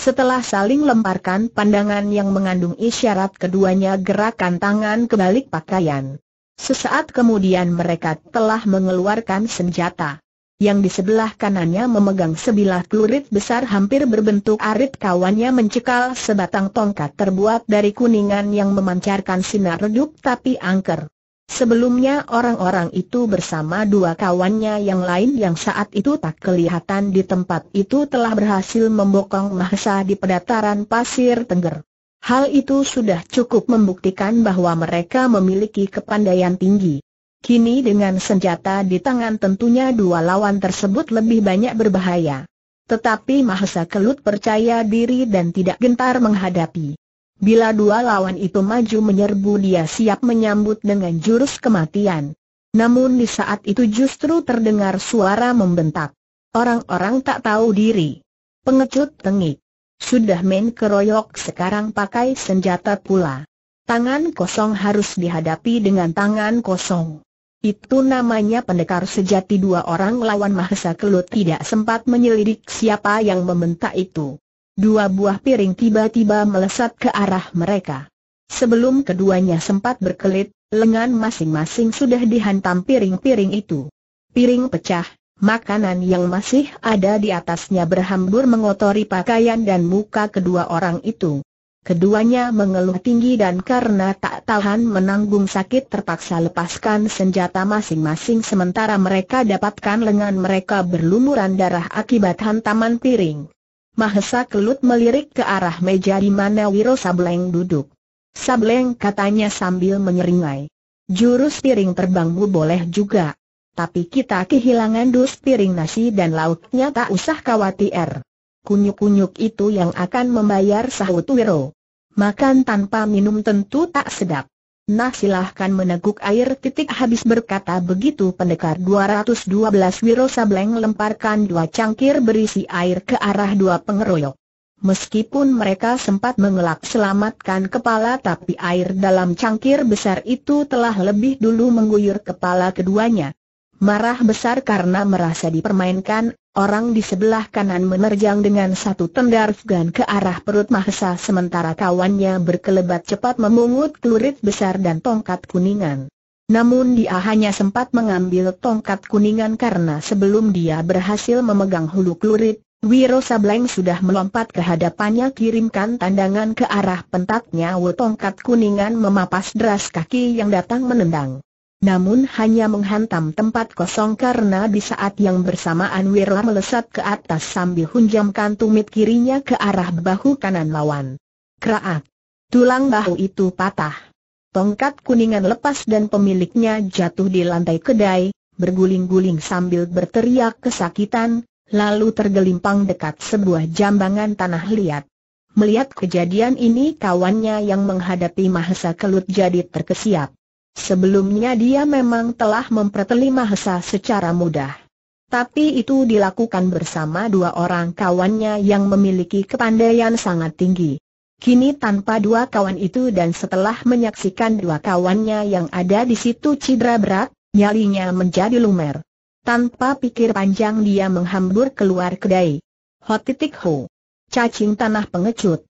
Setelah saling lemparkan pandangan yang mengandung isyarat keduanya gerakan tangan kebalik pakaian. Sesaat kemudian mereka telah mengeluarkan senjata. Yang di sebelah kanannya memegang sebilah kulit besar hampir berbentuk arit kawannya mencekal sebatang tongkat terbuat dari kuningan yang memancarkan sinar redup tapi angker. Sebelumnya orang-orang itu bersama dua kawannya yang lain yang saat itu tak kelihatan di tempat itu telah berhasil membokong Mahesa di pedataran pasir Tengger. Hal itu sudah cukup membuktikan bahwa mereka memiliki kepandaian tinggi. Kini dengan senjata di tangan tentunya dua lawan tersebut lebih banyak berbahaya. Tetapi Mahesa Kelut percaya diri dan tidak gentar menghadapi. Bila dua lawan itu maju menyerbu dia siap menyambut dengan jurus kematian. Namun di saat itu justru terdengar suara membentak. Orang-orang tak tahu diri. Pengecut tengik. Sudah main keroyok sekarang pakai senjata pula. Tangan kosong harus dihadapi dengan tangan kosong. Itu namanya pendekar sejati dua orang lawan Mahesa Kelut tidak sempat menyelidik siapa yang membentak itu. Dua buah piring tiba-tiba melesat ke arah mereka. Sebelum keduanya sempat berkelit, lengan masing-masing sudah dihantam piring-piring itu. Piring pecah, makanan yang masih ada di atasnya berhambur mengotori pakaian dan muka kedua orang itu. Keduanya mengeluh tinggi dan karena tak tahan menanggung sakit terpaksa lepaskan senjata masing-masing sementara mereka dapatkan lengan mereka berlumuran darah akibat hantaman piring. Mahesa Kelut melirik ke arah meja di mana Wiro Sableng duduk. Sableng katanya sambil menyeringai. Jurus piring terbangmu boleh juga. Tapi kita kehilangan dus piring nasi dan lauknya tak usah khawatir. Kunyuk-kunyuk itu yang akan membayar sahut Wiro. Makan tanpa minum tentu tak sedap. Nah silahkan meneguk air titik habis berkata begitu pendekar 212 Wiro Sableng lemparkan dua cangkir berisi air ke arah dua pengeroyok. Meskipun mereka sempat mengelak selamatkan kepala tapi air dalam cangkir besar itu telah lebih dulu mengguyur kepala keduanya. Marah besar karena merasa dipermainkan, orang di sebelah kanan menerjang dengan satu tendar fgan ke arah perut Mahesa sementara kawannya berkelebat cepat memungut kelurit besar dan tongkat kuningan. Namun dia hanya sempat mengambil tongkat kuningan karena sebelum dia berhasil memegang hulu klurit, Wiro Sableng sudah melompat ke hadapannya kirimkan tandangan ke arah pentaknya Wu tongkat kuningan memapas deras kaki yang datang menendang namun hanya menghantam tempat kosong karena di saat yang bersamaan Wirla melesat ke atas sambil hunjamkan tumit kirinya ke arah bahu kanan lawan. Kerak, Tulang bahu itu patah. Tongkat kuningan lepas dan pemiliknya jatuh di lantai kedai, berguling-guling sambil berteriak kesakitan, lalu tergelimpang dekat sebuah jambangan tanah liat. Melihat kejadian ini kawannya yang menghadapi Mahesa Kelut jadi terkesiap. Sebelumnya dia memang telah memperteli Mahesa secara mudah. Tapi itu dilakukan bersama dua orang kawannya yang memiliki kepandaian sangat tinggi. Kini tanpa dua kawan itu dan setelah menyaksikan dua kawannya yang ada di situ cedera berat, nyalinya menjadi lumer. Tanpa pikir panjang dia menghambur keluar kedai. Hotitik ho. Cacing tanah pengecut.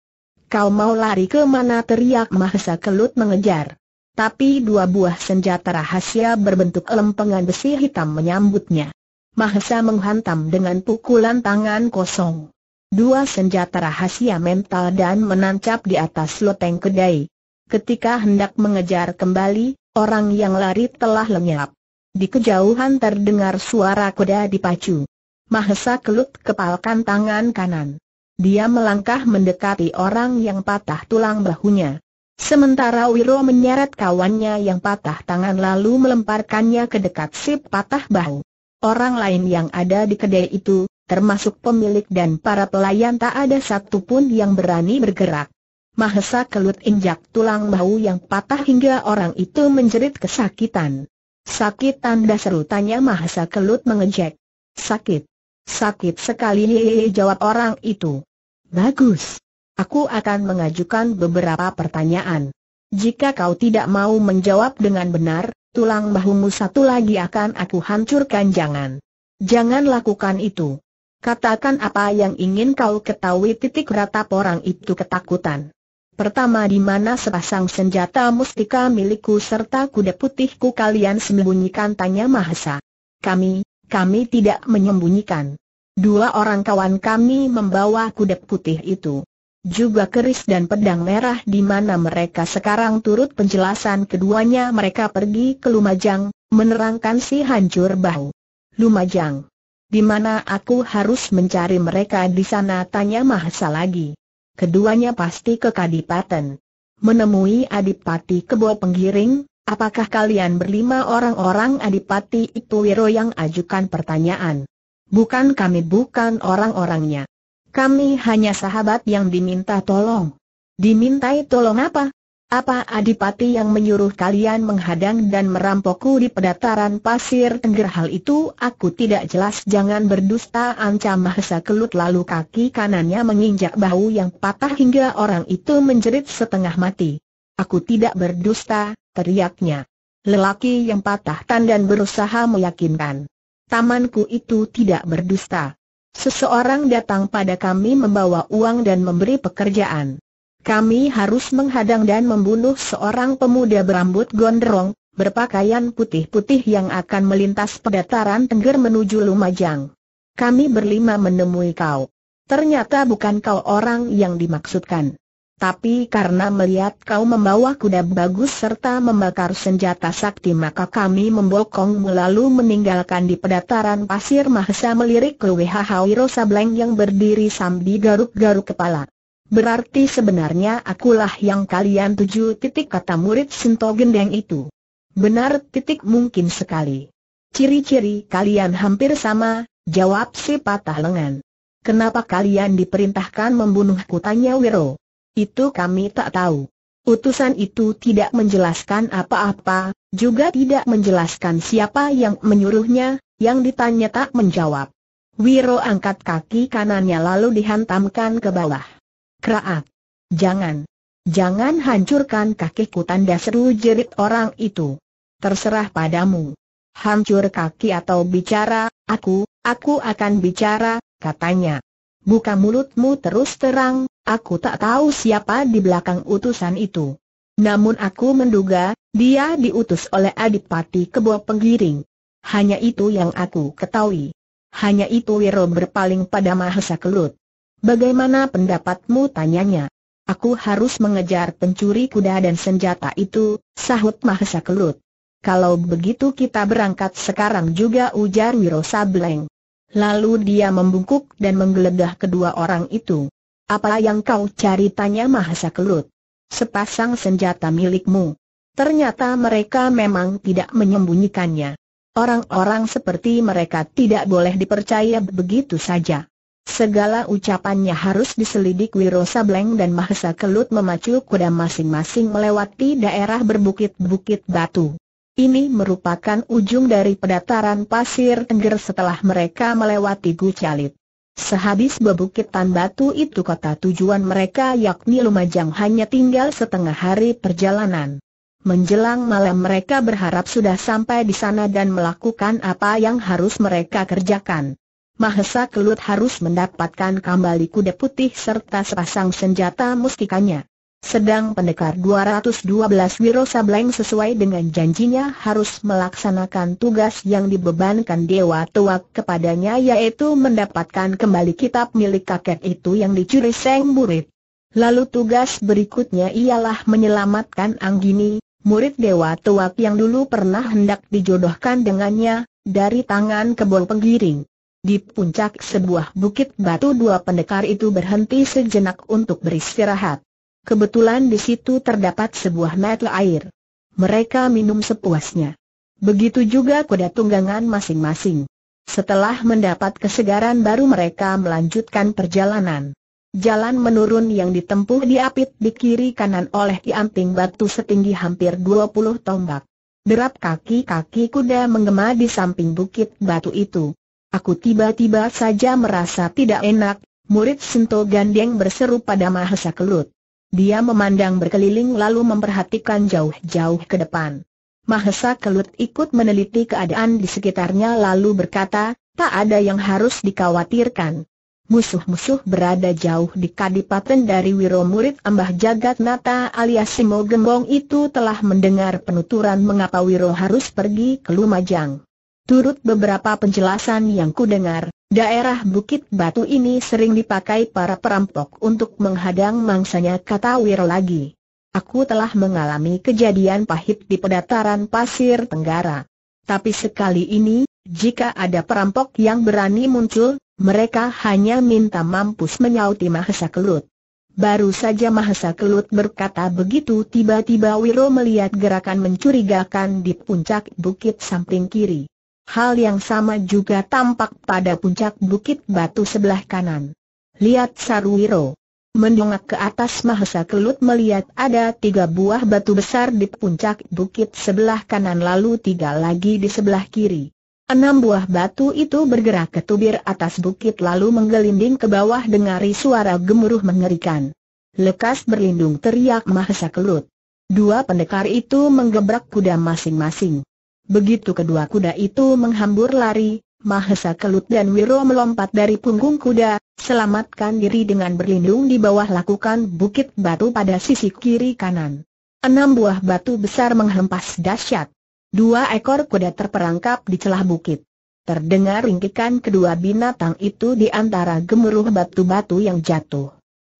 Kau mau lari ke mana teriak Mahesa Kelut mengejar. Tapi dua buah senjata rahasia berbentuk lempengan besi hitam menyambutnya. Mahesa menghantam dengan pukulan tangan kosong. Dua senjata rahasia mental dan menancap di atas loteng kedai. Ketika hendak mengejar kembali, orang yang lari telah lenyap. Di kejauhan terdengar suara kuda dipacu. Mahesa kelut kepalkan tangan kanan. Dia melangkah mendekati orang yang patah tulang bahunya. Sementara Wiro menyeret kawannya yang patah tangan lalu melemparkannya ke dekat sip patah bahu. Orang lain yang ada di kedai itu, termasuk pemilik dan para pelayan tak ada satu pun yang berani bergerak. Mahesa kelut injak tulang bahu yang patah hingga orang itu menjerit kesakitan. Sakit tanda serutannya Mahesa kelut mengejek. Sakit. Sakit sekali hehehe jawab orang itu. Bagus. Aku akan mengajukan beberapa pertanyaan. Jika kau tidak mau menjawab dengan benar, tulang bahumu satu lagi akan aku hancurkan jangan. Jangan lakukan itu. Katakan apa yang ingin kau ketahui titik rata porang itu ketakutan. Pertama di mana sepasang senjata mustika milikku serta kuda putihku kalian sembunyikan tanya Mahesa. Kami, kami tidak menyembunyikan. Dua orang kawan kami membawa kuda putih itu juga keris dan pedang merah di mana mereka sekarang turut penjelasan keduanya mereka pergi ke Lumajang, menerangkan si hancur bahu. Lumajang. Di mana aku harus mencari mereka di sana tanya Mahesa lagi. Keduanya pasti ke Kadipaten. Menemui Adipati Kebo Penggiring, apakah kalian berlima orang-orang Adipati itu Wiro yang ajukan pertanyaan? Bukan kami bukan orang-orangnya. Kami hanya sahabat yang diminta tolong. Dimintai tolong apa? Apa adipati yang menyuruh kalian menghadang dan merampokku di pedataran pasir tengger hal itu aku tidak jelas jangan berdusta ancam Mahesa kelut lalu kaki kanannya menginjak bahu yang patah hingga orang itu menjerit setengah mati. Aku tidak berdusta, teriaknya. Lelaki yang patah tandan berusaha meyakinkan. Tamanku itu tidak berdusta. Seseorang datang pada kami membawa uang dan memberi pekerjaan. Kami harus menghadang dan membunuh seorang pemuda berambut gondrong, berpakaian putih-putih yang akan melintas pedataran Tengger menuju Lumajang. Kami berlima menemui kau. Ternyata bukan kau orang yang dimaksudkan tapi karena melihat kau membawa kuda bagus serta membakar senjata sakti maka kami membokongmu lalu meninggalkan di pedataran pasir Mahesa melirik ke WHH Sableng yang berdiri sambil garuk-garuk kepala. Berarti sebenarnya akulah yang kalian tuju titik kata murid Sinto Gendeng itu. Benar titik mungkin sekali. Ciri-ciri kalian hampir sama, jawab si patah lengan. Kenapa kalian diperintahkan membunuh Kutanya Wiro. Itu kami tak tahu. Utusan itu tidak menjelaskan apa-apa, juga tidak menjelaskan siapa yang menyuruhnya, yang ditanya tak menjawab. Wiro angkat kaki kanannya lalu dihantamkan ke bawah. Kraat, Jangan! Jangan hancurkan kakiku tanda seru jerit orang itu. Terserah padamu. Hancur kaki atau bicara, aku, aku akan bicara, katanya. Buka mulutmu terus terang, Aku tak tahu siapa di belakang utusan itu. Namun aku menduga, dia diutus oleh Adipati Kebo Penggiring. Hanya itu yang aku ketahui. Hanya itu Wiro berpaling pada Mahesa Kelut. Bagaimana pendapatmu tanyanya? Aku harus mengejar pencuri kuda dan senjata itu, sahut Mahesa Kelut. Kalau begitu kita berangkat sekarang juga ujar Wiro Sableng. Lalu dia membungkuk dan menggeledah kedua orang itu. Apa yang kau cari tanya Mahasa Kelut? Sepasang senjata milikmu. Ternyata mereka memang tidak menyembunyikannya. Orang-orang seperti mereka tidak boleh dipercaya begitu saja. Segala ucapannya harus diselidik Wiro Sableng dan Mahesa Kelut memacu kuda masing-masing melewati daerah berbukit-bukit batu. Ini merupakan ujung dari pedataran pasir tengger setelah mereka melewati Gucalit. Sehabis bebukitan batu itu kota tujuan mereka yakni Lumajang hanya tinggal setengah hari perjalanan. Menjelang malam mereka berharap sudah sampai di sana dan melakukan apa yang harus mereka kerjakan. Mahesa Kelut harus mendapatkan kembali kuda putih serta sepasang senjata mustikanya. Sedang pendekar 212 Wiro Sableng sesuai dengan janjinya harus melaksanakan tugas yang dibebankan Dewa Tuak kepadanya yaitu mendapatkan kembali kitab milik kakek itu yang dicuri Seng Murid. Lalu tugas berikutnya ialah menyelamatkan Anggini, murid Dewa Tuak yang dulu pernah hendak dijodohkan dengannya, dari tangan kebol penggiring. Di puncak sebuah bukit batu dua pendekar itu berhenti sejenak untuk beristirahat. Kebetulan di situ terdapat sebuah mata air. Mereka minum sepuasnya. Begitu juga kuda tunggangan masing-masing. Setelah mendapat kesegaran baru mereka melanjutkan perjalanan. Jalan menurun yang ditempuh diapit di kiri kanan oleh kiamping batu setinggi hampir 20 tombak. Derap kaki-kaki kuda menggema di samping bukit batu itu. Aku tiba-tiba saja merasa tidak enak, murid Sinto Gandeng berseru pada Mahesa Kelut. Dia memandang berkeliling lalu memperhatikan jauh-jauh ke depan. Mahesa Kelut ikut meneliti keadaan di sekitarnya lalu berkata, tak ada yang harus dikhawatirkan. Musuh-musuh berada jauh di kadipaten dari Wiro Murid Ambah Jagat Nata alias Simo Gembong itu telah mendengar penuturan mengapa Wiro harus pergi ke Lumajang. Turut beberapa penjelasan yang kudengar, Daerah Bukit Batu ini sering dipakai para perampok untuk menghadang mangsanya kata Wir lagi. Aku telah mengalami kejadian pahit di pedataran Pasir Tenggara. Tapi sekali ini, jika ada perampok yang berani muncul, mereka hanya minta mampus menyauti Mahesa Kelut. Baru saja Mahesa Kelut berkata begitu tiba-tiba Wiro melihat gerakan mencurigakan di puncak bukit samping kiri. Hal yang sama juga tampak pada puncak bukit batu sebelah kanan. Lihat Sarwiro. Mendongak ke atas Mahesa Kelut melihat ada tiga buah batu besar di puncak bukit sebelah kanan lalu tiga lagi di sebelah kiri. Enam buah batu itu bergerak ke tubir atas bukit lalu menggelinding ke bawah dengari suara gemuruh mengerikan. Lekas berlindung teriak Mahesa Kelut. Dua pendekar itu menggebrak kuda masing-masing. Begitu kedua kuda itu menghambur lari, Mahesa Kelut dan Wiro melompat dari punggung kuda, selamatkan diri dengan berlindung di bawah lakukan bukit batu pada sisi kiri kanan. Enam buah batu besar menghempas dahsyat. Dua ekor kuda terperangkap di celah bukit. Terdengar ringkikan kedua binatang itu di antara gemuruh batu-batu yang jatuh.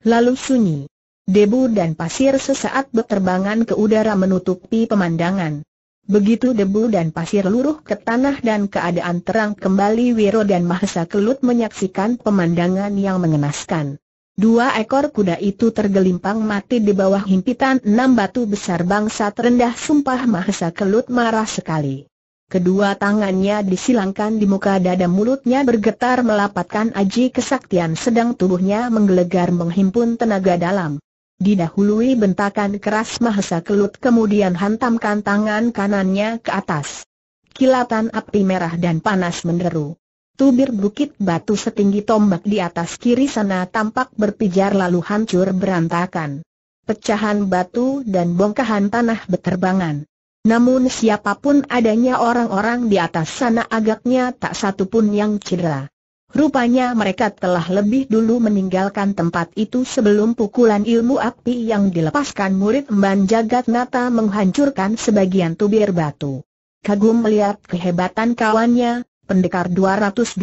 Lalu sunyi. Debu dan pasir sesaat berterbangan ke udara menutupi pemandangan. Begitu debu dan pasir luruh ke tanah dan keadaan terang kembali Wiro dan Mahesa Kelut menyaksikan pemandangan yang mengenaskan. Dua ekor kuda itu tergelimpang mati di bawah himpitan enam batu besar bangsa terendah sumpah Mahesa Kelut marah sekali. Kedua tangannya disilangkan di muka dada mulutnya bergetar melapatkan aji kesaktian sedang tubuhnya menggelegar menghimpun tenaga dalam. Didahului bentakan keras Mahesa Kelut kemudian hantamkan tangan kanannya ke atas. Kilatan api merah dan panas menderu. Tubir bukit batu setinggi tombak di atas kiri sana tampak berpijar lalu hancur berantakan. Pecahan batu dan bongkahan tanah beterbangan. Namun siapapun adanya orang-orang di atas sana agaknya tak satu pun yang cedera. Rupanya mereka telah lebih dulu meninggalkan tempat itu sebelum pukulan ilmu api yang dilepaskan murid Mban Jagat Nata menghancurkan sebagian tubir batu. Kagum melihat kehebatan kawannya, pendekar 212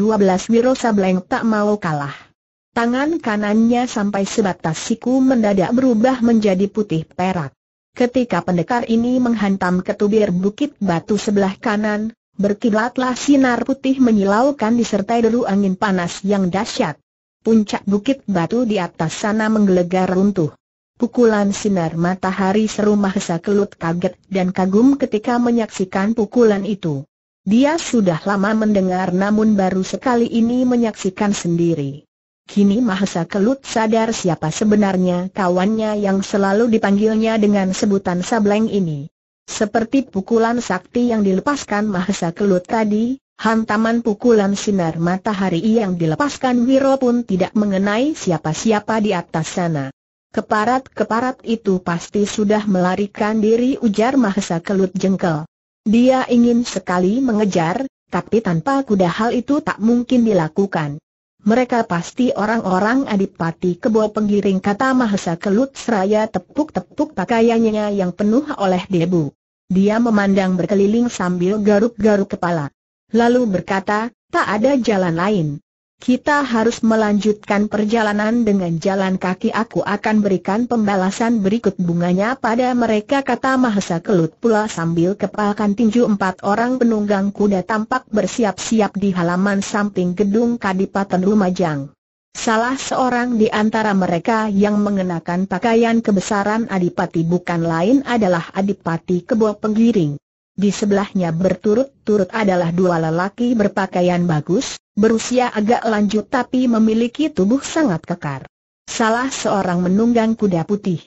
Wiro Sableng tak mau kalah. Tangan kanannya sampai sebatas siku mendadak berubah menjadi putih perak. Ketika pendekar ini menghantam ke tubir bukit batu sebelah kanan, Berkilatlah sinar putih menyilaukan disertai deru angin panas yang dahsyat. Puncak bukit batu di atas sana menggelegar runtuh. Pukulan sinar matahari seru Mahesa Kelut kaget dan kagum ketika menyaksikan pukulan itu. Dia sudah lama mendengar namun baru sekali ini menyaksikan sendiri. Kini Mahesa Kelut sadar siapa sebenarnya kawannya yang selalu dipanggilnya dengan sebutan Sableng ini. Seperti pukulan sakti yang dilepaskan Mahesa Kelut tadi, hantaman pukulan sinar matahari yang dilepaskan Wiro pun tidak mengenai siapa-siapa di atas sana. Keparat-keparat itu pasti sudah melarikan diri ujar Mahesa Kelut jengkel. Dia ingin sekali mengejar, tapi tanpa kuda hal itu tak mungkin dilakukan mereka pasti orang-orang adipati kebo penggiring kata Mahesa Kelut seraya tepuk-tepuk pakaiannya yang penuh oleh debu. Dia memandang berkeliling sambil garuk-garuk kepala. Lalu berkata, tak ada jalan lain. Kita harus melanjutkan perjalanan dengan jalan kaki aku akan berikan pembalasan berikut bunganya pada mereka kata Mahesa Kelut pula sambil kepalkan tinju empat orang penunggang kuda tampak bersiap-siap di halaman samping gedung Kadipaten Lumajang. Salah seorang di antara mereka yang mengenakan pakaian kebesaran Adipati bukan lain adalah Adipati Kebo Penggiring. Di sebelahnya berturut-turut adalah dua lelaki berpakaian bagus, berusia agak lanjut tapi memiliki tubuh sangat kekar. Salah seorang menunggang kuda putih.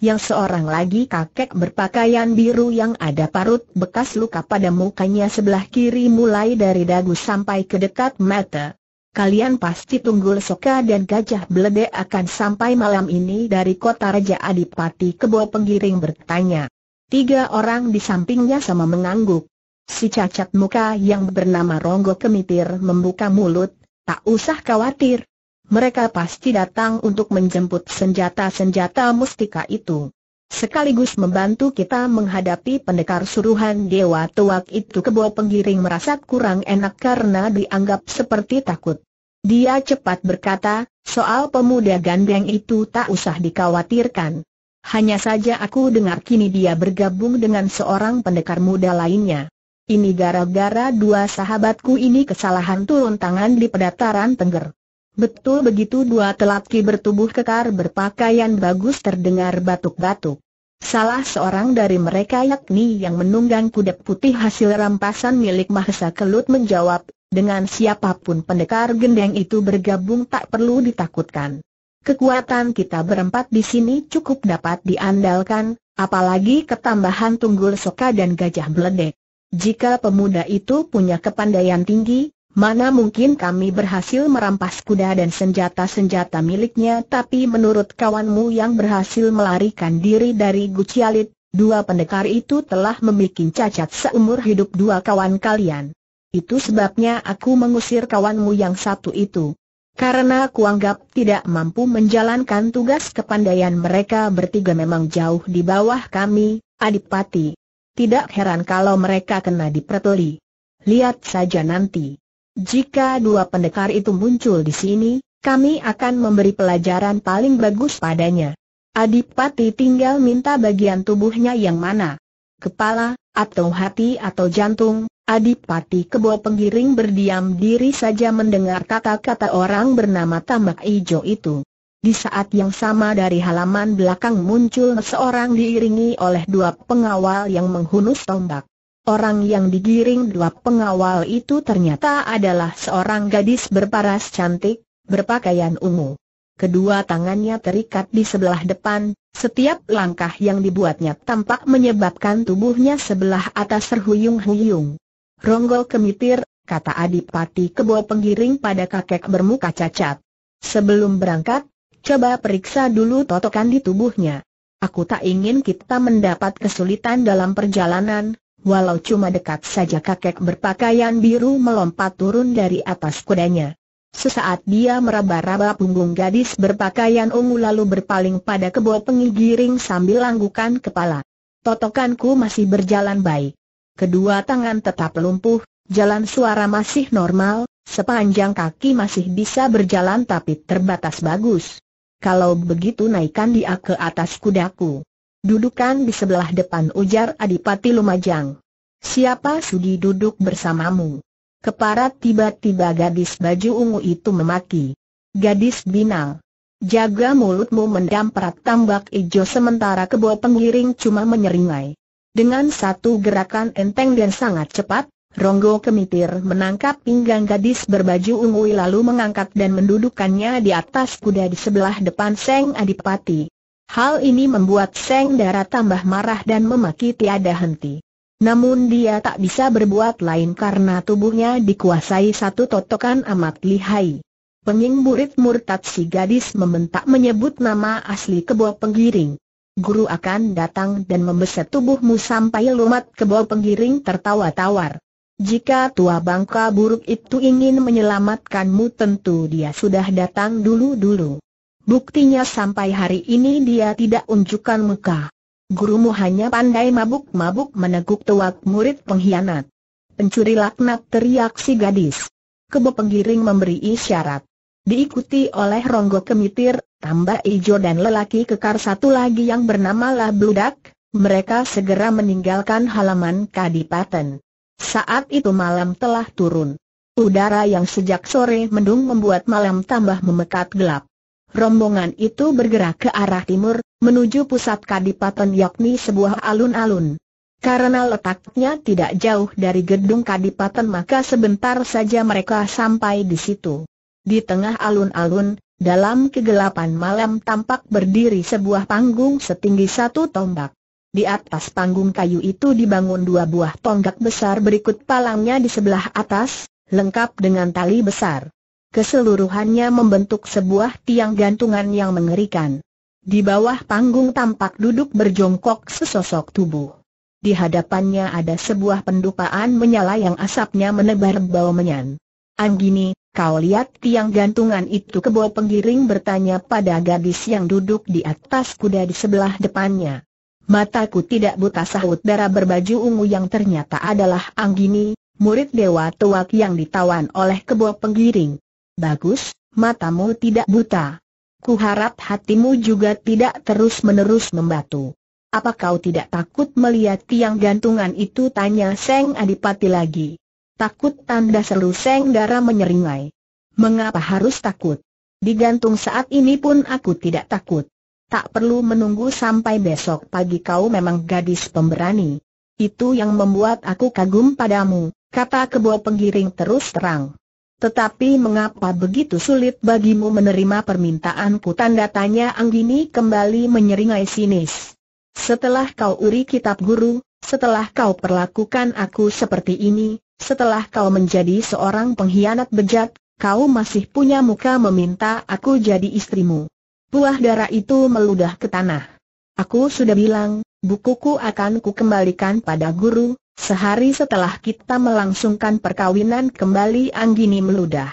Yang seorang lagi kakek berpakaian biru yang ada parut bekas luka pada mukanya sebelah kiri mulai dari dagu sampai ke dekat mata. Kalian pasti tunggu soka dan gajah belede akan sampai malam ini dari kota Raja Adipati Kebo Penggiring bertanya. Tiga orang di sampingnya sama mengangguk. Si cacat muka yang bernama Ronggo Kemitir membuka mulut, tak usah khawatir. Mereka pasti datang untuk menjemput senjata-senjata mustika itu. Sekaligus membantu kita menghadapi pendekar suruhan Dewa Tuak itu kebo penggiring merasa kurang enak karena dianggap seperti takut. Dia cepat berkata, soal pemuda gandeng itu tak usah dikhawatirkan. Hanya saja aku dengar kini dia bergabung dengan seorang pendekar muda lainnya. Ini gara-gara dua sahabatku ini kesalahan turun tangan di pedataran Tengger. Betul begitu dua telaki bertubuh kekar berpakaian bagus terdengar batuk-batuk. Salah seorang dari mereka yakni yang menunggang kuda putih hasil rampasan milik Mahesa Kelut menjawab, dengan siapapun pendekar gendeng itu bergabung tak perlu ditakutkan. Kekuatan kita berempat di sini cukup dapat diandalkan, apalagi ketambahan tunggul soka dan gajah beledek. Jika pemuda itu punya kepandaian tinggi, mana mungkin kami berhasil merampas kuda dan senjata-senjata miliknya tapi menurut kawanmu yang berhasil melarikan diri dari Gucialit, dua pendekar itu telah membuat cacat seumur hidup dua kawan kalian. Itu sebabnya aku mengusir kawanmu yang satu itu. Karena kuanggap tidak mampu menjalankan tugas kepandaian mereka bertiga memang jauh di bawah kami, Adipati. Tidak heran kalau mereka kena dipreteli. Lihat saja nanti. Jika dua pendekar itu muncul di sini, kami akan memberi pelajaran paling bagus padanya. Adipati tinggal minta bagian tubuhnya yang mana. Kepala, atau hati atau jantung, Adipati Kebo Penggiring berdiam diri saja mendengar kata-kata orang bernama Tambak Ijo itu. Di saat yang sama dari halaman belakang muncul seorang diiringi oleh dua pengawal yang menghunus tombak. Orang yang digiring dua pengawal itu ternyata adalah seorang gadis berparas cantik, berpakaian ungu. Kedua tangannya terikat di sebelah depan, setiap langkah yang dibuatnya tampak menyebabkan tubuhnya sebelah atas terhuyung-huyung. Ronggol kemitir, kata Adipati Kebo penggiring pada kakek bermuka cacat. Sebelum berangkat, Coba periksa dulu totokan di tubuhnya. Aku tak ingin kita mendapat kesulitan dalam perjalanan, walau cuma dekat saja kakek berpakaian biru melompat turun dari atas kudanya. Sesaat dia meraba-raba punggung gadis berpakaian ungu lalu berpaling pada kebo pengigiring sambil langgukan kepala. Totokanku masih berjalan baik. Kedua tangan tetap lumpuh, jalan suara masih normal, sepanjang kaki masih bisa berjalan tapi terbatas bagus kalau begitu naikkan dia ke atas kudaku. Dudukan di sebelah depan ujar Adipati Lumajang. Siapa sudi duduk bersamamu? Keparat tiba-tiba gadis baju ungu itu memaki. Gadis binal. Jaga mulutmu mendamprat tambak ijo sementara kebo penggiring cuma menyeringai. Dengan satu gerakan enteng dan sangat cepat, Ronggo Kemitir menangkap pinggang gadis berbaju ungu lalu mengangkat dan mendudukkannya di atas kuda di sebelah depan Seng Adipati. Hal ini membuat Seng Dara tambah marah dan memaki tiada henti. Namun dia tak bisa berbuat lain karena tubuhnya dikuasai satu totokan amat lihai. Pengimburit murtad si gadis membentak menyebut nama asli kebo penggiring. Guru akan datang dan membeset tubuhmu sampai lumat kebo penggiring tertawa tawar. Jika tua bangka buruk itu ingin menyelamatkanmu tentu dia sudah datang dulu-dulu. Buktinya sampai hari ini dia tidak unjukkan muka. Gurumu hanya pandai mabuk-mabuk meneguk tuak murid pengkhianat. Pencuri laknat teriak si gadis. Kebo penggiring memberi isyarat. Diikuti oleh Ronggo Kemitir, Tambah Ijo dan lelaki kekar satu lagi yang bernama Lah Bludak, mereka segera meninggalkan halaman Kadipaten. Saat itu malam telah turun. Udara yang sejak sore mendung membuat malam tambah memekat gelap. Rombongan itu bergerak ke arah timur, menuju pusat kadipaten yakni sebuah alun-alun. Karena letaknya tidak jauh dari gedung kadipaten maka sebentar saja mereka sampai di situ. Di tengah alun-alun, dalam kegelapan malam tampak berdiri sebuah panggung setinggi satu tombak. Di atas panggung kayu itu dibangun dua buah tonggak besar berikut palangnya di sebelah atas, lengkap dengan tali besar. Keseluruhannya membentuk sebuah tiang gantungan yang mengerikan. Di bawah panggung tampak duduk berjongkok sesosok tubuh. Di hadapannya ada sebuah pendupaan menyala yang asapnya menebar bau menyan. Anggini, kau lihat tiang gantungan itu kebo penggiring bertanya pada gadis yang duduk di atas kuda di sebelah depannya. Mataku tidak buta sahut darah berbaju ungu yang ternyata adalah Anggini, murid dewa tuak yang ditawan oleh kebo penggiring. Bagus, matamu tidak buta. Kuharap hatimu juga tidak terus-menerus membatu. Apa kau tidak takut melihat tiang gantungan itu? Tanya Seng Adipati lagi. Takut tanda seru Seng Dara menyeringai. Mengapa harus takut? Digantung saat ini pun aku tidak takut. Tak perlu menunggu sampai besok pagi kau memang gadis pemberani. Itu yang membuat aku kagum padamu, kata kebo penggiring terus terang. Tetapi mengapa begitu sulit bagimu menerima permintaanku? Tanda tanya Anggini kembali menyeringai sinis. Setelah kau uri kitab guru, setelah kau perlakukan aku seperti ini, setelah kau menjadi seorang pengkhianat bejat, kau masih punya muka meminta aku jadi istrimu. Buah darah itu meludah ke tanah. Aku sudah bilang, bukuku akan kukembalikan pada guru, sehari setelah kita melangsungkan perkawinan kembali Anggini meludah.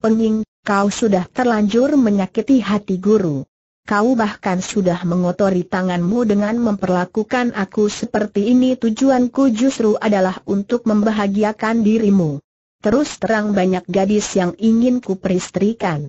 Penging, kau sudah terlanjur menyakiti hati guru. Kau bahkan sudah mengotori tanganmu dengan memperlakukan aku seperti ini tujuanku justru adalah untuk membahagiakan dirimu. Terus terang banyak gadis yang ingin ku peristrikan.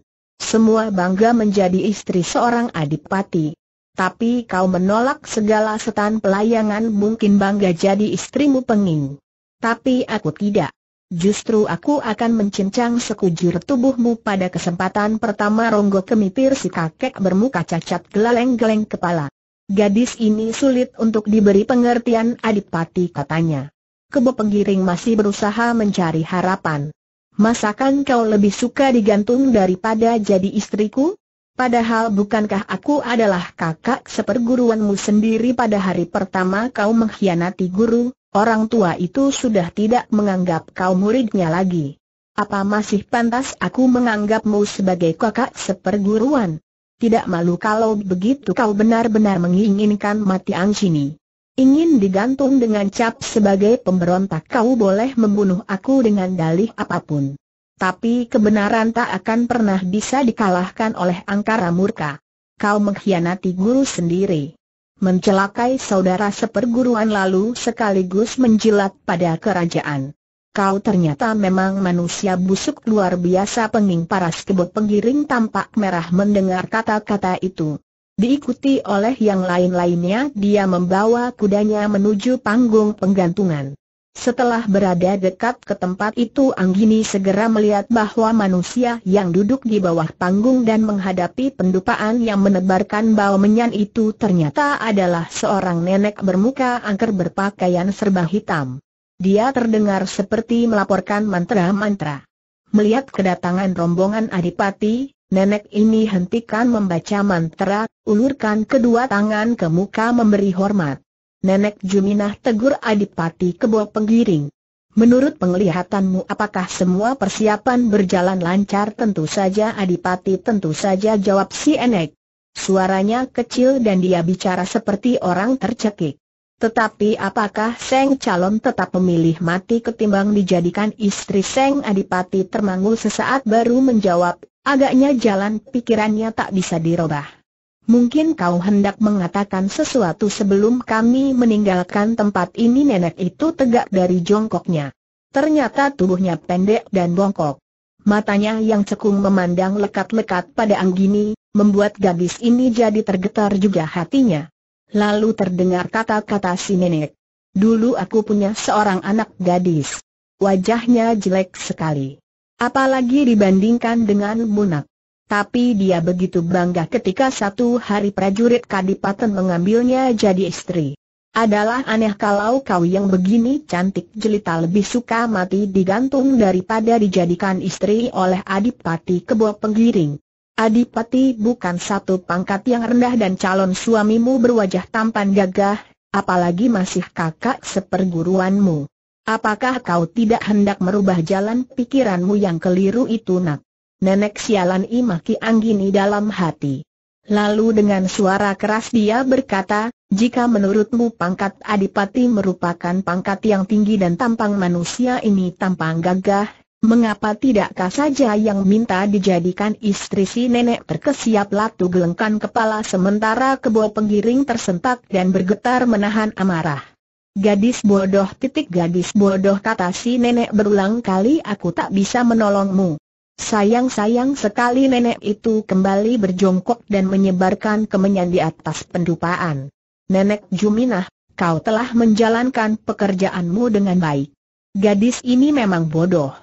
Semua bangga menjadi istri seorang adipati. Tapi kau menolak segala setan pelayangan mungkin bangga jadi istrimu penging. Tapi aku tidak. Justru aku akan mencincang sekujur tubuhmu pada kesempatan pertama Ronggo kemipir si kakek bermuka cacat geleng-geleng kepala. Gadis ini sulit untuk diberi pengertian adipati katanya. Kebo penggiring masih berusaha mencari harapan. Masakan kau lebih suka digantung daripada jadi istriku? Padahal bukankah aku adalah kakak seperguruanmu sendiri pada hari pertama kau mengkhianati guru, orang tua itu sudah tidak menganggap kau muridnya lagi. Apa masih pantas aku menganggapmu sebagai kakak seperguruan? Tidak malu kalau begitu kau benar-benar menginginkan mati angcini. Ingin digantung dengan cap sebagai pemberontak kau boleh membunuh aku dengan dalih apapun. Tapi kebenaran tak akan pernah bisa dikalahkan oleh angkara murka. Kau mengkhianati guru sendiri. Mencelakai saudara seperguruan lalu sekaligus menjilat pada kerajaan. Kau ternyata memang manusia busuk luar biasa penging paras kebot penggiring tampak merah mendengar kata-kata itu. Diikuti oleh yang lain-lainnya dia membawa kudanya menuju panggung penggantungan. Setelah berada dekat ke tempat itu Anggini segera melihat bahwa manusia yang duduk di bawah panggung dan menghadapi pendupaan yang menebarkan bau menyan itu ternyata adalah seorang nenek bermuka angker berpakaian serba hitam. Dia terdengar seperti melaporkan mantra-mantra. Melihat kedatangan rombongan adipati, Nenek ini hentikan membaca mantra, ulurkan kedua tangan ke muka memberi hormat. Nenek Juminah tegur Adipati Kebo Penggiring. Menurut penglihatanmu apakah semua persiapan berjalan lancar tentu saja Adipati tentu saja jawab si nenek. Suaranya kecil dan dia bicara seperti orang tercekik. Tetapi apakah Seng Calon tetap memilih mati ketimbang dijadikan istri Seng Adipati termangu sesaat baru menjawab, agaknya jalan pikirannya tak bisa dirubah. Mungkin kau hendak mengatakan sesuatu sebelum kami meninggalkan tempat ini nenek itu tegak dari jongkoknya. Ternyata tubuhnya pendek dan bongkok. Matanya yang cekung memandang lekat-lekat pada Anggini, membuat gadis ini jadi tergetar juga hatinya. Lalu terdengar kata-kata si nenek. Dulu aku punya seorang anak gadis. Wajahnya jelek sekali. Apalagi dibandingkan dengan Munak. Tapi dia begitu bangga ketika satu hari prajurit Kadipaten mengambilnya jadi istri. Adalah aneh kalau kau yang begini cantik jelita lebih suka mati digantung daripada dijadikan istri oleh Adipati Kebo Penggiring. Adipati bukan satu pangkat yang rendah dan calon suamimu berwajah tampan gagah, apalagi masih kakak seperguruanmu. Apakah kau tidak hendak merubah jalan pikiranmu yang keliru itu nak? Nenek sialan imaki Anggini dalam hati. Lalu dengan suara keras dia berkata, jika menurutmu pangkat adipati merupakan pangkat yang tinggi dan tampang manusia ini tampang gagah, Mengapa tidakkah saja yang minta dijadikan istri si nenek terkesiap Latu gelengkan kepala sementara kebo penggiring tersentak dan bergetar menahan amarah. Gadis bodoh titik gadis bodoh kata si nenek berulang kali aku tak bisa menolongmu. Sayang-sayang sekali nenek itu kembali berjongkok dan menyebarkan kemenyan di atas pendupaan. Nenek Juminah, kau telah menjalankan pekerjaanmu dengan baik. Gadis ini memang bodoh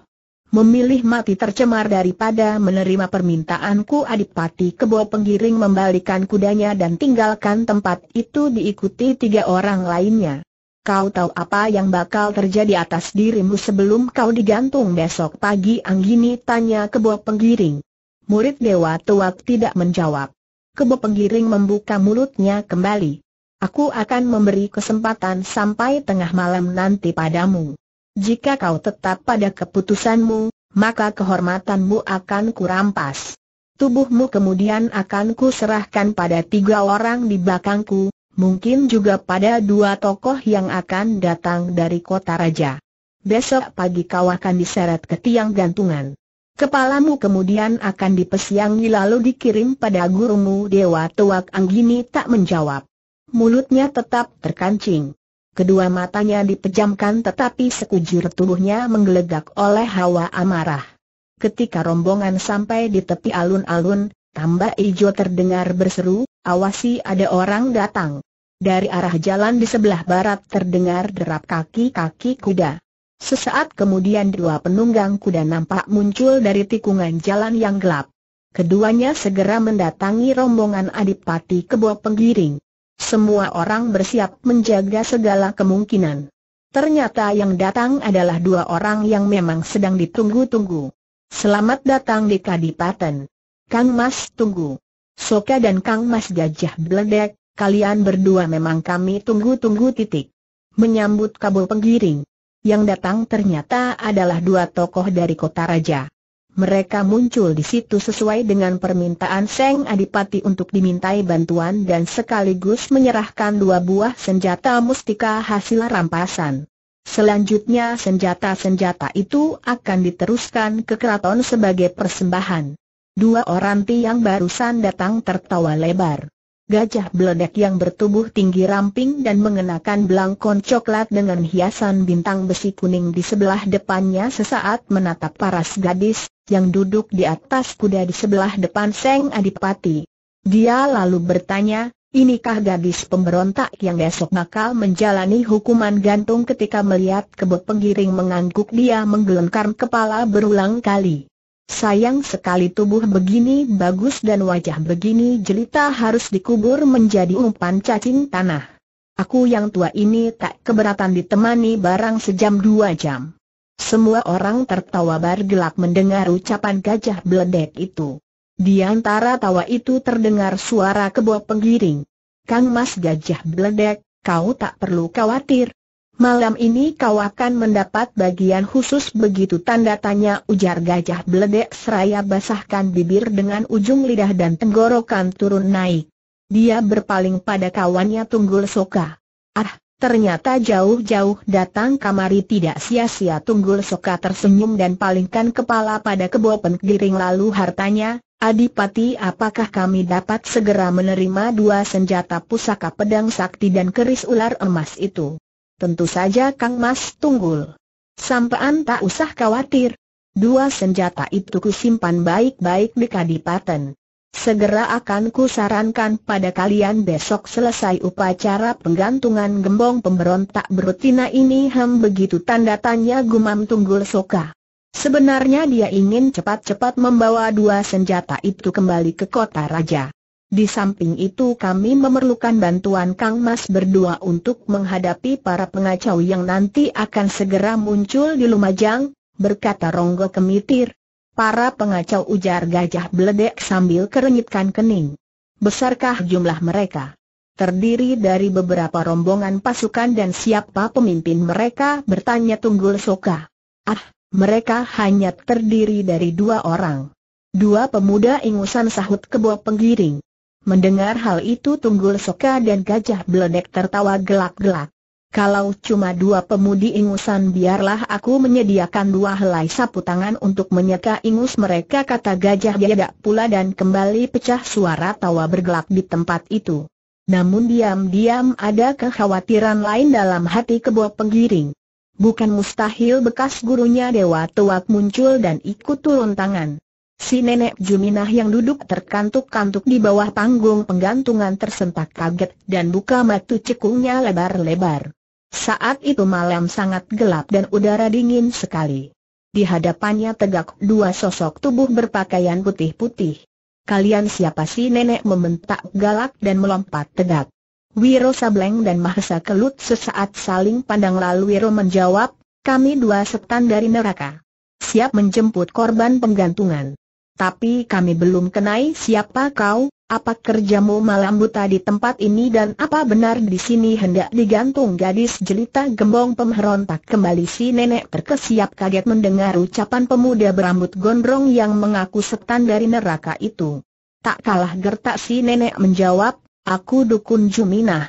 memilih mati tercemar daripada menerima permintaanku Adipati Kebo Penggiring membalikan kudanya dan tinggalkan tempat itu diikuti tiga orang lainnya. Kau tahu apa yang bakal terjadi atas dirimu sebelum kau digantung besok pagi Anggini tanya Kebo Penggiring. Murid Dewa tua tidak menjawab. Kebo Penggiring membuka mulutnya kembali. Aku akan memberi kesempatan sampai tengah malam nanti padamu. Jika kau tetap pada keputusanmu, maka kehormatanmu akan kurampas. Tubuhmu kemudian akan kuserahkan pada tiga orang di belakangku, mungkin juga pada dua tokoh yang akan datang dari kota raja. Besok pagi kau akan diseret ke tiang gantungan. Kepalamu kemudian akan dipesiangi lalu dikirim pada gurumu Dewa Tuak Anggini tak menjawab. Mulutnya tetap terkancing. Kedua matanya dipejamkan tetapi sekujur tubuhnya menggelegak oleh hawa amarah. Ketika rombongan sampai di tepi alun-alun, tambah ijo terdengar berseru, awasi ada orang datang. Dari arah jalan di sebelah barat terdengar derap kaki-kaki kuda. Sesaat kemudian dua penunggang kuda nampak muncul dari tikungan jalan yang gelap. Keduanya segera mendatangi rombongan Adipati Kebo Penggiring. Semua orang bersiap menjaga segala kemungkinan. Ternyata yang datang adalah dua orang yang memang sedang ditunggu-tunggu. Selamat datang di Kadipaten. Kang Mas tunggu. Soka dan Kang Mas Gajah Beledek, kalian berdua memang kami tunggu-tunggu titik. Menyambut kabul penggiring. Yang datang ternyata adalah dua tokoh dari kota raja mereka muncul di situ sesuai dengan permintaan Seng Adipati untuk dimintai bantuan dan sekaligus menyerahkan dua buah senjata mustika hasil rampasan. Selanjutnya senjata-senjata itu akan diteruskan ke keraton sebagai persembahan. Dua orang yang barusan datang tertawa lebar. Gajah beledek yang bertubuh tinggi ramping dan mengenakan belangkon coklat dengan hiasan bintang besi kuning di sebelah depannya sesaat menatap paras gadis, yang duduk di atas kuda di sebelah depan Seng Adipati. Dia lalu bertanya, inikah gadis pemberontak yang besok nakal menjalani hukuman gantung ketika melihat kebo penggiring mengangguk dia menggelengkar kepala berulang kali. Sayang sekali tubuh begini bagus dan wajah begini jelita harus dikubur menjadi umpan cacing tanah. Aku yang tua ini tak keberatan ditemani barang sejam dua jam. Semua orang tertawa bergelak mendengar ucapan gajah beledek itu. Di antara tawa itu terdengar suara kebo penggiring. Kang Mas Gajah Beledek, kau tak perlu khawatir. Malam ini kau akan mendapat bagian khusus begitu tanda tanya ujar Gajah Beledek seraya basahkan bibir dengan ujung lidah dan tenggorokan turun naik. Dia berpaling pada kawannya Tunggul Soka. Ah, Ternyata jauh-jauh datang kamari tidak sia-sia Tunggul Soka tersenyum dan palingkan kepala pada kebo penggiring lalu hartanya, Adipati apakah kami dapat segera menerima dua senjata pusaka pedang sakti dan keris ular emas itu? Tentu saja Kang Mas Tunggul. Sampaan tak usah khawatir. Dua senjata itu kusimpan baik-baik di kadipaten. Segera akan kusarankan pada kalian besok selesai upacara penggantungan gembong pemberontak berutina ini hem begitu tanda tanya gumam tunggul soka. Sebenarnya dia ingin cepat-cepat membawa dua senjata itu kembali ke kota raja. Di samping itu kami memerlukan bantuan Kang Mas berdua untuk menghadapi para pengacau yang nanti akan segera muncul di Lumajang, berkata Ronggo Kemitir, Para pengacau ujar gajah beledek sambil kerenyitkan kening. Besarkah jumlah mereka? Terdiri dari beberapa rombongan pasukan dan siapa pemimpin mereka bertanya Tunggul Soka. Ah, mereka hanya terdiri dari dua orang. Dua pemuda ingusan sahut kebo penggiring. Mendengar hal itu Tunggul Soka dan Gajah Beledek tertawa gelak-gelak. Kalau cuma dua pemudi ingusan biarlah aku menyediakan dua helai sapu tangan untuk menyeka ingus mereka kata gajah jadak pula dan kembali pecah suara tawa bergelak di tempat itu. Namun diam-diam ada kekhawatiran lain dalam hati kebo penggiring. Bukan mustahil bekas gurunya Dewa Tuak muncul dan ikut turun tangan. Si nenek Juminah yang duduk terkantuk-kantuk di bawah panggung penggantungan tersentak kaget dan buka matu cekungnya lebar-lebar. Saat itu malam sangat gelap dan udara dingin sekali. Di hadapannya tegak dua sosok tubuh berpakaian putih-putih. Kalian siapa sih?" nenek membentak galak dan melompat tegak. Wiro Sableng dan Mahesa Kelut sesaat saling pandang lalu Wiro menjawab, kami dua setan dari neraka. Siap menjemput korban penggantungan. Tapi kami belum kenai siapa kau, apa kerjamu malam buta di tempat ini dan apa benar di sini hendak digantung gadis jelita gembong pemberontak kembali si nenek terkesiap kaget mendengar ucapan pemuda berambut gondrong yang mengaku setan dari neraka itu. Tak kalah gertak si nenek menjawab, aku dukun Juminah.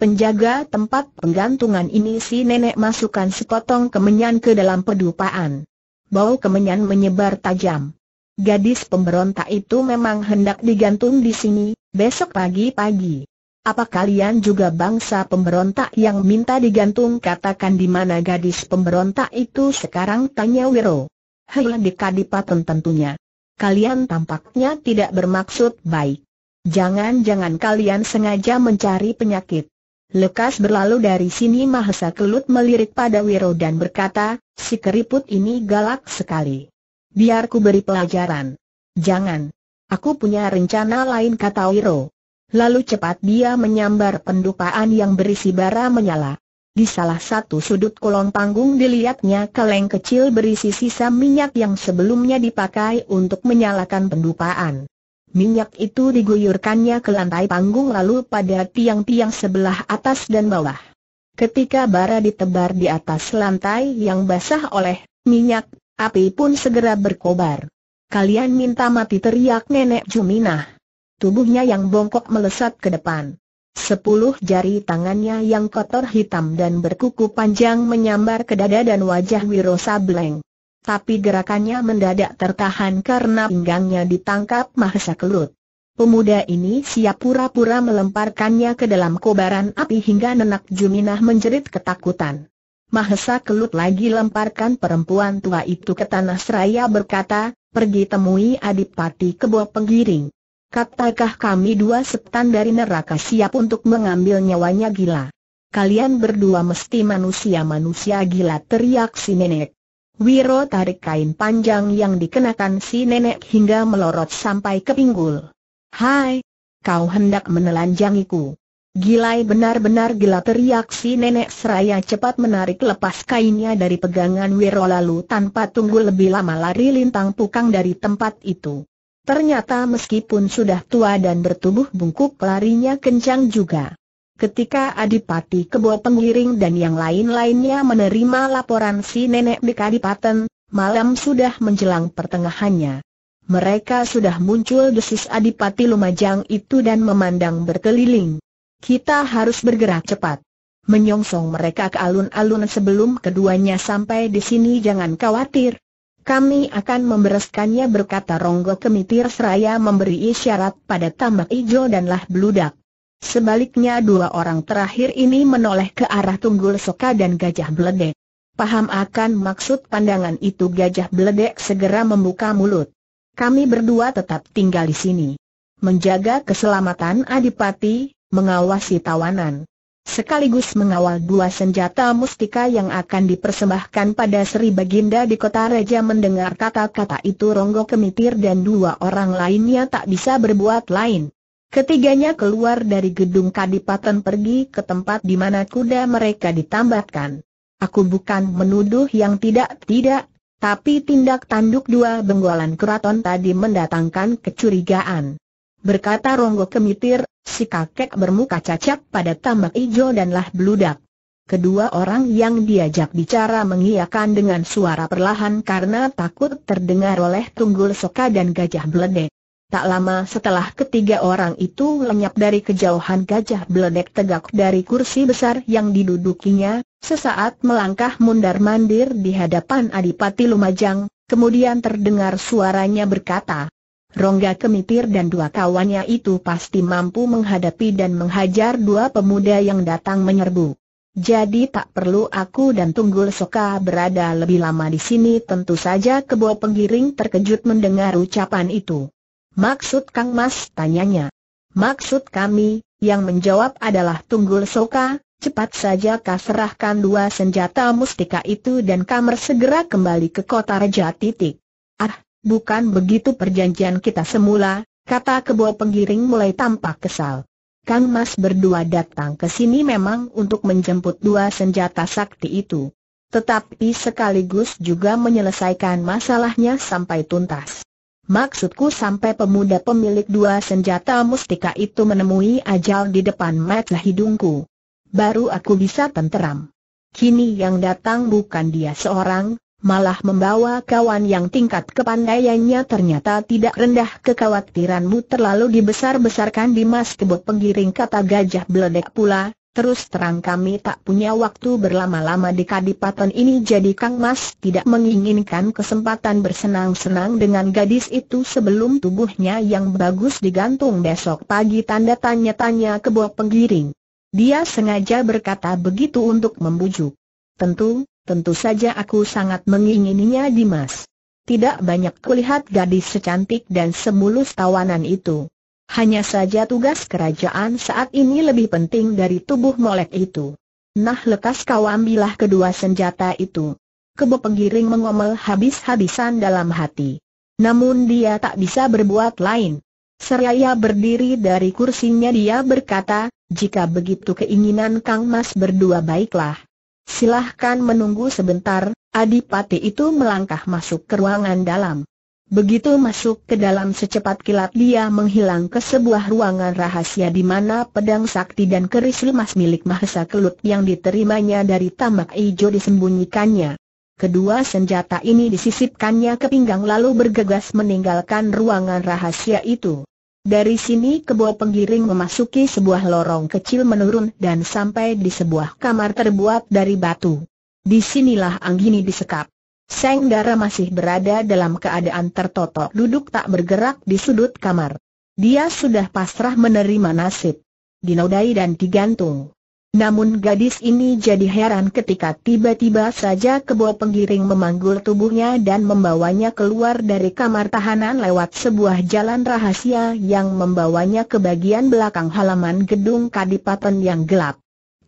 Penjaga tempat penggantungan ini si nenek masukkan sepotong kemenyan ke dalam pedupaan. Bau kemenyan menyebar tajam. Gadis pemberontak itu memang hendak digantung di sini, besok pagi-pagi. Apa kalian juga bangsa pemberontak yang minta digantung katakan di mana gadis pemberontak itu sekarang tanya Wiro. Hei Kadipaten tentunya. Kalian tampaknya tidak bermaksud baik. Jangan-jangan kalian sengaja mencari penyakit. Lekas berlalu dari sini Mahesa Kelut melirik pada Wiro dan berkata, si keriput ini galak sekali. Biar ku beri pelajaran. Jangan. Aku punya rencana lain kata Wiro. Lalu cepat dia menyambar pendupaan yang berisi bara menyala. Di salah satu sudut kolong panggung dilihatnya kaleng kecil berisi sisa minyak yang sebelumnya dipakai untuk menyalakan pendupaan. Minyak itu diguyurkannya ke lantai panggung lalu pada tiang-tiang sebelah atas dan bawah. Ketika bara ditebar di atas lantai yang basah oleh minyak, Api pun segera berkobar. Kalian minta mati teriak nenek Juminah. Tubuhnya yang bongkok melesat ke depan. Sepuluh jari tangannya yang kotor hitam dan berkuku panjang menyambar ke dada dan wajah Wiro Sableng. Tapi gerakannya mendadak tertahan karena pinggangnya ditangkap Mahesa Kelut. Pemuda ini siap pura-pura melemparkannya ke dalam kobaran api hingga nenek Juminah menjerit ketakutan. Mahesa Kelut lagi lemparkan perempuan tua itu ke tanah seraya berkata, pergi temui Adipati Kebo Penggiring. Katakah kami dua setan dari neraka siap untuk mengambil nyawanya gila? Kalian berdua mesti manusia-manusia gila teriak si nenek. Wiro tarik kain panjang yang dikenakan si nenek hingga melorot sampai ke pinggul. Hai, kau hendak menelanjangiku. Gilai benar-benar gila teriak si nenek seraya cepat menarik lepas kainnya dari pegangan Wiro lalu tanpa tunggu lebih lama lari lintang pukang dari tempat itu. Ternyata meskipun sudah tua dan bertubuh bungkuk larinya kencang juga. Ketika Adipati Kebo Pengiring dan yang lain-lainnya menerima laporan si nenek di Kadipaten, malam sudah menjelang pertengahannya. Mereka sudah muncul desis Adipati Lumajang itu dan memandang berkeliling. Kita harus bergerak cepat. Menyongsong mereka ke alun-alun sebelum keduanya sampai di sini jangan khawatir. Kami akan membereskannya berkata Ronggo Kemitir seraya memberi isyarat pada tambak ijo dan lah beludak. Sebaliknya dua orang terakhir ini menoleh ke arah Tunggul Soka dan Gajah Beledek. Paham akan maksud pandangan itu Gajah Beledek segera membuka mulut. Kami berdua tetap tinggal di sini. Menjaga keselamatan Adipati, mengawasi tawanan. Sekaligus mengawal dua senjata mustika yang akan dipersembahkan pada Sri Baginda di kota Raja mendengar kata-kata itu Ronggo Kemitir dan dua orang lainnya tak bisa berbuat lain. Ketiganya keluar dari gedung kadipaten pergi ke tempat di mana kuda mereka ditambatkan. Aku bukan menuduh yang tidak-tidak, tapi tindak tanduk dua benggolan keraton tadi mendatangkan kecurigaan berkata Ronggo Kemitir, si kakek bermuka cacat pada tambak ijo lah beludak. Kedua orang yang diajak bicara mengiyakan dengan suara perlahan karena takut terdengar oleh tunggul soka dan gajah beledek. Tak lama setelah ketiga orang itu lenyap dari kejauhan gajah beledek tegak dari kursi besar yang didudukinya, sesaat melangkah mundar-mandir di hadapan Adipati Lumajang, kemudian terdengar suaranya berkata, Rongga Kemitir dan dua kawannya itu pasti mampu menghadapi dan menghajar dua pemuda yang datang menyerbu. Jadi tak perlu aku dan Tunggul Soka berada lebih lama di sini tentu saja kebo penggiring terkejut mendengar ucapan itu. Maksud Kang Mas tanyanya. Maksud kami, yang menjawab adalah Tunggul Soka, Cepat saja kau serahkan dua senjata mustika itu dan kamar segera kembali ke kota Raja titik. Bukan begitu perjanjian kita semula, kata kebo penggiring mulai tampak kesal. Kang Mas berdua datang ke sini memang untuk menjemput dua senjata sakti itu. Tetapi sekaligus juga menyelesaikan masalahnya sampai tuntas. Maksudku sampai pemuda pemilik dua senjata mustika itu menemui ajal di depan mata hidungku. Baru aku bisa tenteram. Kini yang datang bukan dia seorang, malah membawa kawan yang tingkat kepandaiannya ternyata tidak rendah kekhawatiranmu terlalu dibesar-besarkan mas Kebot penggiring kata gajah beledek pula, terus terang kami tak punya waktu berlama-lama di kadipaten ini jadi Kang Mas tidak menginginkan kesempatan bersenang-senang dengan gadis itu sebelum tubuhnya yang bagus digantung besok pagi tanda tanya-tanya Kebot penggiring. Dia sengaja berkata begitu untuk membujuk. Tentu, Tentu saja aku sangat mengingininya Dimas. Tidak banyak kulihat gadis secantik dan semulus tawanan itu. Hanya saja tugas kerajaan saat ini lebih penting dari tubuh molek itu. Nah lekas kau ambillah kedua senjata itu. Kebo penggiring mengomel habis-habisan dalam hati. Namun dia tak bisa berbuat lain. Seraya berdiri dari kursinya dia berkata, jika begitu keinginan Kang Mas berdua baiklah. Silahkan menunggu sebentar, Adipati itu melangkah masuk ke ruangan dalam. Begitu masuk ke dalam secepat kilat dia menghilang ke sebuah ruangan rahasia di mana pedang sakti dan keris lemas milik Mahesa Kelut yang diterimanya dari tamak ijo disembunyikannya. Kedua senjata ini disisipkannya ke pinggang lalu bergegas meninggalkan ruangan rahasia itu. Dari sini kebo penggiring memasuki sebuah lorong kecil menurun dan sampai di sebuah kamar terbuat dari batu. Disinilah Anggini disekap. Seng Dara masih berada dalam keadaan tertotok duduk tak bergerak di sudut kamar. Dia sudah pasrah menerima nasib. Dinodai dan digantung. Namun gadis ini jadi heran ketika tiba-tiba saja kebo penggiring memanggul tubuhnya dan membawanya keluar dari kamar tahanan lewat sebuah jalan rahasia yang membawanya ke bagian belakang halaman gedung kadipaten yang gelap.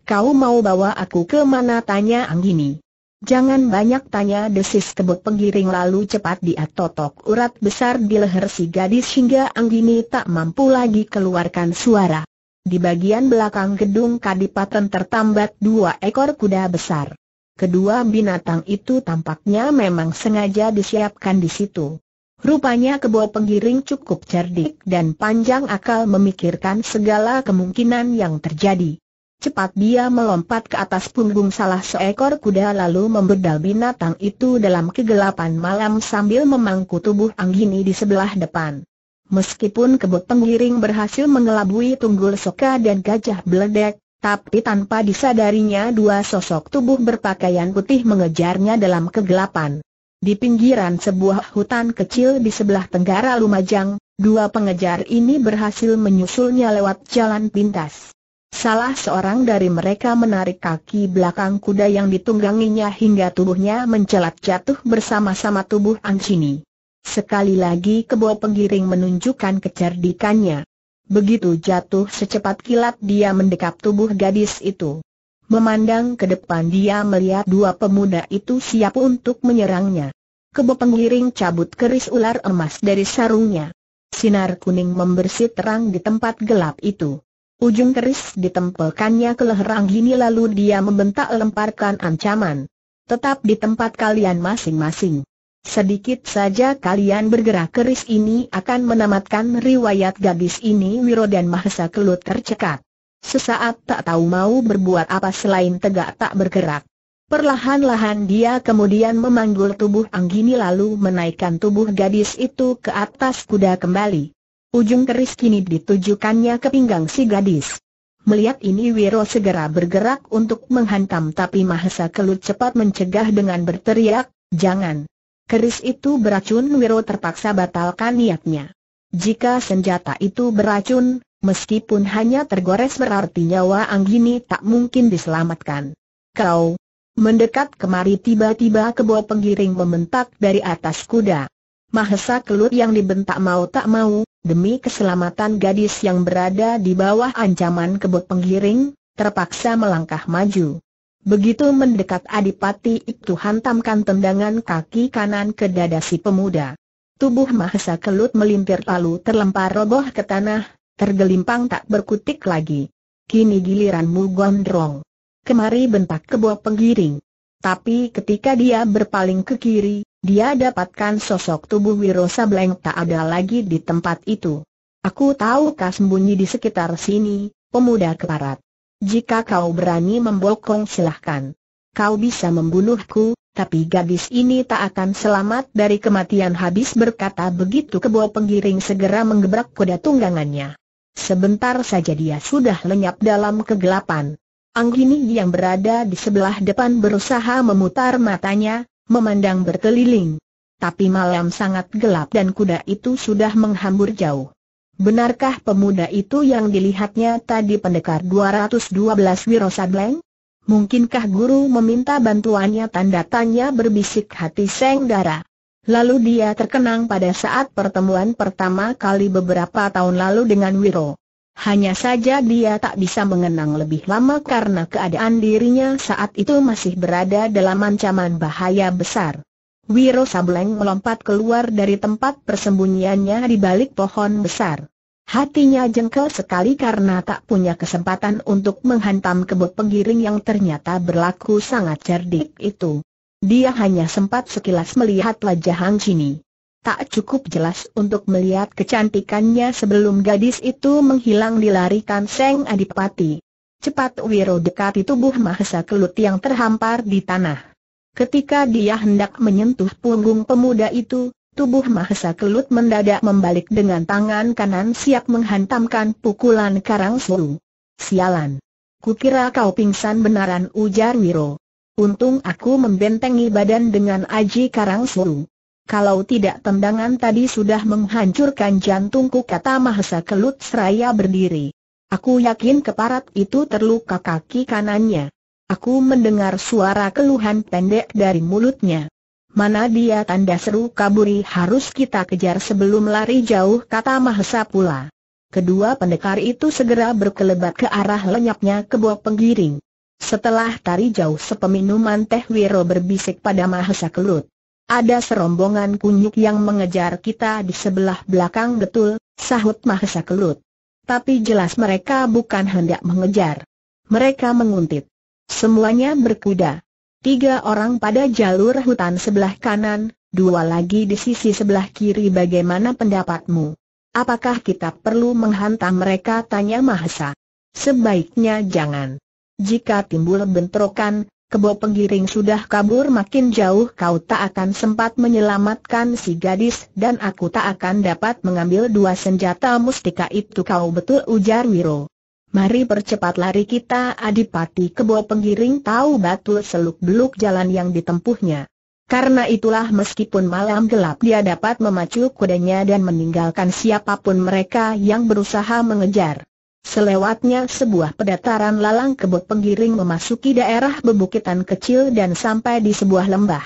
Kau mau bawa aku ke mana tanya Anggini. Jangan banyak tanya desis kebo penggiring lalu cepat dia totok urat besar di leher si gadis hingga Anggini tak mampu lagi keluarkan suara. Di bagian belakang gedung kadipaten tertambat dua ekor kuda besar. Kedua binatang itu tampaknya memang sengaja disiapkan di situ. Rupanya kebo penggiring cukup cerdik dan panjang akal memikirkan segala kemungkinan yang terjadi. Cepat dia melompat ke atas punggung salah seekor kuda lalu membedal binatang itu dalam kegelapan malam sambil memangku tubuh Anggini di sebelah depan. Meskipun kebut penggiring berhasil mengelabui tunggul soka dan gajah beledek, tapi tanpa disadarinya dua sosok tubuh berpakaian putih mengejarnya dalam kegelapan. Di pinggiran sebuah hutan kecil di sebelah tenggara Lumajang, dua pengejar ini berhasil menyusulnya lewat jalan pintas. Salah seorang dari mereka menarik kaki belakang kuda yang ditungganginya hingga tubuhnya mencelat jatuh bersama-sama tubuh Ancini. Sekali lagi kebo penggiring menunjukkan kecerdikannya. Begitu jatuh secepat kilat dia mendekap tubuh gadis itu. Memandang ke depan dia melihat dua pemuda itu siap untuk menyerangnya. Kebo penggiring cabut keris ular emas dari sarungnya. Sinar kuning membersih terang di tempat gelap itu. Ujung keris ditempelkannya ke leher Anggini lalu dia membentak lemparkan ancaman. Tetap di tempat kalian masing-masing. Sedikit saja kalian bergerak keris ini akan menamatkan riwayat gadis ini Wiro dan Mahesa Kelut tercekat. Sesaat tak tahu mau berbuat apa selain tegak tak bergerak. Perlahan-lahan dia kemudian memanggul tubuh Anggini lalu menaikkan tubuh gadis itu ke atas kuda kembali. Ujung keris kini ditujukannya ke pinggang si gadis. Melihat ini Wiro segera bergerak untuk menghantam tapi Mahesa Kelut cepat mencegah dengan berteriak, jangan keris itu beracun Wiro terpaksa batalkan niatnya. Jika senjata itu beracun, meskipun hanya tergores berarti nyawa Anggini tak mungkin diselamatkan. Kau mendekat kemari tiba-tiba kebo penggiring membentak dari atas kuda. Mahesa kelut yang dibentak mau tak mau, demi keselamatan gadis yang berada di bawah ancaman kebo penggiring, terpaksa melangkah maju. Begitu mendekat Adipati itu hantamkan tendangan kaki kanan ke dada si pemuda. Tubuh Mahesa Kelut melimpir lalu terlempar roboh ke tanah, tergelimpang tak berkutik lagi. Kini giliranmu gondrong. Kemari bentak kebo penggiring. Tapi ketika dia berpaling ke kiri, dia dapatkan sosok tubuh Wiro Sableng tak ada lagi di tempat itu. Aku tahu kau sembunyi di sekitar sini, pemuda keparat. Jika kau berani membokong silahkan. Kau bisa membunuhku, tapi gadis ini tak akan selamat dari kematian habis berkata begitu kebo penggiring segera menggebrak kuda tunggangannya. Sebentar saja dia sudah lenyap dalam kegelapan. Anggini yang berada di sebelah depan berusaha memutar matanya, memandang berkeliling. Tapi malam sangat gelap dan kuda itu sudah menghambur jauh. Benarkah pemuda itu yang dilihatnya tadi pendekar 212 Wirosableng? Mungkinkah guru meminta bantuannya tanda tanya berbisik hati Seng Dara. Lalu dia terkenang pada saat pertemuan pertama kali beberapa tahun lalu dengan Wiro. Hanya saja dia tak bisa mengenang lebih lama karena keadaan dirinya saat itu masih berada dalam ancaman bahaya besar. Wiro Sableng melompat keluar dari tempat persembunyiannya di balik pohon besar. Hatinya jengkel sekali karena tak punya kesempatan untuk menghantam kebut penggiring yang ternyata berlaku sangat cerdik itu. Dia hanya sempat sekilas melihat wajah Hang Chini. Tak cukup jelas untuk melihat kecantikannya sebelum gadis itu menghilang dilarikan Seng Adipati. Cepat Wiro dekati tubuh Mahesa Kelut yang terhampar di tanah. Ketika dia hendak menyentuh punggung pemuda itu, tubuh Mahesa Kelut mendadak membalik dengan tangan kanan siap menghantamkan pukulan Karang Selu. Sialan! Kukira kau pingsan benaran ujar Wiro. Untung aku membentengi badan dengan aji Karang Selu. Kalau tidak tendangan tadi sudah menghancurkan jantungku kata Mahesa Kelut seraya berdiri. Aku yakin keparat itu terluka kaki kanannya. Aku mendengar suara keluhan pendek dari mulutnya. Mana dia tanda seru kaburi harus kita kejar sebelum lari jauh kata Mahesa pula. Kedua pendekar itu segera berkelebat ke arah lenyapnya kebo penggiring. Setelah tari jauh sepeminuman teh Wiro berbisik pada Mahesa kelut. Ada serombongan kunyuk yang mengejar kita di sebelah belakang betul, sahut Mahesa kelut. Tapi jelas mereka bukan hendak mengejar. Mereka menguntit. Semuanya berkuda. Tiga orang pada jalur hutan sebelah kanan, dua lagi di sisi sebelah kiri bagaimana pendapatmu? Apakah kita perlu menghantam mereka? Tanya Mahesa. Sebaiknya jangan. Jika timbul bentrokan, kebo penggiring sudah kabur makin jauh kau tak akan sempat menyelamatkan si gadis dan aku tak akan dapat mengambil dua senjata mustika itu kau betul ujar Wiro. Mari percepat lari kita Adipati Kebo Penggiring tahu batul seluk-beluk jalan yang ditempuhnya. Karena itulah meskipun malam gelap dia dapat memacu kudanya dan meninggalkan siapapun mereka yang berusaha mengejar. Selewatnya sebuah pedataran lalang Kebo Penggiring memasuki daerah bebukitan kecil dan sampai di sebuah lembah.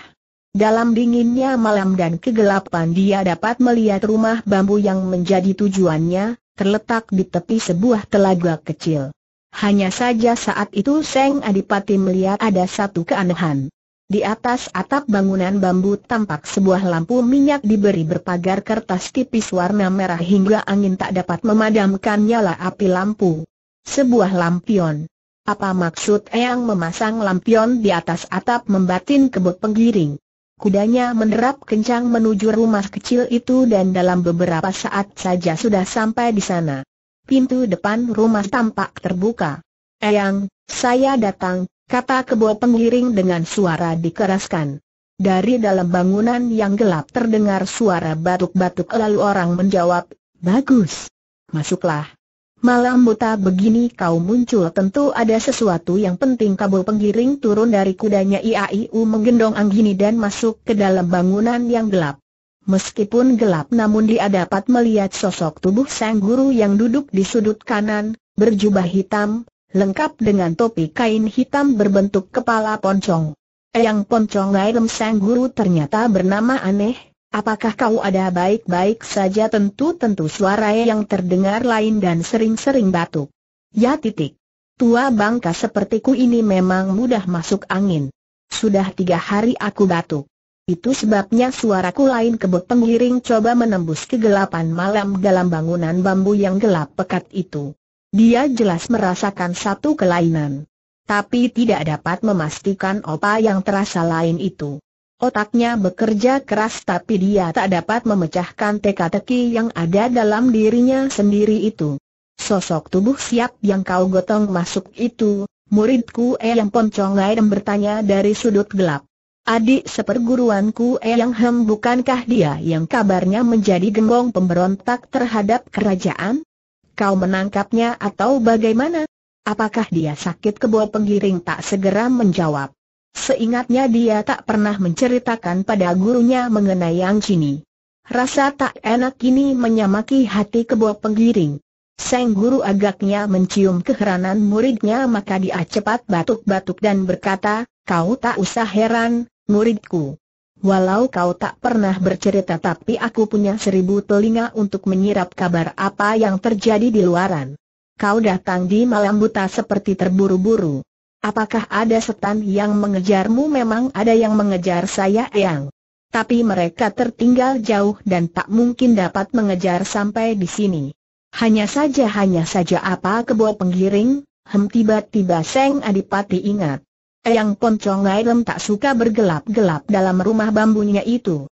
Dalam dinginnya malam dan kegelapan dia dapat melihat rumah bambu yang menjadi tujuannya, terletak di tepi sebuah telaga kecil. Hanya saja saat itu Seng Adipati melihat ada satu keanehan. Di atas atap bangunan bambu tampak sebuah lampu minyak diberi berpagar kertas tipis warna merah hingga angin tak dapat memadamkan nyala api lampu. Sebuah lampion. Apa maksud Eyang memasang lampion di atas atap membatin kebut penggiring? Kudanya menerap kencang menuju rumah kecil itu dan dalam beberapa saat saja sudah sampai di sana. Pintu depan rumah tampak terbuka. Eyang, saya datang, kata kebo penggiring dengan suara dikeraskan. Dari dalam bangunan yang gelap terdengar suara batuk-batuk lalu orang menjawab, Bagus. Masuklah. Malam buta begini kau muncul tentu ada sesuatu yang penting kabul penggiring turun dari kudanya IAIU menggendong Anggini dan masuk ke dalam bangunan yang gelap. Meskipun gelap namun dia dapat melihat sosok tubuh sang guru yang duduk di sudut kanan, berjubah hitam, lengkap dengan topi kain hitam berbentuk kepala poncong. Yang Poncong lain sang guru ternyata bernama aneh, Apakah kau ada baik-baik saja tentu-tentu suara yang terdengar lain dan sering-sering batuk. Ya titik. Tua bangka sepertiku ini memang mudah masuk angin. Sudah tiga hari aku batuk. Itu sebabnya suaraku lain kebut pengiring coba menembus kegelapan malam dalam bangunan bambu yang gelap pekat itu. Dia jelas merasakan satu kelainan. Tapi tidak dapat memastikan apa yang terasa lain itu. Otaknya bekerja keras tapi dia tak dapat memecahkan teka-teki yang ada dalam dirinya sendiri itu. Sosok tubuh siap yang kau gotong masuk itu, muridku Eyang yang poncong Aidem bertanya dari sudut gelap. Adik seperguruanku Eyang yang hem bukankah dia yang kabarnya menjadi gembong pemberontak terhadap kerajaan? Kau menangkapnya atau bagaimana? Apakah dia sakit kebo penggiring tak segera menjawab? Seingatnya dia tak pernah menceritakan pada gurunya mengenai Yang Cini. Rasa tak enak ini menyamaki hati kebo penggiring. Sang guru agaknya mencium keheranan muridnya maka dia cepat batuk-batuk dan berkata, kau tak usah heran, muridku. Walau kau tak pernah bercerita tapi aku punya seribu telinga untuk menyirap kabar apa yang terjadi di luaran. Kau datang di malam buta seperti terburu-buru. Apakah ada setan yang mengejarmu? Memang ada yang mengejar saya, Eyang. Tapi mereka tertinggal jauh dan tak mungkin dapat mengejar sampai di sini. Hanya saja, hanya saja apa kebo penggiring? Hem tiba-tiba Seng Adipati ingat. Eyang Poncong Airem tak suka bergelap-gelap dalam rumah bambunya itu.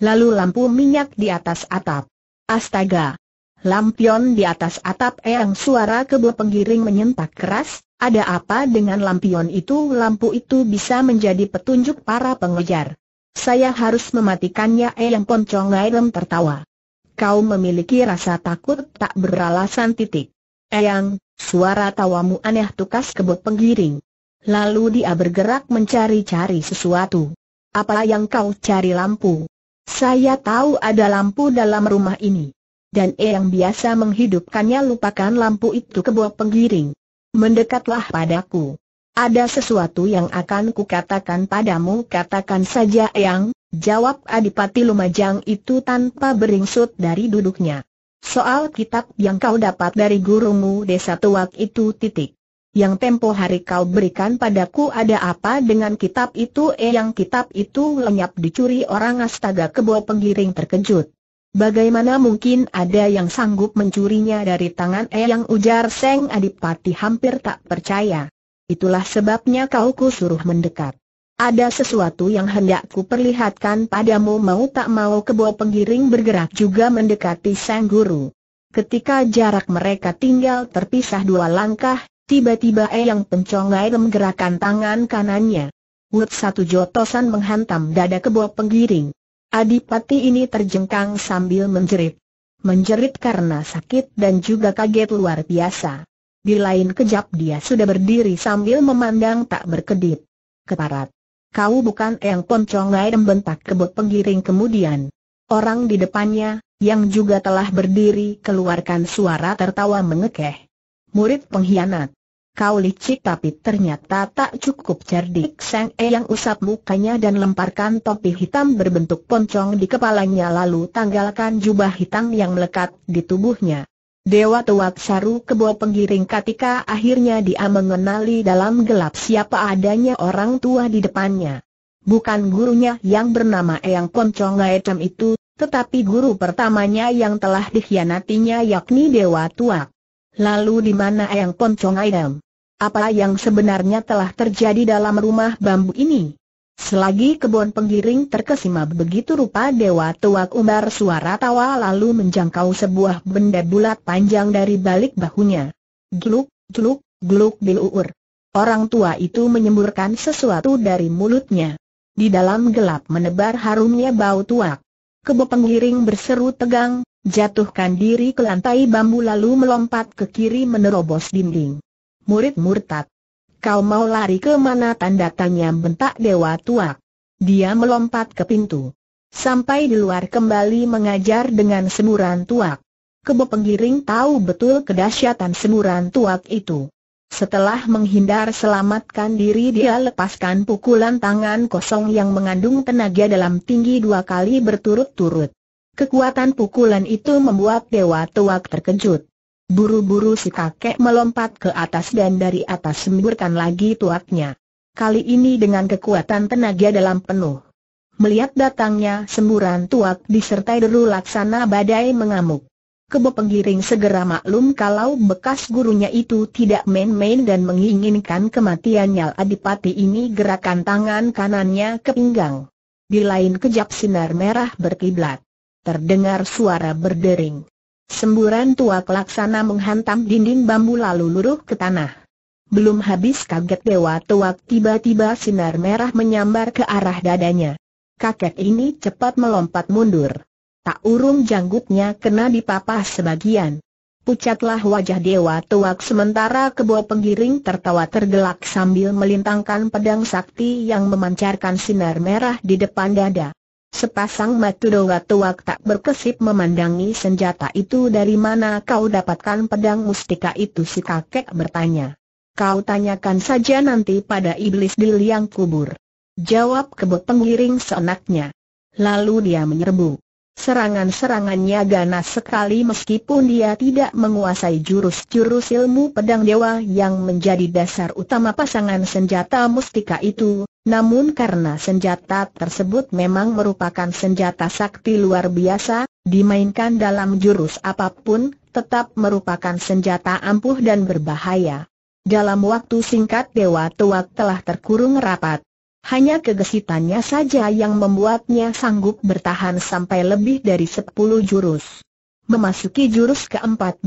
Lalu lampu minyak di atas atap. Astaga, Lampion di atas atap Eyang suara kebun penggiring menyentak keras, ada apa dengan lampion itu? Lampu itu bisa menjadi petunjuk para pengejar. Saya harus mematikannya Eyang Poncong ayam tertawa. Kau memiliki rasa takut tak beralasan titik. Eyang, suara tawamu aneh tukas kebut penggiring. Lalu dia bergerak mencari-cari sesuatu. Apa yang kau cari lampu? Saya tahu ada lampu dalam rumah ini dan E yang biasa menghidupkannya lupakan lampu itu ke bawah penggiring. Mendekatlah padaku. Ada sesuatu yang akan kukatakan padamu katakan saja yang. jawab Adipati Lumajang itu tanpa beringsut dari duduknya. Soal kitab yang kau dapat dari gurumu desa tuak itu titik. Yang tempo hari kau berikan padaku ada apa dengan kitab itu eh yang kitab itu lenyap dicuri orang astaga kebo penggiring terkejut. Bagaimana mungkin ada yang sanggup mencurinya dari tangan Eyang ujar Seng Adipati hampir tak percaya. Itulah sebabnya kau ku suruh mendekat. Ada sesuatu yang hendak ku perlihatkan padamu mau tak mau kebo penggiring bergerak juga mendekati Sang Guru. Ketika jarak mereka tinggal terpisah dua langkah, tiba-tiba Eyang pencongai menggerakkan tangan kanannya. Wut satu jotosan menghantam dada kebo penggiring. Adipati ini terjengkang sambil menjerit. Menjerit karena sakit dan juga kaget luar biasa. Di lain kejap dia sudah berdiri sambil memandang tak berkedip. Keparat. Kau bukan yang poncong poncongai membentak kebut penggiring kemudian. Orang di depannya, yang juga telah berdiri keluarkan suara tertawa mengekeh. Murid pengkhianat kau licik tapi ternyata tak cukup cerdik Sang E yang usap mukanya dan lemparkan topi hitam berbentuk poncong di kepalanya lalu tanggalkan jubah hitam yang melekat di tubuhnya. Dewa Tuat Saru Kebo penggiring ketika akhirnya dia mengenali dalam gelap siapa adanya orang tua di depannya. Bukan gurunya yang bernama Eyang Poncong Gaetem itu, tetapi guru pertamanya yang telah dikhianatinya yakni Dewa Tuak. Lalu di mana Eyang Poncong Ayam? apa yang sebenarnya telah terjadi dalam rumah bambu ini. Selagi kebun penggiring terkesima begitu rupa Dewa Tuak umbar suara tawa lalu menjangkau sebuah benda bulat panjang dari balik bahunya. Gluk, gluk, gluk biluur. Orang tua itu menyemburkan sesuatu dari mulutnya. Di dalam gelap menebar harumnya bau tuak. Kebo penggiring berseru tegang, jatuhkan diri ke lantai bambu lalu melompat ke kiri menerobos dinding murid murtad. Kau mau lari ke mana tanda tanya bentak dewa tua. Dia melompat ke pintu. Sampai di luar kembali mengajar dengan semburan tuak. Kebo penggiring tahu betul kedahsyatan semburan tuak itu. Setelah menghindar selamatkan diri dia lepaskan pukulan tangan kosong yang mengandung tenaga dalam tinggi dua kali berturut-turut. Kekuatan pukulan itu membuat Dewa Tuak terkejut. Buru-buru si kakek melompat ke atas dan dari atas semburkan lagi tuaknya. Kali ini dengan kekuatan tenaga dalam penuh. Melihat datangnya semburan tuak disertai deru laksana badai mengamuk. Kebo penggiring segera maklum kalau bekas gurunya itu tidak main-main dan menginginkan kematiannya Adipati ini gerakan tangan kanannya ke pinggang. Di lain kejap sinar merah berkiblat. Terdengar suara berdering. Semburan tua pelaksana menghantam dinding bambu lalu luruh ke tanah. Belum habis kaget dewa tuak tiba-tiba sinar merah menyambar ke arah dadanya. Kakek ini cepat melompat mundur. Tak urung janggutnya kena dipapah sebagian. Pucatlah wajah dewa tuak sementara kebo penggiring tertawa tergelak sambil melintangkan pedang sakti yang memancarkan sinar merah di depan dada. Sepasang matu domba tuak tak berkesip memandangi senjata itu dari mana kau dapatkan pedang mustika itu si kakek bertanya. Kau tanyakan saja nanti pada iblis di liang kubur. Jawab kebut pengiring seenaknya. Lalu dia menyerbu. Serangan-serangannya ganas sekali meskipun dia tidak menguasai jurus-jurus ilmu pedang dewa yang menjadi dasar utama pasangan senjata mustika itu, namun karena senjata tersebut memang merupakan senjata sakti luar biasa, dimainkan dalam jurus apapun, tetap merupakan senjata ampuh dan berbahaya. Dalam waktu singkat Dewa Tuak telah terkurung rapat. Hanya kegesitannya saja yang membuatnya sanggup bertahan sampai lebih dari 10 jurus. Memasuki jurus ke-14,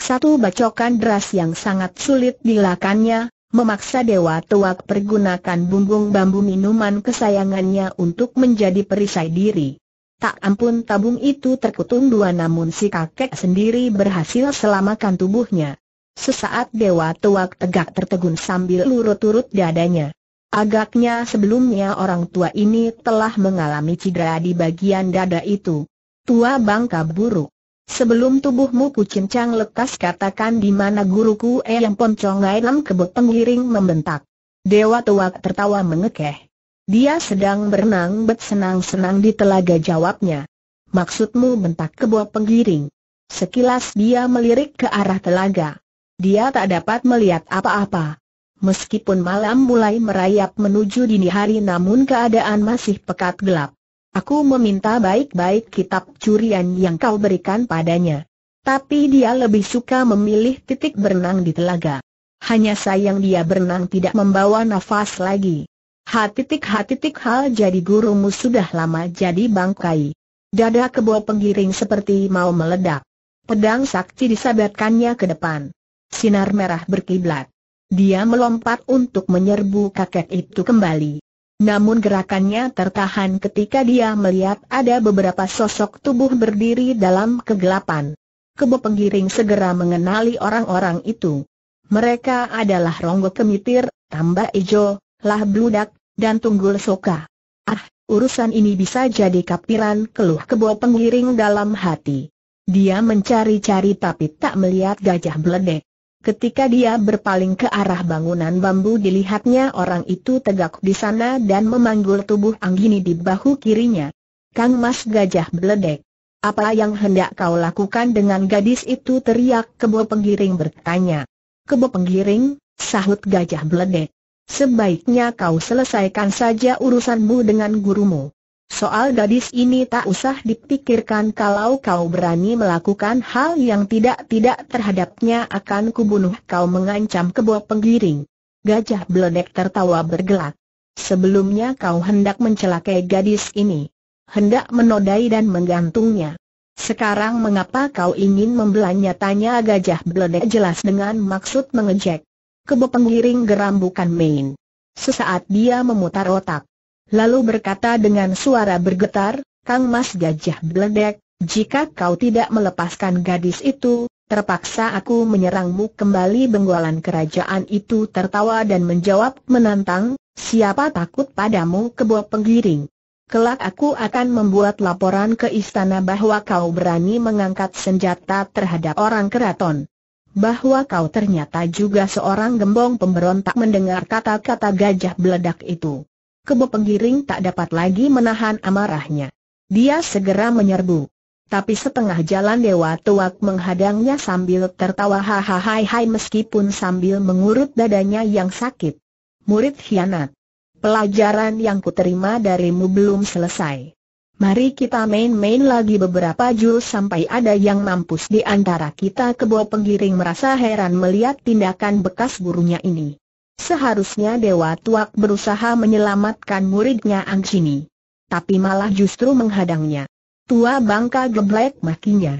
satu bacokan deras yang sangat sulit dilakannya, memaksa Dewa Tuak pergunakan bumbung bambu minuman kesayangannya untuk menjadi perisai diri. Tak ampun tabung itu terkutung dua namun si kakek sendiri berhasil selamakan tubuhnya. Sesaat Dewa Tuak tegak tertegun sambil lurut-urut dadanya. Agaknya sebelumnya orang tua ini telah mengalami cedera di bagian dada itu. Tua bangka buruk. Sebelum tubuhmu kucincang lekas katakan di mana guruku Eyang yang poncong Ailam kebut penggiring membentak. Dewa tua tertawa mengekeh. Dia sedang berenang bet senang-senang di telaga jawabnya. Maksudmu bentak kebo penggiring. Sekilas dia melirik ke arah telaga. Dia tak dapat melihat apa-apa. Meskipun malam mulai merayap menuju dini hari namun keadaan masih pekat gelap. Aku meminta baik-baik kitab curian yang kau berikan padanya. Tapi dia lebih suka memilih titik berenang di telaga. Hanya sayang dia berenang tidak membawa nafas lagi. Hatitik-hatitik hal jadi gurumu sudah lama jadi bangkai. Dada kebo penggiring seperti mau meledak. Pedang sakti disabatkannya ke depan. Sinar merah berkiblat. Dia melompat untuk menyerbu kakek itu kembali. Namun gerakannya tertahan ketika dia melihat ada beberapa sosok tubuh berdiri dalam kegelapan. Kebo penggiring segera mengenali orang-orang itu. Mereka adalah Ronggo Kemitir, Tambah Ijo, Lah Bludak, dan Tunggul Soka. Ah, urusan ini bisa jadi kapiran keluh Kebo penggiring dalam hati. Dia mencari-cari tapi tak melihat gajah beledek. Ketika dia berpaling ke arah bangunan bambu dilihatnya orang itu tegak di sana dan memanggul tubuh Anggini di bahu kirinya. Kang Mas Gajah beledek. Apa yang hendak kau lakukan dengan gadis itu teriak kebo penggiring bertanya. Kebo penggiring, sahut Gajah beledek. Sebaiknya kau selesaikan saja urusanmu dengan gurumu. Soal gadis ini tak usah dipikirkan kalau kau berani melakukan hal yang tidak-tidak terhadapnya akan kubunuh kau mengancam kebo penggiring. Gajah Bledek tertawa bergelak. Sebelumnya kau hendak mencelakai gadis ini. Hendak menodai dan menggantungnya. Sekarang mengapa kau ingin membelanya tanya gajah Bledek jelas dengan maksud mengejek. Kebo penggiring geram bukan main. Sesaat dia memutar otak lalu berkata dengan suara bergetar, Kang Mas Gajah Beledek, jika kau tidak melepaskan gadis itu, terpaksa aku menyerangmu kembali benggolan kerajaan itu tertawa dan menjawab menantang, siapa takut padamu kebo penggiring. Kelak aku akan membuat laporan ke istana bahwa kau berani mengangkat senjata terhadap orang keraton. Bahwa kau ternyata juga seorang gembong pemberontak mendengar kata-kata gajah beledak itu kebo penggiring tak dapat lagi menahan amarahnya. Dia segera menyerbu. Tapi setengah jalan Dewa Tuak menghadangnya sambil tertawa hahaha hai meskipun sambil mengurut dadanya yang sakit. Murid hianat. Pelajaran yang kuterima darimu belum selesai. Mari kita main-main lagi beberapa jurus sampai ada yang mampus di antara kita kebo penggiring merasa heran melihat tindakan bekas gurunya ini. Seharusnya Dewa Tuak berusaha menyelamatkan muridnya Angsini, Tapi malah justru menghadangnya. Tua bangka geblek makinya.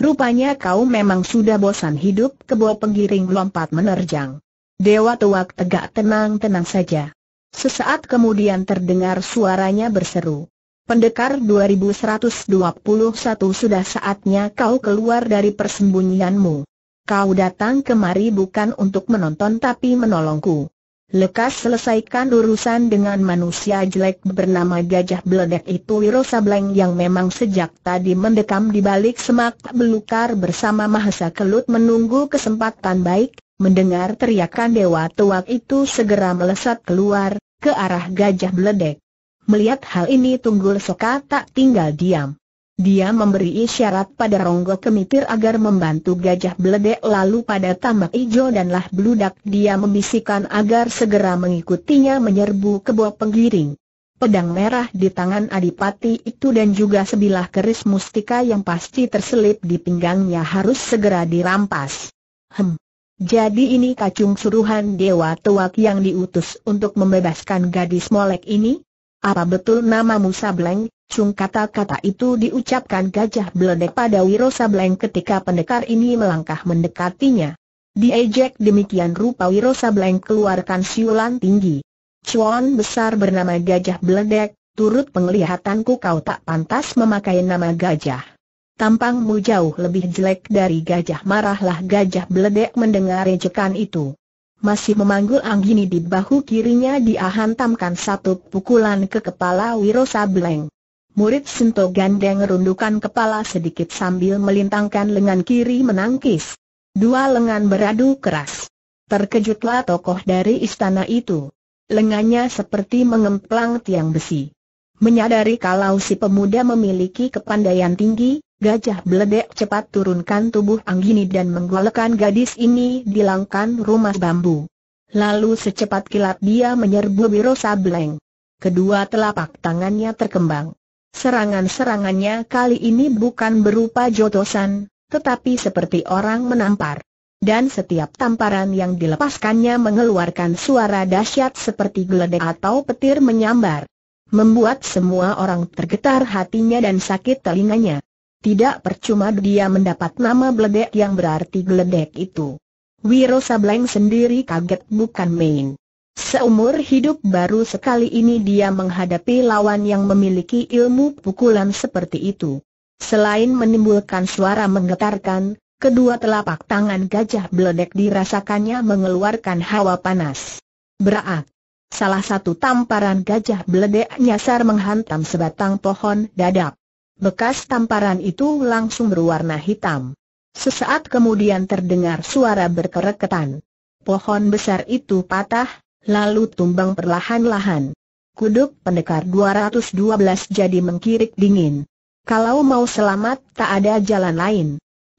Rupanya kau memang sudah bosan hidup kebo penggiring lompat menerjang. Dewa Tuak tegak tenang-tenang saja. Sesaat kemudian terdengar suaranya berseru. Pendekar 2121 sudah saatnya kau keluar dari persembunyianmu. Kau datang kemari bukan untuk menonton tapi menolongku. Lekas selesaikan urusan dengan manusia jelek bernama Gajah Beledek itu Wiro Sableng yang memang sejak tadi mendekam di balik semak belukar bersama Mahesa Kelut menunggu kesempatan baik, mendengar teriakan Dewa Tuak itu segera melesat keluar, ke arah Gajah Beledek. Melihat hal ini Tunggul Soka tak tinggal diam. Dia memberi isyarat pada Ronggo Kemitir agar membantu gajah beledek lalu pada tambak ijo dan lah beludak dia membisikkan agar segera mengikutinya menyerbu kebo penggiring. Pedang merah di tangan Adipati itu dan juga sebilah keris mustika yang pasti terselip di pinggangnya harus segera dirampas. Hem. Jadi ini kacung suruhan Dewa Tuak yang diutus untuk membebaskan gadis molek ini? Apa betul namamu Sableng? Cung kata-kata itu diucapkan gajah beledek pada Wiro Sableng ketika pendekar ini melangkah mendekatinya. Diejek demikian rupa Wiro Sableng keluarkan siulan tinggi. Cuan besar bernama gajah beledek, turut penglihatanku kau tak pantas memakai nama gajah. Tampangmu jauh lebih jelek dari gajah marahlah gajah beledek mendengar ejekan itu. Masih memanggul Anggini di bahu kirinya dia hantamkan satu pukulan ke kepala Wiro Sableng. Murid Sinto Gandeng rundukan kepala sedikit sambil melintangkan lengan kiri menangkis. Dua lengan beradu keras. Terkejutlah tokoh dari istana itu. Lengannya seperti mengemplang tiang besi. Menyadari kalau si pemuda memiliki kepandaian tinggi, Gajah beledek cepat turunkan tubuh Anggini dan menggolekkan gadis ini di langkan rumah bambu. Lalu secepat kilat dia menyerbu Wiro Sableng. Kedua telapak tangannya terkembang. Serangan-serangannya kali ini bukan berupa jotosan, tetapi seperti orang menampar. Dan setiap tamparan yang dilepaskannya mengeluarkan suara dahsyat seperti geledek atau petir menyambar. Membuat semua orang tergetar hatinya dan sakit telinganya. Tidak percuma dia mendapat nama Bledek yang berarti geledek itu. Wiro Sableng sendiri kaget bukan main. Seumur hidup baru sekali ini dia menghadapi lawan yang memiliki ilmu pukulan seperti itu. Selain menimbulkan suara menggetarkan, Kedua telapak tangan gajah beledek dirasakannya mengeluarkan hawa panas. Berat. Salah satu tamparan gajah beledek nyasar menghantam sebatang pohon dadap. Bekas tamparan itu langsung berwarna hitam. Sesaat kemudian terdengar suara berkereketan. Pohon besar itu patah, lalu tumbang perlahan-lahan. Kuduk pendekar 212 jadi mengkirik dingin. Kalau mau selamat tak ada jalan lain.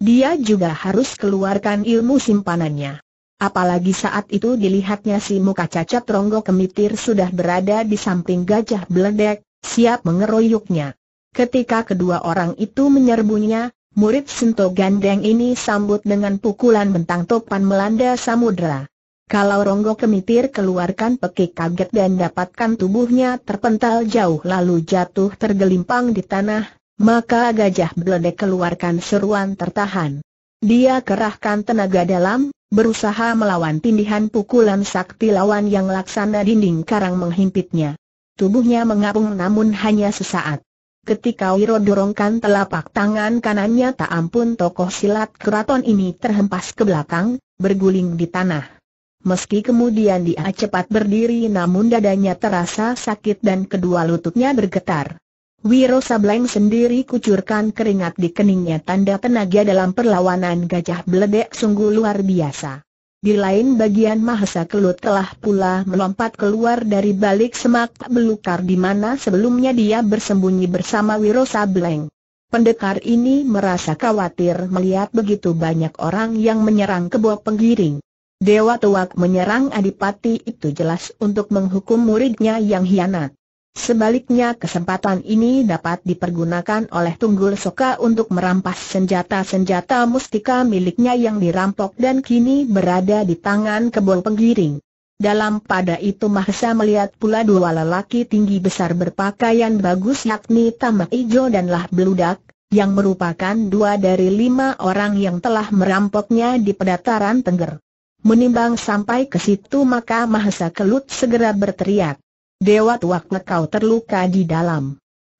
Dia juga harus keluarkan ilmu simpanannya. Apalagi saat itu dilihatnya si muka cacat Ronggo Kemitir sudah berada di samping gajah beledek, siap mengeroyoknya. Ketika kedua orang itu menyerbunya, murid Sinto Gandeng ini sambut dengan pukulan bentang topan melanda samudera. Kalau Ronggo Kemitir keluarkan pekik kaget dan dapatkan tubuhnya terpental jauh lalu jatuh tergelimpang di tanah, maka gajah beledek keluarkan seruan tertahan. Dia kerahkan tenaga dalam, berusaha melawan tindihan pukulan sakti lawan yang laksana dinding karang menghimpitnya. Tubuhnya mengapung namun hanya sesaat. Ketika Wiro dorongkan telapak tangan kanannya tak ampun tokoh silat keraton ini terhempas ke belakang, berguling di tanah. Meski kemudian dia cepat berdiri namun dadanya terasa sakit dan kedua lututnya bergetar. Wiro Sableng sendiri kucurkan keringat di keningnya tanda tenaga dalam perlawanan gajah beledek sungguh luar biasa. Di lain bagian Mahesa Kelut telah pula melompat keluar dari balik semak belukar di mana sebelumnya dia bersembunyi bersama Wiro Sableng. Pendekar ini merasa khawatir melihat begitu banyak orang yang menyerang kebo penggiring. Dewa Tuak menyerang Adipati itu jelas untuk menghukum muridnya yang hianat. Sebaliknya kesempatan ini dapat dipergunakan oleh Tunggul Soka untuk merampas senjata-senjata mustika miliknya yang dirampok dan kini berada di tangan kebol penggiring. Dalam pada itu Mahesa melihat pula dua lelaki tinggi besar berpakaian bagus yakni Tamak Ijo dan Lah Beludak, yang merupakan dua dari lima orang yang telah merampoknya di pedataran Tengger. Menimbang sampai ke situ maka Mahesa Kelut segera berteriak. Dewa tuak ngekau terluka di dalam.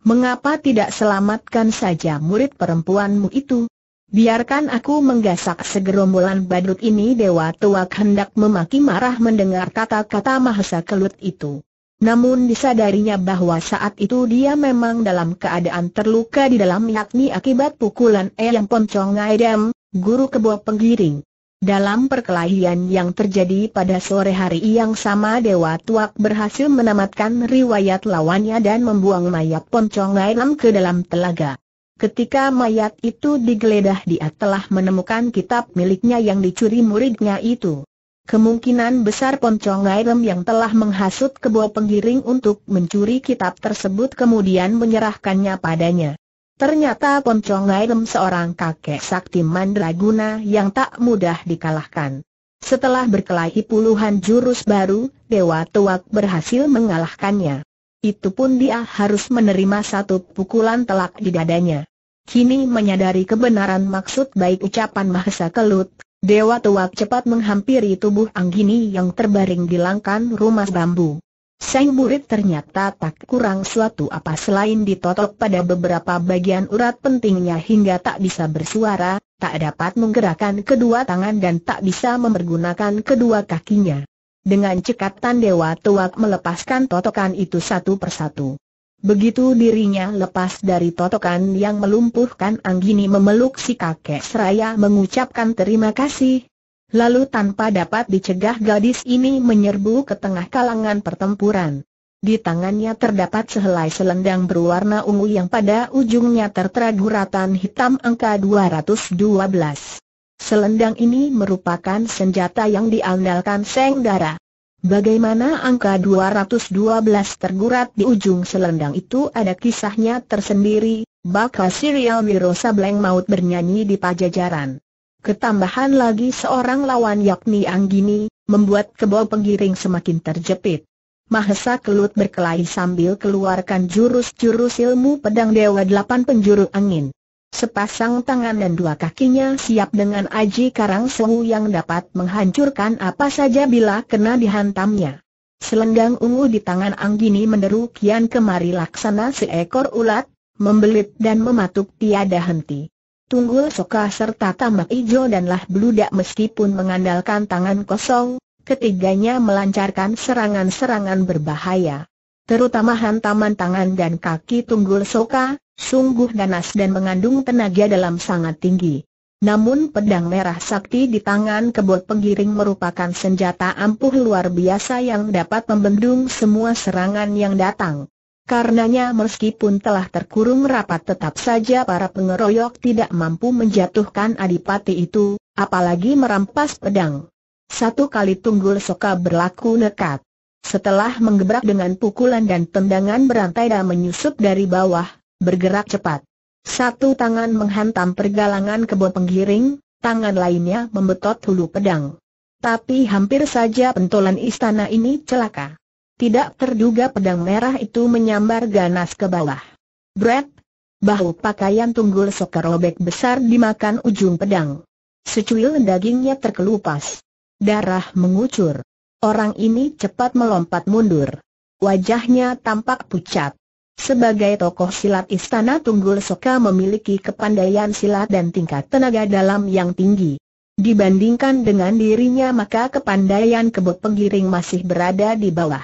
Mengapa tidak selamatkan saja murid perempuanmu itu? Biarkan aku menggasak segerombolan badut ini Dewa tuak hendak memaki marah mendengar kata-kata Mahesa Kelut itu. Namun disadarinya bahwa saat itu dia memang dalam keadaan terluka di dalam yakni akibat pukulan Eyang Poncong Aidam, guru kebo penggiring. Dalam perkelahian yang terjadi pada sore hari yang sama Dewa Tuak berhasil menamatkan riwayat lawannya dan membuang mayat Poncong Lailam ke dalam telaga. Ketika mayat itu digeledah dia telah menemukan kitab miliknya yang dicuri muridnya itu. Kemungkinan besar Poncong Lailam yang telah menghasut kebo penggiring untuk mencuri kitab tersebut kemudian menyerahkannya padanya. Ternyata Poncong Ngailem seorang kakek sakti mandraguna yang tak mudah dikalahkan. Setelah berkelahi puluhan jurus baru, Dewa Tuak berhasil mengalahkannya. Itu pun dia harus menerima satu pukulan telak di dadanya. Kini menyadari kebenaran maksud baik ucapan Mahesa Kelut, Dewa Tuak cepat menghampiri tubuh Anggini yang terbaring di langkan rumah bambu. Sang murid ternyata tak kurang suatu apa selain ditotok pada beberapa bagian urat pentingnya hingga tak bisa bersuara, tak dapat menggerakkan kedua tangan dan tak bisa mempergunakan kedua kakinya. Dengan cekatan Dewa Tuak melepaskan totokan itu satu persatu. Begitu dirinya lepas dari totokan yang melumpuhkan Anggini memeluk si kakek seraya mengucapkan terima kasih, Lalu tanpa dapat dicegah gadis ini menyerbu ke tengah kalangan pertempuran. Di tangannya terdapat sehelai selendang berwarna ungu yang pada ujungnya tertera guratan hitam angka 212. Selendang ini merupakan senjata yang diandalkan Seng Dara. Bagaimana angka 212 tergurat di ujung selendang itu ada kisahnya tersendiri, bakal serial Mirosa Sableng maut bernyanyi di pajajaran. Ketambahan lagi seorang lawan yakni Anggini, membuat kebau penggiring semakin terjepit. Mahesa kelut berkelahi sambil keluarkan jurus-jurus ilmu pedang dewa delapan penjuru angin. Sepasang tangan dan dua kakinya siap dengan aji karang sewu yang dapat menghancurkan apa saja bila kena dihantamnya. Selendang ungu di tangan Anggini menderu kian kemari laksana seekor ulat, membelit dan mematuk tiada henti tunggul soka serta tambak ijo dan lah dak meskipun mengandalkan tangan kosong, ketiganya melancarkan serangan-serangan berbahaya. Terutama hantaman tangan dan kaki tunggul soka, sungguh ganas dan mengandung tenaga dalam sangat tinggi. Namun pedang merah sakti di tangan kebot penggiring merupakan senjata ampuh luar biasa yang dapat membendung semua serangan yang datang. Karenanya meskipun telah terkurung rapat tetap saja para pengeroyok tidak mampu menjatuhkan adipati itu, apalagi merampas pedang. Satu kali tunggul soka berlaku nekat. Setelah menggebrak dengan pukulan dan tendangan berantai dan menyusup dari bawah, bergerak cepat. Satu tangan menghantam pergalangan kebo penggiring, tangan lainnya membetot hulu pedang. Tapi hampir saja pentolan istana ini celaka tidak terduga pedang merah itu menyambar ganas ke bawah. Brett, bahu pakaian tunggul robek besar dimakan ujung pedang. Secuil dagingnya terkelupas. Darah mengucur. Orang ini cepat melompat mundur. Wajahnya tampak pucat. Sebagai tokoh silat istana Tunggul Soka memiliki kepandaian silat dan tingkat tenaga dalam yang tinggi. Dibandingkan dengan dirinya maka kepandaian kebut penggiring masih berada di bawah.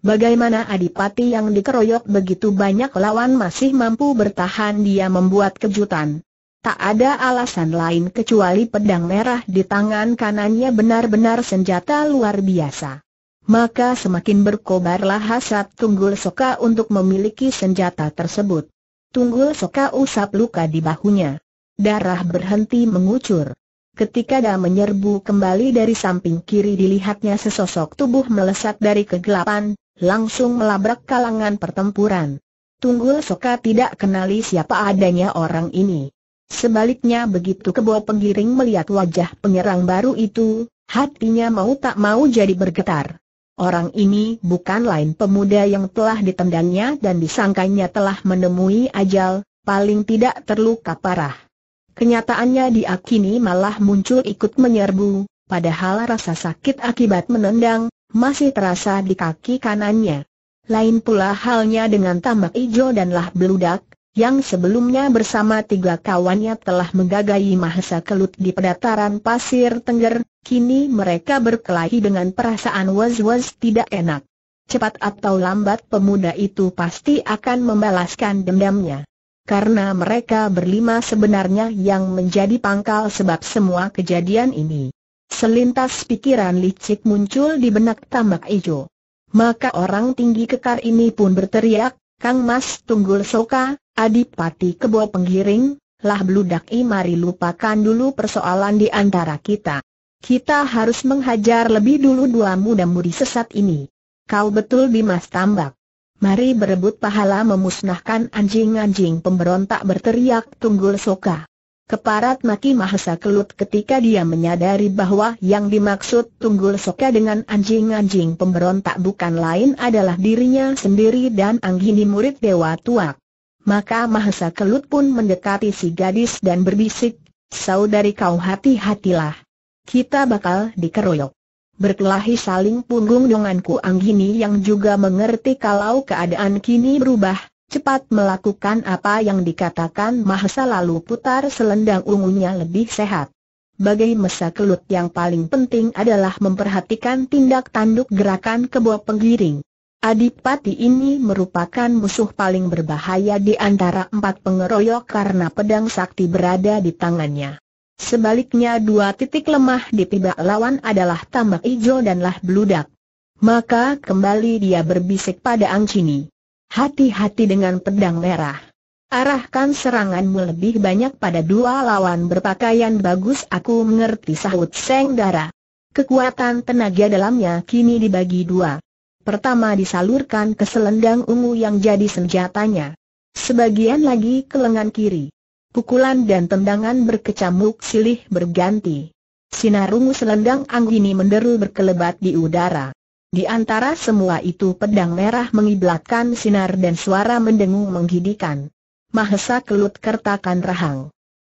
Bagaimana Adipati yang dikeroyok begitu banyak lawan masih mampu bertahan dia membuat kejutan. Tak ada alasan lain kecuali pedang merah di tangan kanannya benar-benar senjata luar biasa. Maka semakin berkobarlah hasrat Tunggul Soka untuk memiliki senjata tersebut. Tunggul Soka usap luka di bahunya. Darah berhenti mengucur. Ketika dia menyerbu kembali dari samping kiri dilihatnya sesosok tubuh melesat dari kegelapan, langsung melabrak kalangan pertempuran. Tunggul Soka tidak kenali siapa adanya orang ini. Sebaliknya begitu kebo penggiring melihat wajah penyerang baru itu, hatinya mau tak mau jadi bergetar. Orang ini bukan lain pemuda yang telah ditendangnya dan disangkanya telah menemui ajal, paling tidak terluka parah. Kenyataannya diakini malah muncul ikut menyerbu, padahal rasa sakit akibat menendang, masih terasa di kaki kanannya. Lain pula halnya dengan tambak ijo dan lah beludak, yang sebelumnya bersama tiga kawannya telah menggagahi mahasa kelut di pedataran pasir Tengger, kini mereka berkelahi dengan perasaan was-was tidak enak. Cepat atau lambat pemuda itu pasti akan membalaskan dendamnya. Karena mereka berlima sebenarnya yang menjadi pangkal sebab semua kejadian ini. Selintas pikiran licik muncul di benak tamak ijo. Maka orang tinggi kekar ini pun berteriak, Kang Mas Tunggul Soka, Adipati Kebo Penggiring, lah beludak mari lupakan dulu persoalan di antara kita. Kita harus menghajar lebih dulu dua muda-mudi sesat ini. Kau betul Bimas Tambak. Mari berebut pahala memusnahkan anjing-anjing pemberontak berteriak Tunggul Soka. Keparat maki Mahesa Kelut ketika dia menyadari bahwa yang dimaksud Tunggul Soka dengan anjing-anjing pemberontak bukan lain adalah dirinya sendiri dan Anggini murid Dewa Tuak. Maka Mahesa Kelut pun mendekati si gadis dan berbisik, Saudari kau hati-hatilah. Kita bakal dikeroyok. Berkelahi saling punggung denganku Anggini yang juga mengerti kalau keadaan kini berubah, cepat melakukan apa yang dikatakan Mahesa lalu putar selendang ungunya lebih sehat. Bagai mesa kelut yang paling penting adalah memperhatikan tindak tanduk gerakan kebo penggiring. Adipati ini merupakan musuh paling berbahaya di antara empat pengeroyok karena pedang sakti berada di tangannya. Sebaliknya dua titik lemah di pihak lawan adalah Tambak ijo dan lah bludak. Maka kembali dia berbisik pada Angcini. Hati-hati dengan pedang merah. Arahkan seranganmu lebih banyak pada dua lawan berpakaian bagus aku mengerti sahut Seng Dara. Kekuatan tenaga dalamnya kini dibagi dua. Pertama disalurkan ke selendang ungu yang jadi senjatanya. Sebagian lagi ke lengan kiri. Pukulan dan tendangan berkecamuk silih berganti. Sinar ungu selendang anggini menderu berkelebat di udara. Di antara semua itu pedang merah mengiblatkan sinar dan suara mendengung menghidikan. Mahesa kelut kertakan rahang.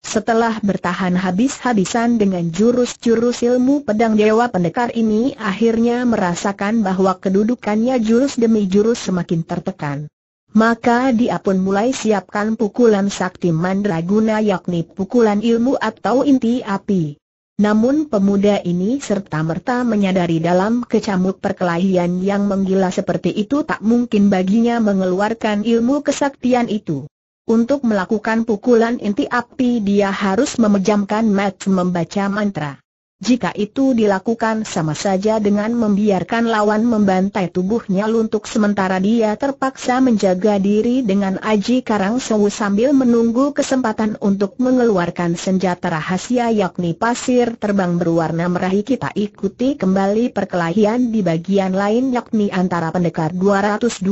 Setelah bertahan habis-habisan dengan jurus-jurus ilmu pedang dewa pendekar ini akhirnya merasakan bahwa kedudukannya jurus demi jurus semakin tertekan. Maka dia pun mulai siapkan pukulan sakti mandraguna yakni pukulan ilmu atau inti api. Namun pemuda ini serta-merta menyadari dalam kecamuk perkelahian yang menggila seperti itu tak mungkin baginya mengeluarkan ilmu kesaktian itu. Untuk melakukan pukulan inti api dia harus memejamkan mata membaca mantra. Jika itu dilakukan sama saja dengan membiarkan lawan membantai tubuhnya luntuk sementara dia terpaksa menjaga diri dengan Aji Karang Sewu sambil menunggu kesempatan untuk mengeluarkan senjata rahasia yakni pasir terbang berwarna merah kita ikuti kembali perkelahian di bagian lain yakni antara pendekar 212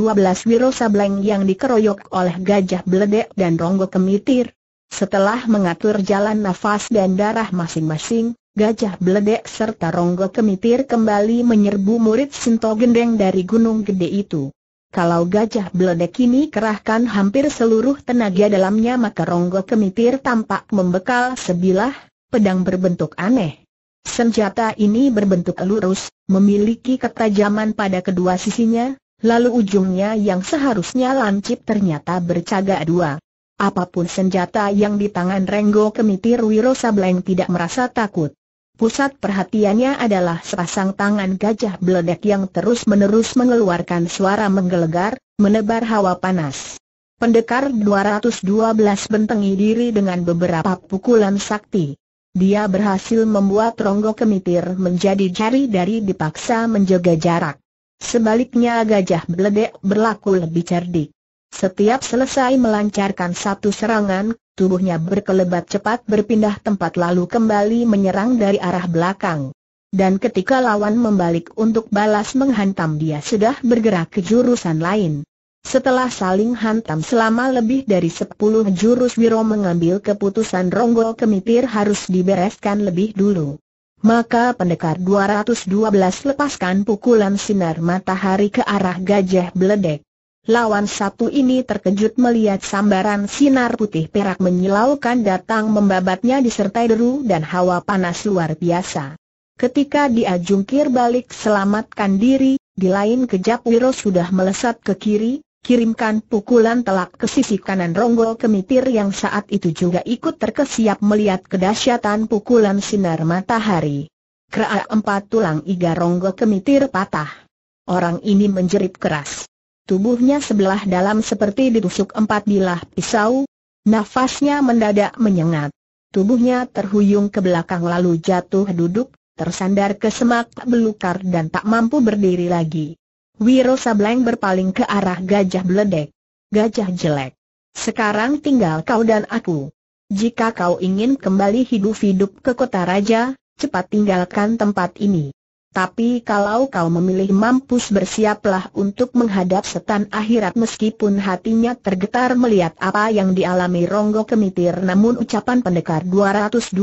Wiro Sableng yang dikeroyok oleh gajah beledek dan ronggo kemitir. Setelah mengatur jalan nafas dan darah masing-masing, Gajah Beledek serta Ronggo Kemitir kembali menyerbu murid Sinto Gendeng dari Gunung Gede itu. Kalau Gajah Beledek ini kerahkan hampir seluruh tenaga dalamnya maka Ronggo Kemitir tampak membekal sebilah, pedang berbentuk aneh. Senjata ini berbentuk lurus, memiliki ketajaman pada kedua sisinya, lalu ujungnya yang seharusnya lancip ternyata bercaga dua. Apapun senjata yang di tangan Renggo Kemitir Wiro Sableng tidak merasa takut. Pusat perhatiannya adalah sepasang tangan gajah beledek yang terus-menerus mengeluarkan suara menggelegar, menebar hawa panas. Pendekar 212 bentengi diri dengan beberapa pukulan sakti. Dia berhasil membuat Ronggo Kemitir menjadi jari dari dipaksa menjaga jarak. Sebaliknya gajah beledek berlaku lebih cerdik. Setiap selesai melancarkan satu serangan, tubuhnya berkelebat cepat berpindah tempat lalu kembali menyerang dari arah belakang. Dan ketika lawan membalik untuk balas menghantam dia sudah bergerak ke jurusan lain. Setelah saling hantam selama lebih dari sepuluh jurus Wiro mengambil keputusan ronggol Kemitir harus dibereskan lebih dulu. Maka pendekar 212 lepaskan pukulan sinar matahari ke arah gajah beledek. Lawan satu ini terkejut melihat sambaran sinar putih perak menyilaukan datang membabatnya disertai deru dan hawa panas luar biasa. Ketika dia jungkir balik selamatkan diri, di lain kejap Wiro sudah melesat ke kiri, kirimkan pukulan telak ke sisi kanan ronggol kemitir yang saat itu juga ikut terkesiap melihat kedahsyatan pukulan sinar matahari. Kera empat tulang iga ronggol kemitir patah. Orang ini menjerit keras tubuhnya sebelah dalam seperti ditusuk empat bilah pisau, nafasnya mendadak menyengat. Tubuhnya terhuyung ke belakang lalu jatuh duduk, tersandar ke semak belukar dan tak mampu berdiri lagi. Wiro Sableng berpaling ke arah gajah beledek. Gajah jelek. Sekarang tinggal kau dan aku. Jika kau ingin kembali hidup-hidup ke kota raja, cepat tinggalkan tempat ini. Tapi kalau kau memilih mampus bersiaplah untuk menghadap setan akhirat meskipun hatinya tergetar melihat apa yang dialami Ronggo Kemitir namun ucapan pendekar 212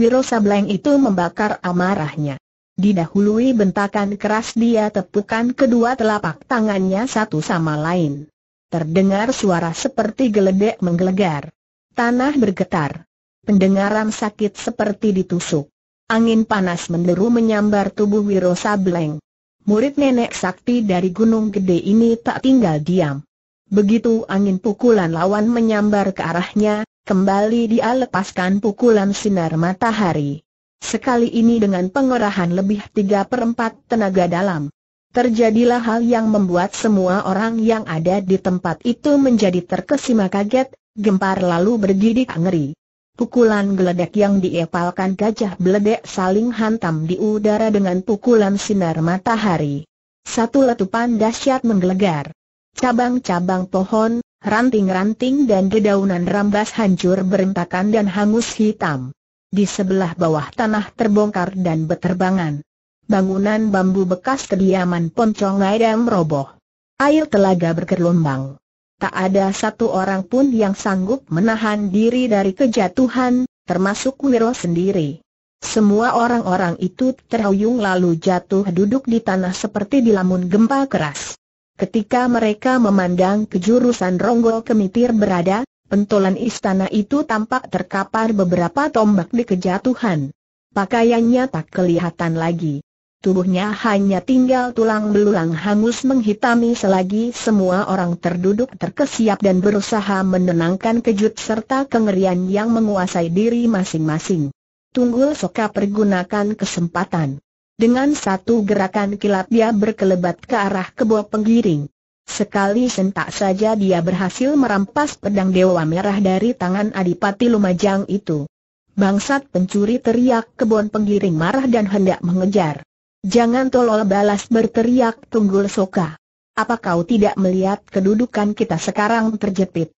Wiro Sableng itu membakar amarahnya. Didahului bentakan keras dia tepukan kedua telapak tangannya satu sama lain. Terdengar suara seperti geledek menggelegar. Tanah bergetar. Pendengaran sakit seperti ditusuk. Angin panas menderu menyambar tubuh Wiro Sableng. Murid nenek sakti dari Gunung Gede ini tak tinggal diam. Begitu angin pukulan lawan menyambar ke arahnya, kembali dia lepaskan pukulan sinar matahari. Sekali ini dengan pengerahan lebih tiga perempat tenaga dalam. Terjadilah hal yang membuat semua orang yang ada di tempat itu menjadi terkesima kaget, gempar lalu bergidik ngeri. Pukulan geledek yang diepalkan gajah beledek saling hantam di udara dengan pukulan sinar matahari. Satu letupan dahsyat menggelegar. Cabang-cabang pohon, ranting-ranting dan dedaunan rambas hancur berentakan dan hangus hitam. Di sebelah bawah tanah terbongkar dan berterbangan. Bangunan bambu bekas kediaman Poncong Aidam roboh. Air telaga berkerlombang tak ada satu orang pun yang sanggup menahan diri dari kejatuhan, termasuk Wiro sendiri. Semua orang-orang itu terhuyung lalu jatuh duduk di tanah seperti di lamun gempa keras. Ketika mereka memandang ke jurusan Ronggo Kemitir berada, pentolan istana itu tampak terkapar beberapa tombak di kejatuhan. Pakaiannya tak kelihatan lagi. Tubuhnya hanya tinggal tulang belulang hangus menghitami selagi semua orang terduduk terkesiap dan berusaha menenangkan kejut serta kengerian yang menguasai diri masing-masing. Tunggul Soka pergunakan kesempatan. Dengan satu gerakan kilat dia berkelebat ke arah kebo penggiring. Sekali sentak saja dia berhasil merampas pedang Dewa Merah dari tangan Adipati Lumajang itu. Bangsat pencuri teriak kebon penggiring marah dan hendak mengejar. Jangan tolol balas berteriak Tunggul Soka. Apa kau tidak melihat kedudukan kita sekarang terjepit?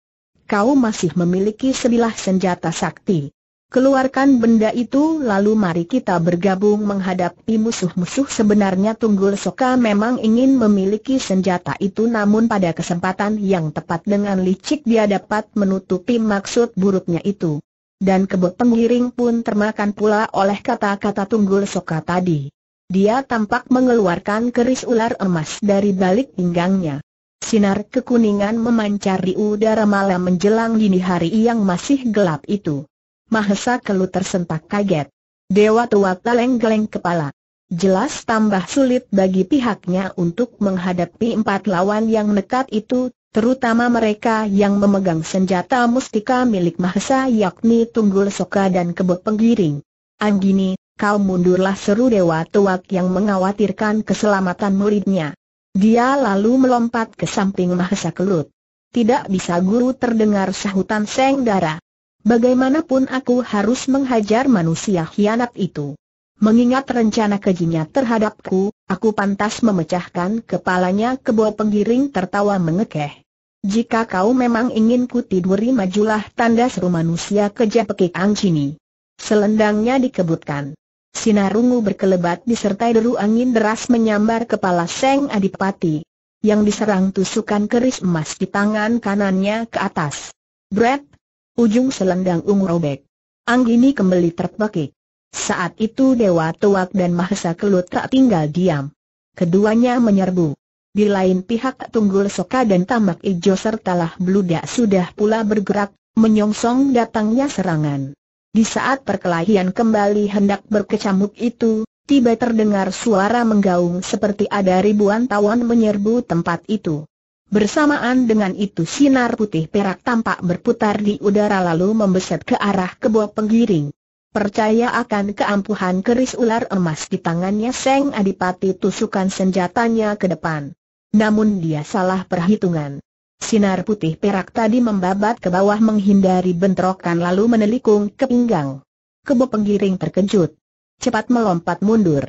Kau masih memiliki sebilah senjata sakti. Keluarkan benda itu lalu mari kita bergabung menghadapi musuh-musuh sebenarnya Tunggul Soka memang ingin memiliki senjata itu namun pada kesempatan yang tepat dengan licik dia dapat menutupi maksud buruknya itu. Dan kebot penggiring pun termakan pula oleh kata-kata Tunggul Soka tadi. Dia tampak mengeluarkan keris ular emas dari balik pinggangnya. Sinar kekuningan memancar di udara malam menjelang dini hari yang masih gelap itu. Mahesa Kelu tersentak kaget. Dewa tua geleng-geleng kepala. Jelas tambah sulit bagi pihaknya untuk menghadapi empat lawan yang nekat itu, terutama mereka yang memegang senjata mustika milik Mahesa yakni Tunggul Soka dan Kebo Penggiring. Anggini, kau mundurlah seru dewa tuak yang mengawatirkan keselamatan muridnya. Dia lalu melompat ke samping Mahesa Kelut. Tidak bisa guru terdengar sahutan Seng Dara. Bagaimanapun aku harus menghajar manusia hianat itu. Mengingat rencana kejinya terhadapku, aku pantas memecahkan kepalanya kebo penggiring tertawa mengekeh. Jika kau memang ingin ku tiduri majulah tanda seru manusia kejap pekik angcini. Selendangnya dikebutkan. Sinar ungu berkelebat disertai deru angin deras menyambar kepala Seng Adipati. Yang diserang tusukan keris emas di tangan kanannya ke atas. Brett, Ujung selendang ungu robek. Anggini kembali terpekik. Saat itu Dewa Tuak dan Mahesa Kelut tak tinggal diam. Keduanya menyerbu. Di lain pihak Tunggul Soka dan Tamak Ijo serta Lah Bludak sudah pula bergerak, menyongsong datangnya serangan. Di saat perkelahian kembali hendak berkecamuk itu, tiba terdengar suara menggaung seperti ada ribuan tawon menyerbu tempat itu. Bersamaan dengan itu sinar putih perak tampak berputar di udara lalu membeset ke arah kebo penggiring. Percaya akan keampuhan keris ular emas di tangannya Seng Adipati tusukan senjatanya ke depan. Namun dia salah perhitungan. Sinar putih perak tadi membabat ke bawah menghindari bentrokan lalu menelikung ke pinggang. Kebo penggiring terkejut. Cepat melompat mundur.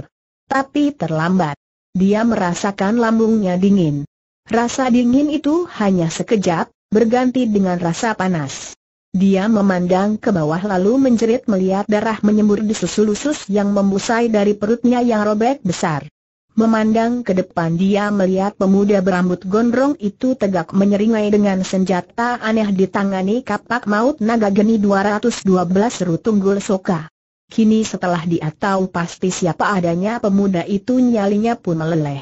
Tapi terlambat. Dia merasakan lambungnya dingin. Rasa dingin itu hanya sekejap, berganti dengan rasa panas. Dia memandang ke bawah lalu menjerit melihat darah menyembur di susu lusus yang membusai dari perutnya yang robek besar. Memandang ke depan dia melihat pemuda berambut gondrong itu tegak menyeringai dengan senjata aneh di ditangani kapak maut naga geni 212 rutunggul soka. Kini setelah dia tahu pasti siapa adanya pemuda itu nyalinya pun meleleh.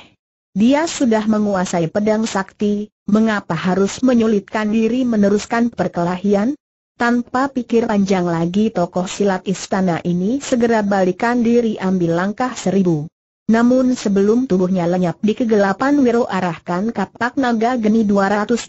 Dia sudah menguasai pedang sakti, mengapa harus menyulitkan diri meneruskan perkelahian? Tanpa pikir panjang lagi tokoh silat istana ini segera balikan diri ambil langkah seribu. Namun sebelum tubuhnya lenyap di kegelapan Wiro arahkan kapak naga geni 212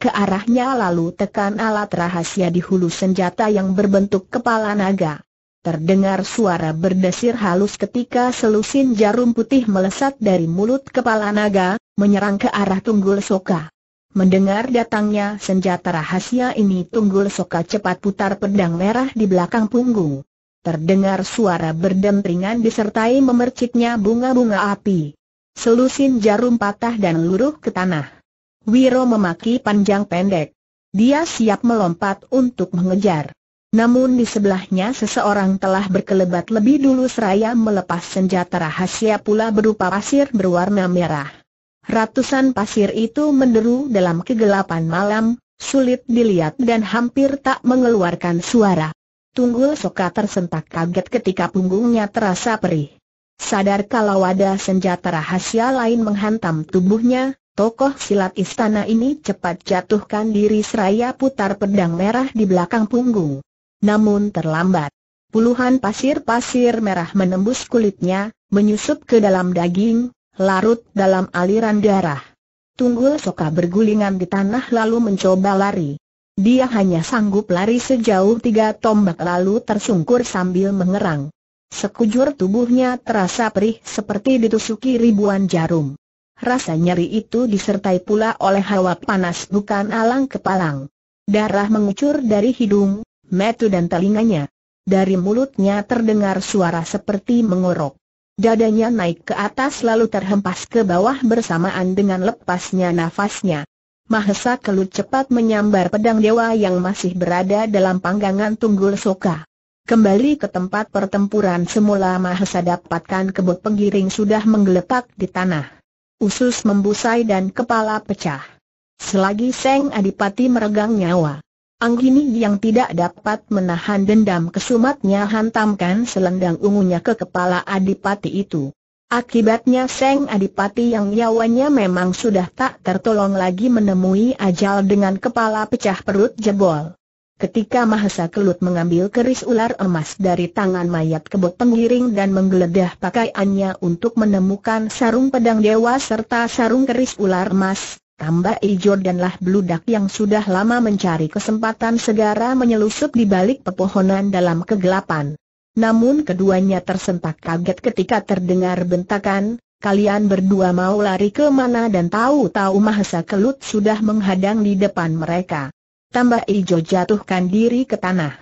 ke arahnya lalu tekan alat rahasia di hulu senjata yang berbentuk kepala naga. Terdengar suara berdesir halus ketika selusin jarum putih melesat dari mulut kepala naga, menyerang ke arah Tunggul Soka. Mendengar datangnya senjata rahasia ini Tunggul Soka cepat putar pedang merah di belakang punggung terdengar suara berdempringan disertai memerciknya bunga-bunga api. Selusin jarum patah dan luruh ke tanah. Wiro memaki panjang pendek. Dia siap melompat untuk mengejar. Namun di sebelahnya seseorang telah berkelebat lebih dulu seraya melepas senjata rahasia pula berupa pasir berwarna merah. Ratusan pasir itu menderu dalam kegelapan malam, sulit dilihat dan hampir tak mengeluarkan suara. Tunggul Soka tersentak kaget ketika punggungnya terasa perih. Sadar kalau ada senjata rahasia lain menghantam tubuhnya, tokoh silat istana ini cepat jatuhkan diri seraya putar pedang merah di belakang punggung. Namun terlambat. Puluhan pasir-pasir merah menembus kulitnya, menyusup ke dalam daging, larut dalam aliran darah. Tunggul Soka bergulingan di tanah lalu mencoba lari. Dia hanya sanggup lari sejauh tiga tombak lalu tersungkur sambil mengerang. Sekujur tubuhnya terasa perih seperti ditusuki ribuan jarum. Rasa nyeri itu disertai pula oleh hawa panas bukan alang kepalang. Darah mengucur dari hidung, metu dan telinganya. Dari mulutnya terdengar suara seperti mengorok. Dadanya naik ke atas lalu terhempas ke bawah bersamaan dengan lepasnya nafasnya. Mahesa Kelut cepat menyambar pedang dewa yang masih berada dalam panggangan Tunggul Soka. Kembali ke tempat pertempuran semula Mahesa dapatkan kebut penggiring sudah menggeletak di tanah. Usus membusai dan kepala pecah. Selagi Seng Adipati meregang nyawa. Anggini yang tidak dapat menahan dendam kesumatnya hantamkan selendang ungunya ke kepala Adipati itu. Akibatnya Seng Adipati yang nyawanya memang sudah tak tertolong lagi menemui ajal dengan kepala pecah perut jebol. Ketika Mahesa Kelut mengambil keris ular emas dari tangan mayat kebot penggiring dan menggeledah pakaiannya untuk menemukan sarung pedang dewa serta sarung keris ular emas, Tambah Ijo danlah Bludak yang sudah lama mencari kesempatan segera menyelusup di balik pepohonan dalam kegelapan. Namun keduanya tersentak kaget ketika terdengar bentakan, kalian berdua mau lari ke mana dan tahu-tahu Mahesa Kelut sudah menghadang di depan mereka. Tambah Ijo jatuhkan diri ke tanah.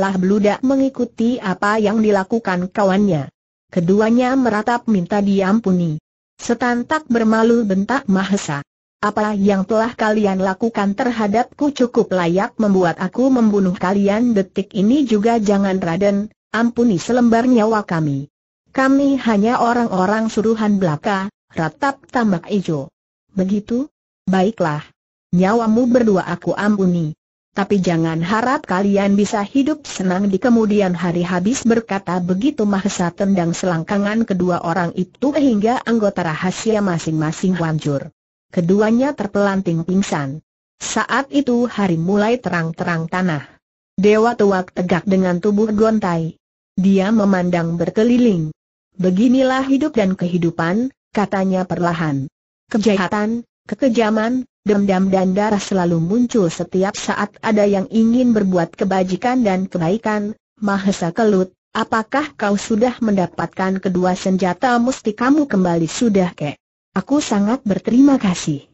Lah Bluda mengikuti apa yang dilakukan kawannya. Keduanya meratap minta diampuni. Setantak bermalu bentak Mahesa. Apa yang telah kalian lakukan terhadapku cukup layak membuat aku membunuh kalian detik ini juga jangan Raden, Ampuni selembar nyawa kami. Kami hanya orang-orang suruhan belaka, ratap tambak ijo. Begitu? Baiklah. Nyawamu berdua aku ampuni. Tapi jangan harap kalian bisa hidup senang di kemudian hari habis berkata begitu Mahesa tendang selangkangan kedua orang itu hingga anggota rahasia masing-masing hancur. Keduanya terpelanting pingsan. Saat itu hari mulai terang-terang tanah. Dewa tuak tegak dengan tubuh gontai. Dia memandang berkeliling. Beginilah hidup dan kehidupan, katanya perlahan. Kejahatan, kekejaman, dendam dan darah selalu muncul setiap saat ada yang ingin berbuat kebajikan dan kebaikan. Mahesa Kelut, apakah kau sudah mendapatkan kedua senjata mustikamu kamu kembali sudah kek? Aku sangat berterima kasih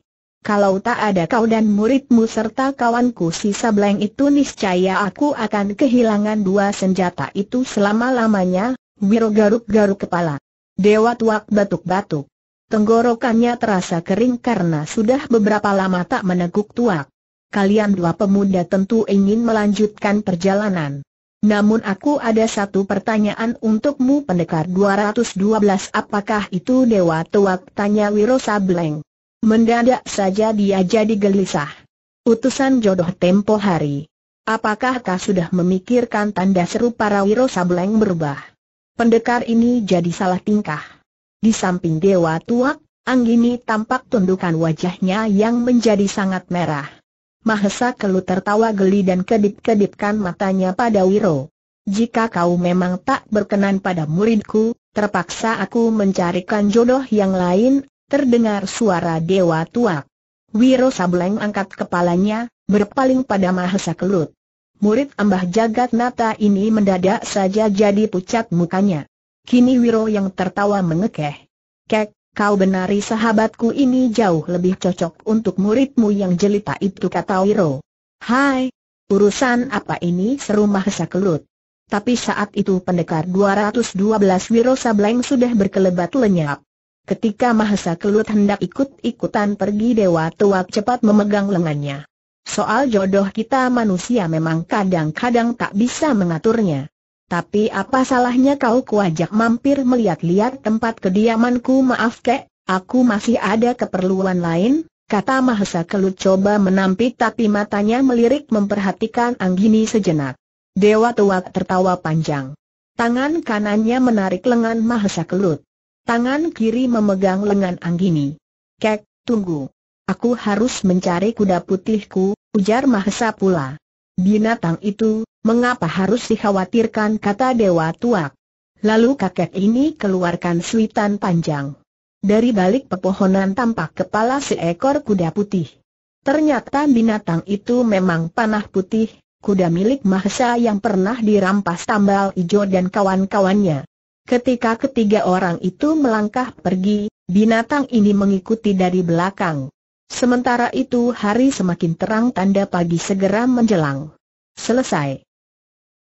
kalau tak ada kau dan muridmu serta kawanku si Sableng itu niscaya aku akan kehilangan dua senjata itu selama-lamanya, Wiro garuk-garuk kepala. Dewa tuak batuk-batuk. Tenggorokannya terasa kering karena sudah beberapa lama tak meneguk tuak. Kalian dua pemuda tentu ingin melanjutkan perjalanan. Namun aku ada satu pertanyaan untukmu pendekar 212 apakah itu Dewa Tuak tanya Wiro Sableng. Mendadak saja dia jadi gelisah. Utusan jodoh tempo hari. Apakah kau sudah memikirkan tanda seru para wiro sableng berubah? Pendekar ini jadi salah tingkah. Di samping Dewa tua, Anggini tampak tundukan wajahnya yang menjadi sangat merah. Mahesa Kelu tertawa geli dan kedip-kedipkan matanya pada Wiro. Jika kau memang tak berkenan pada muridku, terpaksa aku mencarikan jodoh yang lain, Terdengar suara dewa tua. Wiro Sableng angkat kepalanya, berpaling pada Mahesa Kelut. Murid Ambah Jagat Nata ini mendadak saja jadi pucat mukanya. Kini Wiro yang tertawa mengekeh. Kek, kau benari sahabatku ini jauh lebih cocok untuk muridmu yang jelita itu kata Wiro. Hai, urusan apa ini seru Mahesa Kelut. Tapi saat itu pendekar 212 Wiro Sableng sudah berkelebat lenyap. Ketika Mahesa Kelut hendak ikut-ikutan pergi Dewa Tuak cepat memegang lengannya. Soal jodoh kita manusia memang kadang-kadang tak bisa mengaturnya. Tapi apa salahnya kau kuajak mampir melihat-lihat tempat kediamanku maaf kek, aku masih ada keperluan lain, kata Mahesa Kelut coba menampik tapi matanya melirik memperhatikan Anggini sejenak. Dewa Tuak tertawa panjang. Tangan kanannya menarik lengan Mahesa Kelut. Tangan kiri memegang lengan Anggini. Kek, tunggu. Aku harus mencari kuda putihku, ujar Mahesa pula. Binatang itu, mengapa harus dikhawatirkan kata Dewa Tuak. Lalu kakek ini keluarkan suitan panjang. Dari balik pepohonan tampak kepala seekor kuda putih. Ternyata binatang itu memang panah putih, kuda milik Mahesa yang pernah dirampas tambal ijo dan kawan-kawannya. Ketika ketiga orang itu melangkah pergi, binatang ini mengikuti dari belakang. Sementara itu hari semakin terang tanda pagi segera menjelang. Selesai.